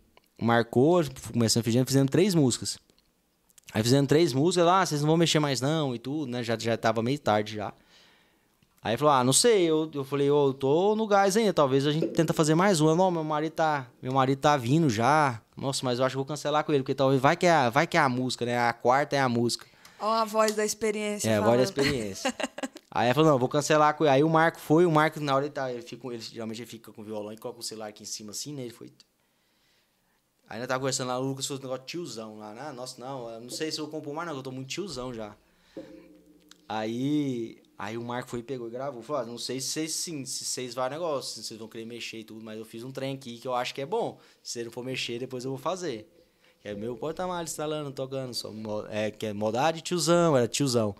marcou, começando fizendo, fizemos três músicas. Aí fizemos três músicas, lá, ah, vocês não vão mexer mais não e tudo, né? Já, já tava meio tarde já. Aí falou, ah, não sei, eu, eu falei, oh, eu tô no gás ainda, talvez a gente tenta fazer mais uma. Não, meu marido tá, meu marido tá vindo já. Nossa, mas eu acho que vou cancelar com ele, porque talvez vai que é, vai que é a música, né? A quarta é a música. Olha a voz da experiência. É, a voz da experiência. aí ela falou, não, vou cancelar. Aí o Marco foi, o Marco na hora ele tá, ele, fica, ele geralmente ele fica com o violão e coloca o celular aqui em cima assim, né? Ele foi... Aí nós tava conversando lá, o Lucas falou um negócio tiozão lá. né nossa, não, eu não sei se eu comprar mais não, eu tô muito tiozão já. Aí, aí o Marco foi, pegou e gravou. Falou, ah, não sei se vocês sim, se vocês vão negócio, se vocês vão querer mexer e tudo, mas eu fiz um trem aqui que eu acho que é bom. Se você não for mexer, depois eu vou fazer. Que é meu porta-malas instalando, tocando, só, é, que é maldade tiozão, era tiozão.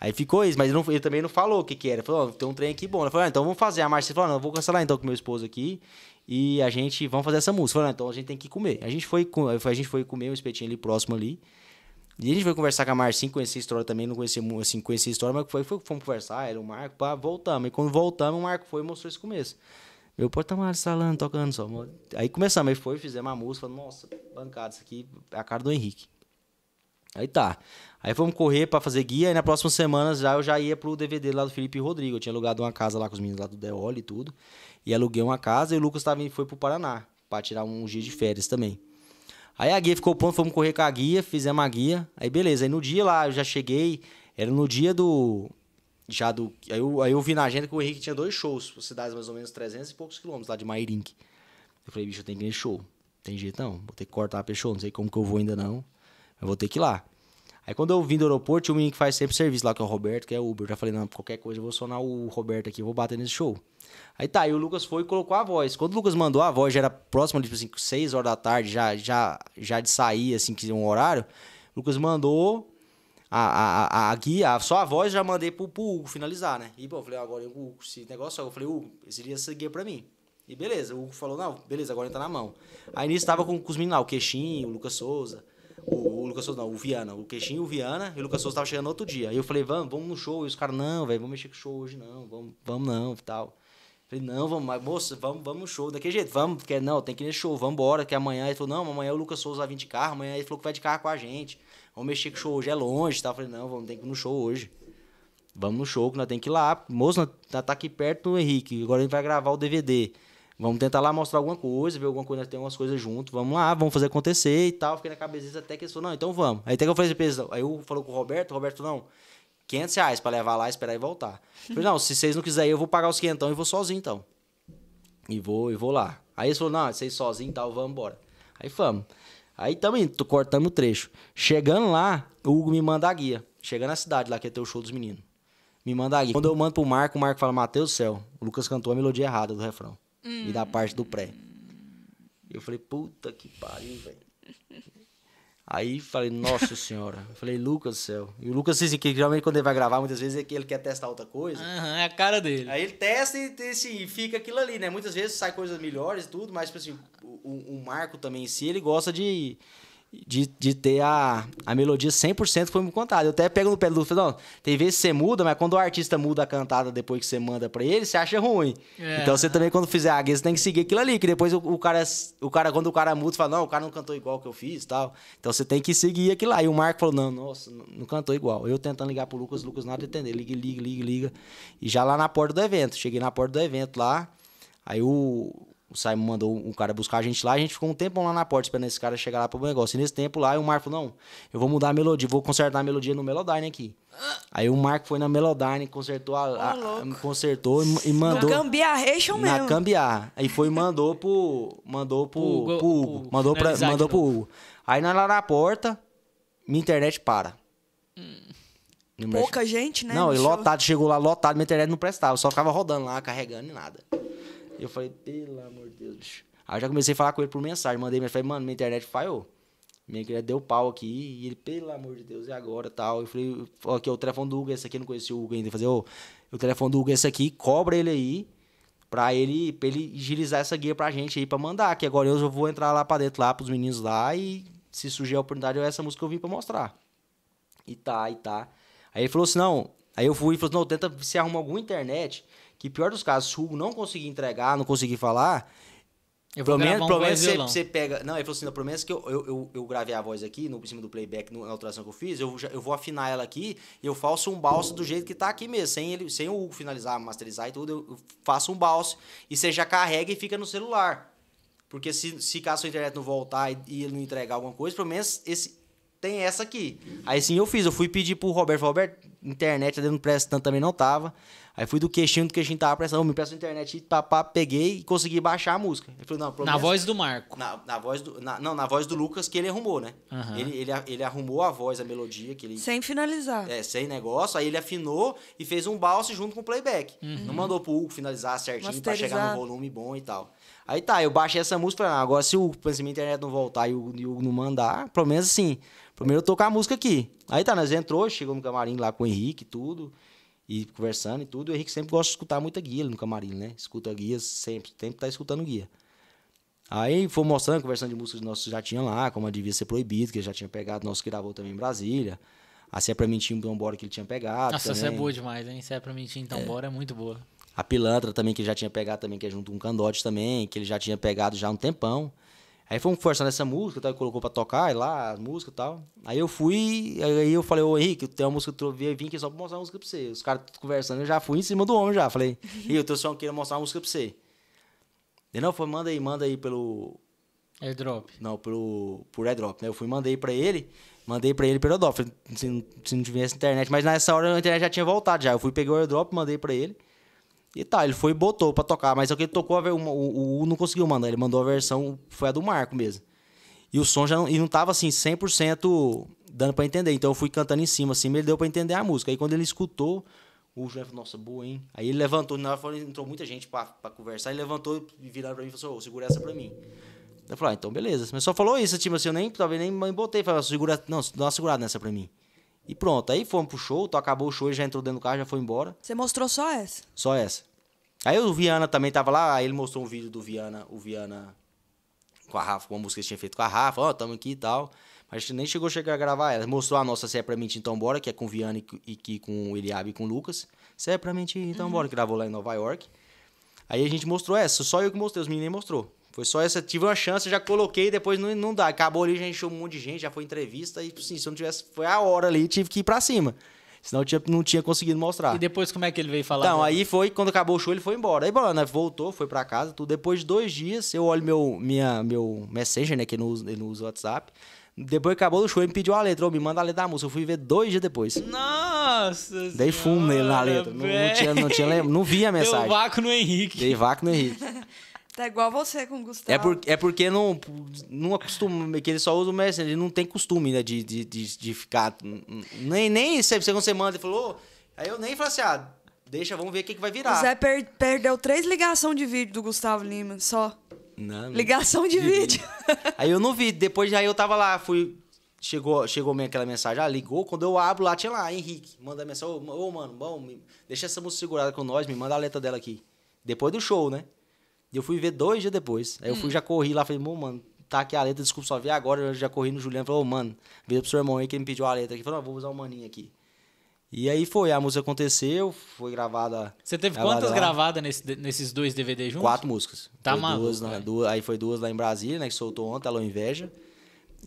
Aí ficou isso, mas ele, não, ele também não falou o que que era. Ele falou, oh, tem um trem aqui bom. ele falou, ah, então vamos fazer. A Márcia falou, não, eu vou cancelar então com meu esposo aqui e a gente, vamos fazer essa música. Falou, ah, então a gente tem que comer. A gente foi, a gente foi comer um espetinho ali próximo ali. E a gente foi conversar com a Marcinha, conhecer a história também, não conhecia, assim, conhecia a história, mas foi, foi, fomos conversar, era o Marco, pá, voltamos. E quando voltamos, o Marco foi e mostrou esse começo. Eu, porta-mar, salando, tocando só. Aí começamos, aí foi, fizemos a música, falando, nossa, bancada, isso aqui é a cara do Henrique. Aí tá. Aí fomos correr para fazer guia, e na próxima semana já eu já ia pro DVD lá do Felipe Rodrigo. Eu tinha alugado uma casa lá com os meninos lá do Deol e tudo. E aluguei uma casa e o Lucas tava, foi pro Paraná para tirar um dia de férias também. Aí a guia ficou pronta, fomos correr com a guia, fizemos a guia. Aí beleza, aí no dia lá eu já cheguei, era no dia do já do. Aí eu, aí eu vi na agenda que o Henrique tinha dois shows, cidades mais ou menos 300 e poucos quilômetros lá de Mairink. Eu falei, bicho, eu tenho que ir nesse show. Tem jeito não, vou ter que cortar a Peixoto, não sei como que eu vou ainda não. mas vou ter que ir lá. Aí quando eu vim do aeroporto, tinha um menino que faz sempre serviço lá, que é o Roberto, que é Uber. Eu já falei, não, qualquer coisa eu vou sonar o Roberto aqui, eu vou bater nesse show. Aí tá, aí o Lucas foi e colocou a voz. Quando o Lucas mandou a voz, já era próximo, tipo assim, 6 horas da tarde, já, já, já de sair, assim, que um horário. O Lucas mandou, a, a, a, guia, só a voz já mandei pro, pro Hugo finalizar, né? E, bom, eu falei, ah, agora o Hugo, esse negócio, eu falei, Hugo, seria essa guia pra mim. E beleza, o Hugo falou, não, beleza, agora tá na mão. Aí nisso tava com, com os meninos lá, o Queixinho, o Lucas Souza, o, o, Lucas Souza não, o Viana, o Queixinho, o Viana, e o Lucas Souza tava chegando outro dia. Aí eu falei, vamos, vamos no show. E os caras, não, velho, vamos mexer com o show hoje não, vamos, vamos não, e tal. Falei, não, vamos, mas, moça, vamos, vamos no show. Daquele jeito, vamos, porque não, tem que ir nesse show, vamos embora, que amanhã. Ele falou, não, amanhã é o Lucas Souza vai vir de carro, amanhã ele falou que vai de carro com a gente vamos mexer com o show hoje, é longe, tá? Eu falei, não, vamos ter que ir no show hoje. Vamos no show, que nós temos que ir lá. Moço, nós tá, tá aqui perto do Henrique, agora a gente vai gravar o DVD. Vamos tentar lá mostrar alguma coisa, ver alguma coisa, nós temos umas coisas junto. Vamos lá, vamos fazer acontecer e tal. Fiquei na cabeça até que eles falaram, não, então vamos. Aí até que eu falei aí eu falou com o Roberto, o Roberto não, 500 reais pra levar lá, esperar e voltar. Eu falei, não, se vocês não quiserem, eu vou pagar os quentão e vou sozinho então. E vou, e vou lá. Aí eles falaram, não, vocês sozinhos e tal, vamos embora. Aí fomos. Aí também tô cortando o trecho. Chegando lá, o Hugo me manda a guia. Chegando na cidade lá, que é ter o show dos meninos. Me manda a guia. Quando eu mando pro Marco, o Marco fala: Mateus céu, o Lucas cantou a melodia errada do refrão. Hum. E da parte do pré. Eu falei: Puta que pariu, velho. Aí falei, nossa senhora. falei, Lucas do céu. E o Lucas, assim, que geralmente quando ele vai gravar, muitas vezes é que ele quer testar outra coisa. Uhum, é a cara dele. Aí ele testa e assim, fica aquilo ali, né? Muitas vezes sai coisas melhores e tudo, mas, tipo assim, o, o, Marco também em si, ele gosta de de, de ter a, a melodia 100% que foi me contada. Eu até pego no pé do Luffy, não, tem vezes que você muda, mas quando o artista muda a cantada depois que você manda para ele, você acha ruim. É. Então você também, quando fizer a guia, você tem que seguir aquilo ali, que depois o, o, cara, o cara, quando o cara muda, você fala, não, o cara não cantou igual que eu fiz tal. Então você tem que seguir aquilo lá. E o Marco falou, não, nossa, não cantou igual. Eu tentando ligar pro Lucas, Lucas nada entender, liga, liga, liga, liga. E já lá na porta do evento, cheguei na porta do evento lá, aí o o Simon mandou um cara buscar a gente lá, a gente ficou um tempão lá na porta esperando esse cara chegar lá pro negócio. E nesse tempo lá, o Marco falou, não, eu vou mudar a melodia, vou consertar a melodia no Melodyne aqui. Aí o Marco foi na Melodyne, consertou a, a, a consertou e, e mandou. Na mesmo. Na cambiar. Aí foi e mandou pro. Mandou pro, Hugo, pro Hugo. Hugo. Mandou, pra, mandou pro Hugo. Aí na lá na porta, minha internet para. Hum. Pouca gente, né? Não, e lotado, chegou lá lotado, minha internet não prestava, só ficava rodando lá, carregando e nada eu falei, pelo amor de Deus, bicho. Aí eu já comecei a falar com ele por mensagem, mandei mensagem, falei, mano, minha internet falhou. Minha internet deu pau aqui, e ele, pelo amor de Deus, e agora, tal. Eu falei, ó, aqui, é o telefone do Hugo, esse aqui, eu não conhecia o Hugo ainda. Eu falei, ô, é o telefone do Hugo, esse aqui, cobra ele aí, pra ele, pra ele agilizar essa guia pra gente aí, pra mandar. Que agora eu vou entrar lá pra dentro, lá pros meninos lá, e se surgir a oportunidade, é essa música que eu vim pra mostrar. E tá, e tá. Aí ele falou assim, não... Aí eu fui e falou assim, não, tenta se arrumar alguma internet que pior dos casos, se o Hugo não conseguir entregar, não conseguir falar, pelo menos, pelo menos você, você pega. Não, ele falou assim: não, pelo menos que eu, eu, eu, gravei a voz aqui, no, em cima do playback, na alteração que eu fiz, eu, eu vou afinar ela aqui e eu faço um balse do jeito que tá aqui mesmo, sem, ele, sem o Hugo finalizar, masterizar e tudo, eu faço um balse e você já carrega e fica no celular. Porque se, se caso a internet não voltar e, e ele não entregar alguma coisa, pelo menos esse, tem essa aqui. Aí sim eu fiz, eu fui pedir pro Roberto, Roberto, internet dele não presta tanto, também não tava. Aí fui do queixinho, do queixinho tava prestando, me peço internet, papá, peguei e consegui baixar a música. Ele falou, não, Na voz do Marco. Na, na voz do, na, não, na voz do Lucas que ele arrumou, né? Uhum. Ele, ele, ele arrumou a voz, a melodia que ele. Sem finalizar. É, sem negócio. Aí ele afinou e fez um balse junto com o playback. Uhum. Não mandou pro Hugo finalizar certinho pra chegar no volume bom e tal. Aí tá, eu baixei essa música falei, ah, agora se o se minha internet não voltar e o Hugo não mandar, pelo menos assim, primeiro eu tô com a música aqui. Aí tá, nós entrou, chegou no camarim lá com o Henrique e tudo e conversando e tudo. O Henrique sempre gosta de escutar muita guia no camarim, né? Escuta guias sempre, sempre tá escutando guia. Aí foi mostrando, conversando de músicas nossas já tinha lá, como a devia ser proibido, que já tinha pegado, nosso que gravou também em Brasília. A Se é Pra Mentir, então bora que ele tinha pegado. Nossa, também. essa é boa demais, hein? Se é Pra Mentir, então é. bora é muito boa. A Pilantra também, que ele já tinha pegado também, que é junto com o Candote também, que ele já tinha pegado já há um tempão. Aí fomos forçando essa música, tal, tá? colocou pra tocar, e lá, a música e tal. Aí eu fui, aí eu falei, ô Henrique, tem uma música que eu vim aqui só pra mostrar uma música pra você. Os caras conversando, eu já fui em cima do homem já. Falei, e o teu som queria mostrar uma música pra você. Ele não foi, manda aí, manda aí pelo. Airdrop. Não, pelo. Por airdrop, né? Eu fui mandei pra ele, mandei pra ele pelo airdrop. Se, se não tivesse internet, mas nessa hora a internet já tinha voltado já. Eu fui, peguei o airdrop, mandei pra ele. E tá, ele foi e botou pra tocar, mas é que ele tocou, o, o, não conseguiu mandar, ele mandou a versão, foi a do Marco mesmo. E o som já não, e não tava assim, 100% dando pra entender, então eu fui cantando em cima, assim, mas ele deu pra entender a música. Aí quando ele escutou, o João falou, nossa, boa, hein? Aí ele levantou, na hora entrou muita gente pra, pra conversar, ele levantou e viraram pra mim e falou oh, segura essa pra mim. Eu falei, ah, então beleza. Mas só falou isso, tipo assim, eu nem, talvez nem botei, falei, segura, não, dá uma segurada nessa pra mim. E pronto, aí fomos pro show, tu acabou o show, já entrou dentro do carro, já foi embora. Você mostrou só essa? Só essa. Aí o Viana também tava lá, aí ele mostrou um vídeo do Viana, o Viana com a Rafa, uma música que tinha feito com a Rafa, ó, oh, tamo aqui e tal. Mas a gente nem chegou a chegar a gravar ela. Mostrou a nossa Se é Pra Mentir, Então Bora, que é com o Viana e que com o Eliabe e com o Lucas. Se é Pra Mentir, Então uhum. Bora, que gravou lá em Nova York. Aí a gente mostrou essa, só eu que mostrei, os meninos nem mostrou. Foi só essa, tive uma chance, já coloquei, depois não, não dá. Acabou ali, já encheu um monte de gente, já foi entrevista, e sim se eu não tivesse, foi a hora ali, tive que ir pra cima. Senão eu tinha, não tinha conseguido mostrar. E depois como é que ele veio falar? Então, né? aí foi, quando acabou o show, ele foi embora. Aí, bora, né? Voltou, foi pra casa, tudo. Depois de dois dias, eu olho meu, minha, meu Messenger, né? Que ele não usa, o WhatsApp. Depois que acabou o show, ele me pediu a letra. ou me manda a letra da música. Eu fui ver dois dias depois. Nossa Dei fumo nele na letra. Não, não, tinha, não, tinha, não vi a mensagem. Dei vácuo no Henrique. Dei vácuo no Henrique. Tá igual você com o Gustavo. É, por, é porque não, não acostuma, que ele só usa o Messenger, ele não tem costume né, de, de, de, de ficar. Nem, nem você, quando você manda, ele falou. Aí eu nem falo assim, ah, deixa, vamos ver o que, que vai virar. O Zé per perdeu três ligações de vídeo do Gustavo Lima, só. Não, Ligação de, de vídeo. vídeo. aí eu não vi, depois aí eu tava lá, fui. Chegou, chegou aquela mensagem, ah, ligou. Quando eu abro lá, tinha lá, Henrique, manda mensagem, ô, mano, bom, deixa essa música segurada com nós, me manda a letra dela aqui. Depois do show, né? E eu fui ver dois dias depois. Aí eu fui, hum. já corri lá, falei, mano, tá aqui a letra, desculpa, só ver agora. Eu já corri no Juliano, falou, oh, mano, vira pro seu irmão aí que ele me pediu a letra aqui. Falou, ah, vou usar o maninho aqui. E aí foi, a música aconteceu, foi gravada. Você teve quantas gravadas nesse, nesses dois DVDs juntos? Quatro músicas. Tá foi maluco. Duas, né, duas, aí foi duas lá em Brasília, né? Que soltou ontem, Alô Inveja.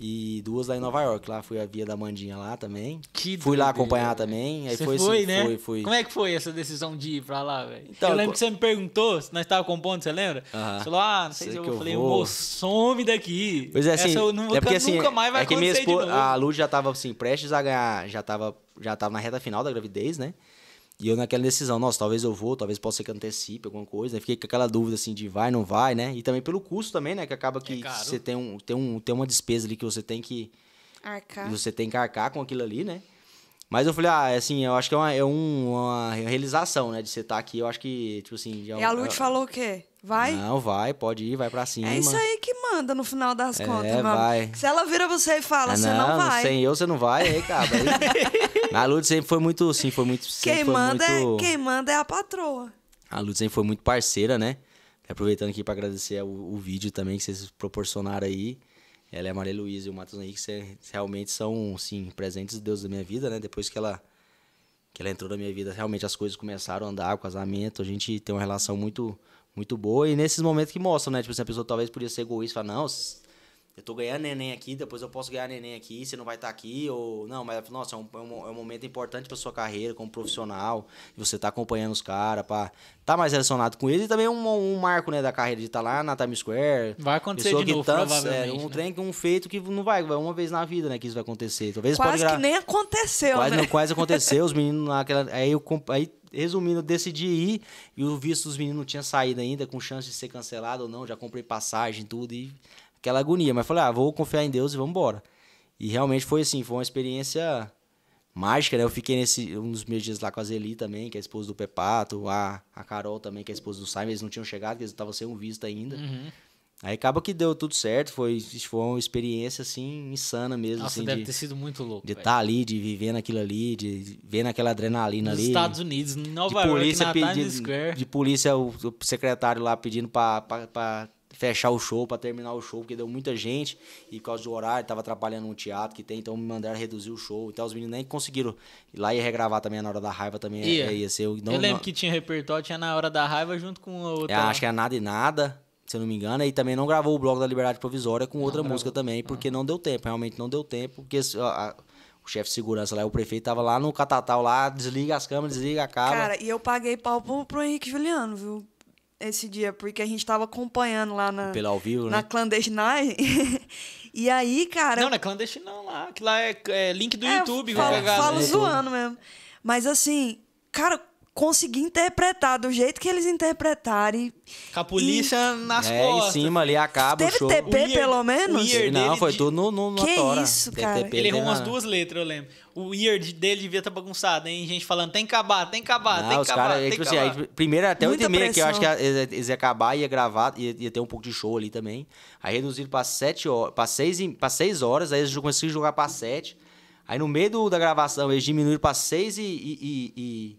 E duas lá em Nova York. Lá fui a Via da Mandinha lá também. Que fui lá acompanhar véio. também. Aí você foi, foi assim, né? Foi, foi. Como é que foi essa decisão de ir pra lá, velho? Então, eu lembro co... que você me perguntou, se nós tava compondo, você lembra? Uh -huh. Você falou, ah, não sei, sei se eu, eu falei, vou. some daqui. Pois é, assim, essa eu não, é porque, assim, nunca mais vai é que minha esposa, A Luz já tava assim, prestes a ganhar, já tava, já tava na reta final da gravidez, né? E eu naquela decisão, nossa, talvez eu vou, talvez possa ser que antecipe alguma coisa. né? fiquei com aquela dúvida assim de vai, não vai, né? E também pelo custo também, né? Que acaba que é você tem, um, tem, um, tem uma despesa ali que você tem que. Arcar. Você tem que arcar com aquilo ali, né? Mas eu falei, ah, é assim, eu acho que é uma, é uma realização, né? De você estar tá aqui, eu acho que, tipo assim... É e a Lud é falou o quê? Vai? Não, vai, pode ir, vai pra cima. É isso aí que manda no final das é, contas, mano. Vai. Se ela vira você e fala, ah, você não, não, vai. Sem eu, você não vai, aí, cara. Aí... a Lud sempre foi muito, sim, foi muito. Quem manda, é, muito... É, quem manda é a patroa. A Lud sempre foi muito parceira, né? Aproveitando aqui para agradecer o, o, vídeo também que vocês proporcionaram aí. Ela é a Maria Luísa e o Matos Henrique, que realmente são, sim, presentes de Deus da minha vida, né? Depois que ela que ela entrou na minha vida, realmente as coisas começaram a andar, o casamento, a gente tem uma relação muito muito boa. E nesses momentos que mostram, né? Tipo, assim, a pessoa talvez podia ser egoísta, falar, não, eu tô ganhando neném aqui, depois eu posso ganhar neném aqui, você não vai estar tá aqui, ou... Não, mas, nossa, é, é um, é um momento importante pra sua carreira como profissional, você tá acompanhando os caras, pra... Tá mais relacionado com eles, e também é um, um marco, né, da carreira, de estar tá lá na Times Square. Vai acontecer de novo, provavelmente é, um né? trem, um feito que não vai, vai uma vez na vida, né, que isso vai acontecer. Talvez quase pode... que nem aconteceu, quase, né? Quase aconteceu, os meninos naquela... Aí, eu, aí resumindo, eu decidi ir e o visto dos meninos não tinha saído ainda, com chance de ser cancelado ou não. Já comprei passagem, tudo e aquela agonia. Mas falei, ah, vou confiar em Deus e vamos embora. E realmente foi assim, foi uma experiência mágica, né? Eu fiquei nesse, um dos meus dias lá com a Zeli também, que é a esposa do Pepato, a, a Carol também, que é a esposa do Simon. Eles não tinham chegado, eles estavam sem um visto ainda. Uhum. Aí acaba que deu tudo certo, foi, foi uma experiência assim insana mesmo. Nossa, assim, deve de, ter sido muito louco. De estar tá ali, de vivendo aquilo ali, de vendo aquela adrenalina Nos ali. Nos Estados Unidos, em Nova York, na Times Square. De polícia, o, o secretário lá pedindo para fechar o show, para terminar o show, porque deu muita gente e por causa do horário tava atrapalhando um teatro que tem, então me mandaram reduzir o show. Então os meninos nem conseguiram ir lá e regravar também na hora da raiva também é, ia, é, ia ser. Não, eu lembro não, que tinha repertório, tinha na hora da raiva junto com a outra. É, acho né? que é nada e nada se eu não me engano, e também não gravou o bloco da Liberdade Provisória com outra música também, porque ah. não deu tempo, realmente não deu tempo, porque a, a, o chefe de segurança lá, o prefeito, tava lá no catatal lá, desliga as câmeras, desliga a cara. Cara, e eu paguei pau pro, pro Henrique Juliano, viu? Esse dia, porque a gente tava acompanhando lá na. Pelo ao vivo, na né? e aí, cara. Não, não é clandestinão lá. Que lá é, é link do é, YouTube, falo, velho. Falo zoando mesmo. Mas assim, cara, conseguir interpretar do jeito que eles interpretarem. Com a polícia e... nas é, costas. em cima ali, acaba Teve o show. TP, o pelo menos? Não, foi de... tudo no, no, que isso, cara. TP, ele errou umas duas letras, eu lembro. O weird dele devia estar tá bagunçado, hein? Gente falando, tem que acabar, tem que acabar, não, tem que acabar, cara, é, tem tipo que tipo acabar. Assim, aí, primeiro até o e meia, que eu acho que eles iam acabar, ia gravar, ia, ia, ter um pouco de show ali também. Aí reduziram pra, sete horas, pra, seis, pra seis horas, aí eles a jogar pra sete. Aí no meio do, da gravação eles diminuíram pra seis e, e, e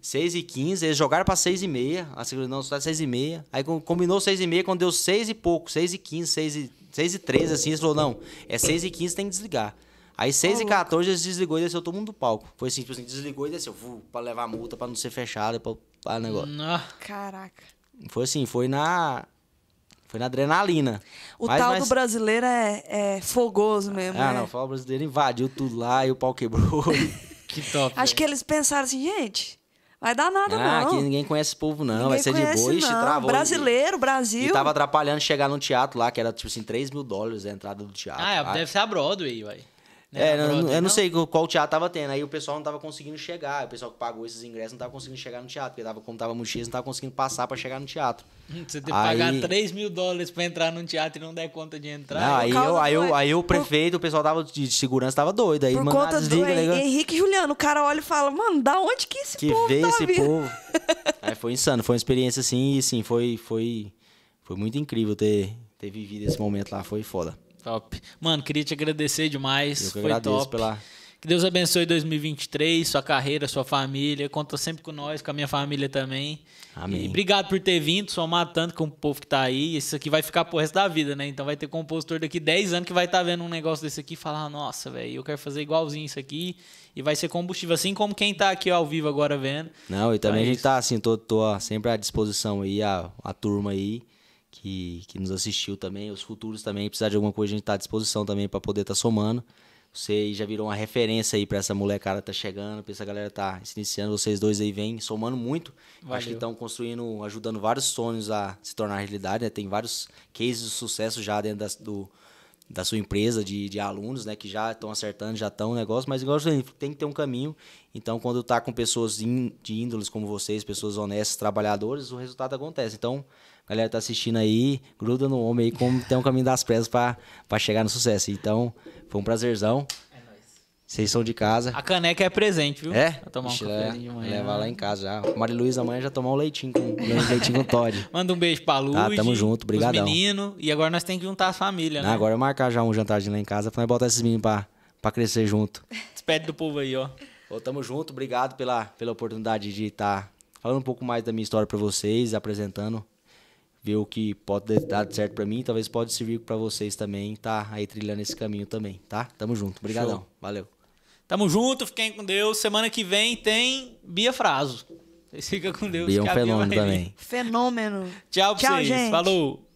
6 e 15, eles jogaram para 6 e meia, a segurança não, 6 e meia. Aí combinou 6 e meia, quando deu 6 e pouco, 6 e 15, 6 e, 6 e 13, assim, eles falaram, não, é 6 e 15, tem que desligar. Aí 6 e 14 eles desligou e desceu todo mundo do palco. Foi assim, tipo assim, desligou e desceu, pra levar a multa, para não ser fechado, pra, pra negócio. Caraca. Foi assim, foi na... Foi na adrenalina. O mas, tal mas... do brasileiro é, é fogoso mesmo. Ah, é. não, o brasileiro invadiu tudo lá e o pau quebrou. que top. Acho é. que eles pensaram assim, gente, Vai dar nada, ah, não. Aqui ninguém conhece esse povo, não. Ninguém vai ser conhece, de boa. Ixi, travou. Brasileiro, Brasil. E tava atrapalhando chegar no teatro lá, que era tipo assim, 3 mil dólares a entrada do teatro. Ah, é, ah. deve ser a Broadway, vai. Né, é, eu, eu não, sei qual teatro tava tendo. Aí o pessoal não tava conseguindo chegar. O pessoal que pagou esses ingressos não tava conseguindo chegar no teatro. Porque tava, como tava mochila, não tava conseguindo passar para chegar no teatro. Hum, você tem que aí... pagar 3 mil dólares para entrar num teatro e não der conta de entrar. Não, aí, eu, aí, eu, aí o prefeito, o pessoal tava de segurança tava doido. Aí Por conta desliga, do legal. Henrique Juliano, o cara olha e fala, mano, da onde que esse que povo Que tá esse vindo? povo. aí é, foi insano, foi uma experiência assim, e assim, foi, foi, foi muito incrível ter, ter vivido esse momento lá, foi foda. Top. Mano, queria te agradecer demais. Eu que Foi top. Pela... Que Deus abençoe 2023, sua carreira, sua família. Conta sempre com nós, com a minha família também. Amém. E obrigado por ter vindo, somar tanto com o povo que tá aí. Isso aqui vai ficar pro resto da vida, né? Então vai ter compositor daqui 10 anos que vai estar tá vendo um negócio desse aqui e falar: nossa, velho, eu quero fazer igualzinho isso aqui. E vai ser combustível, assim como quem tá aqui ao vivo agora vendo. Não, e também a gente tá assim, tô, tô sempre à disposição aí, a, a turma aí que, que nos assistiu também, os futuros também, precisar de alguma coisa, a gente está à disposição também para poder estar tá somando. Você já virou uma referência aí para essa molecada tá chegando, para essa galera tá se iniciando, vocês dois aí vêm somando muito. Valeu. Acho que estão construindo, ajudando vários sonhos a se tornar realidade, né? Tem vários cases de sucesso já dentro da, do, da sua empresa de, de alunos, né, que já estão acertando, já estão um negócio, mas igual tem que ter um caminho. Então, quando tá com pessoas de índoles como vocês, pessoas honestas, trabalhadoras, o resultado acontece. Então, galera tá assistindo aí, gruda no homem aí, como tem um caminho das pedras para chegar no sucesso. Então, foi um prazerzão. Vocês são de casa. A caneca é presente, viu? É? Vai tomar Ixi, um café é. de manhã. Levar lá em casa já. Maria Luiz amanhã já tomar um leitinho com, um leitinho com Todd. Manda um beijo pra Luiz. Tá, tamo junto, brigadão. Os menino e agora nós temos que juntar as famílias, né? Agora é marcar já um jantarzinho lá em casa pra nós botar esses meninos pra, pra crescer junto. Despede do povo aí, ó. Ô, tamo junto, obrigado pela, pela oportunidade de estar tá falando um pouco mais da minha história pra vocês, apresentando ver o que pode dar certo para mim, talvez pode servir para vocês também, tá aí trilhando esse caminho também, tá? Tamo junto, obrigadão, Show. valeu. Tamo junto, fiquem com Deus. Semana que vem tem Bia Fraso. Vocês ficam com Deus. Bia é um fenômeno também. Fenômeno. Tchau pra Tchau, vocês. Gente. Falou.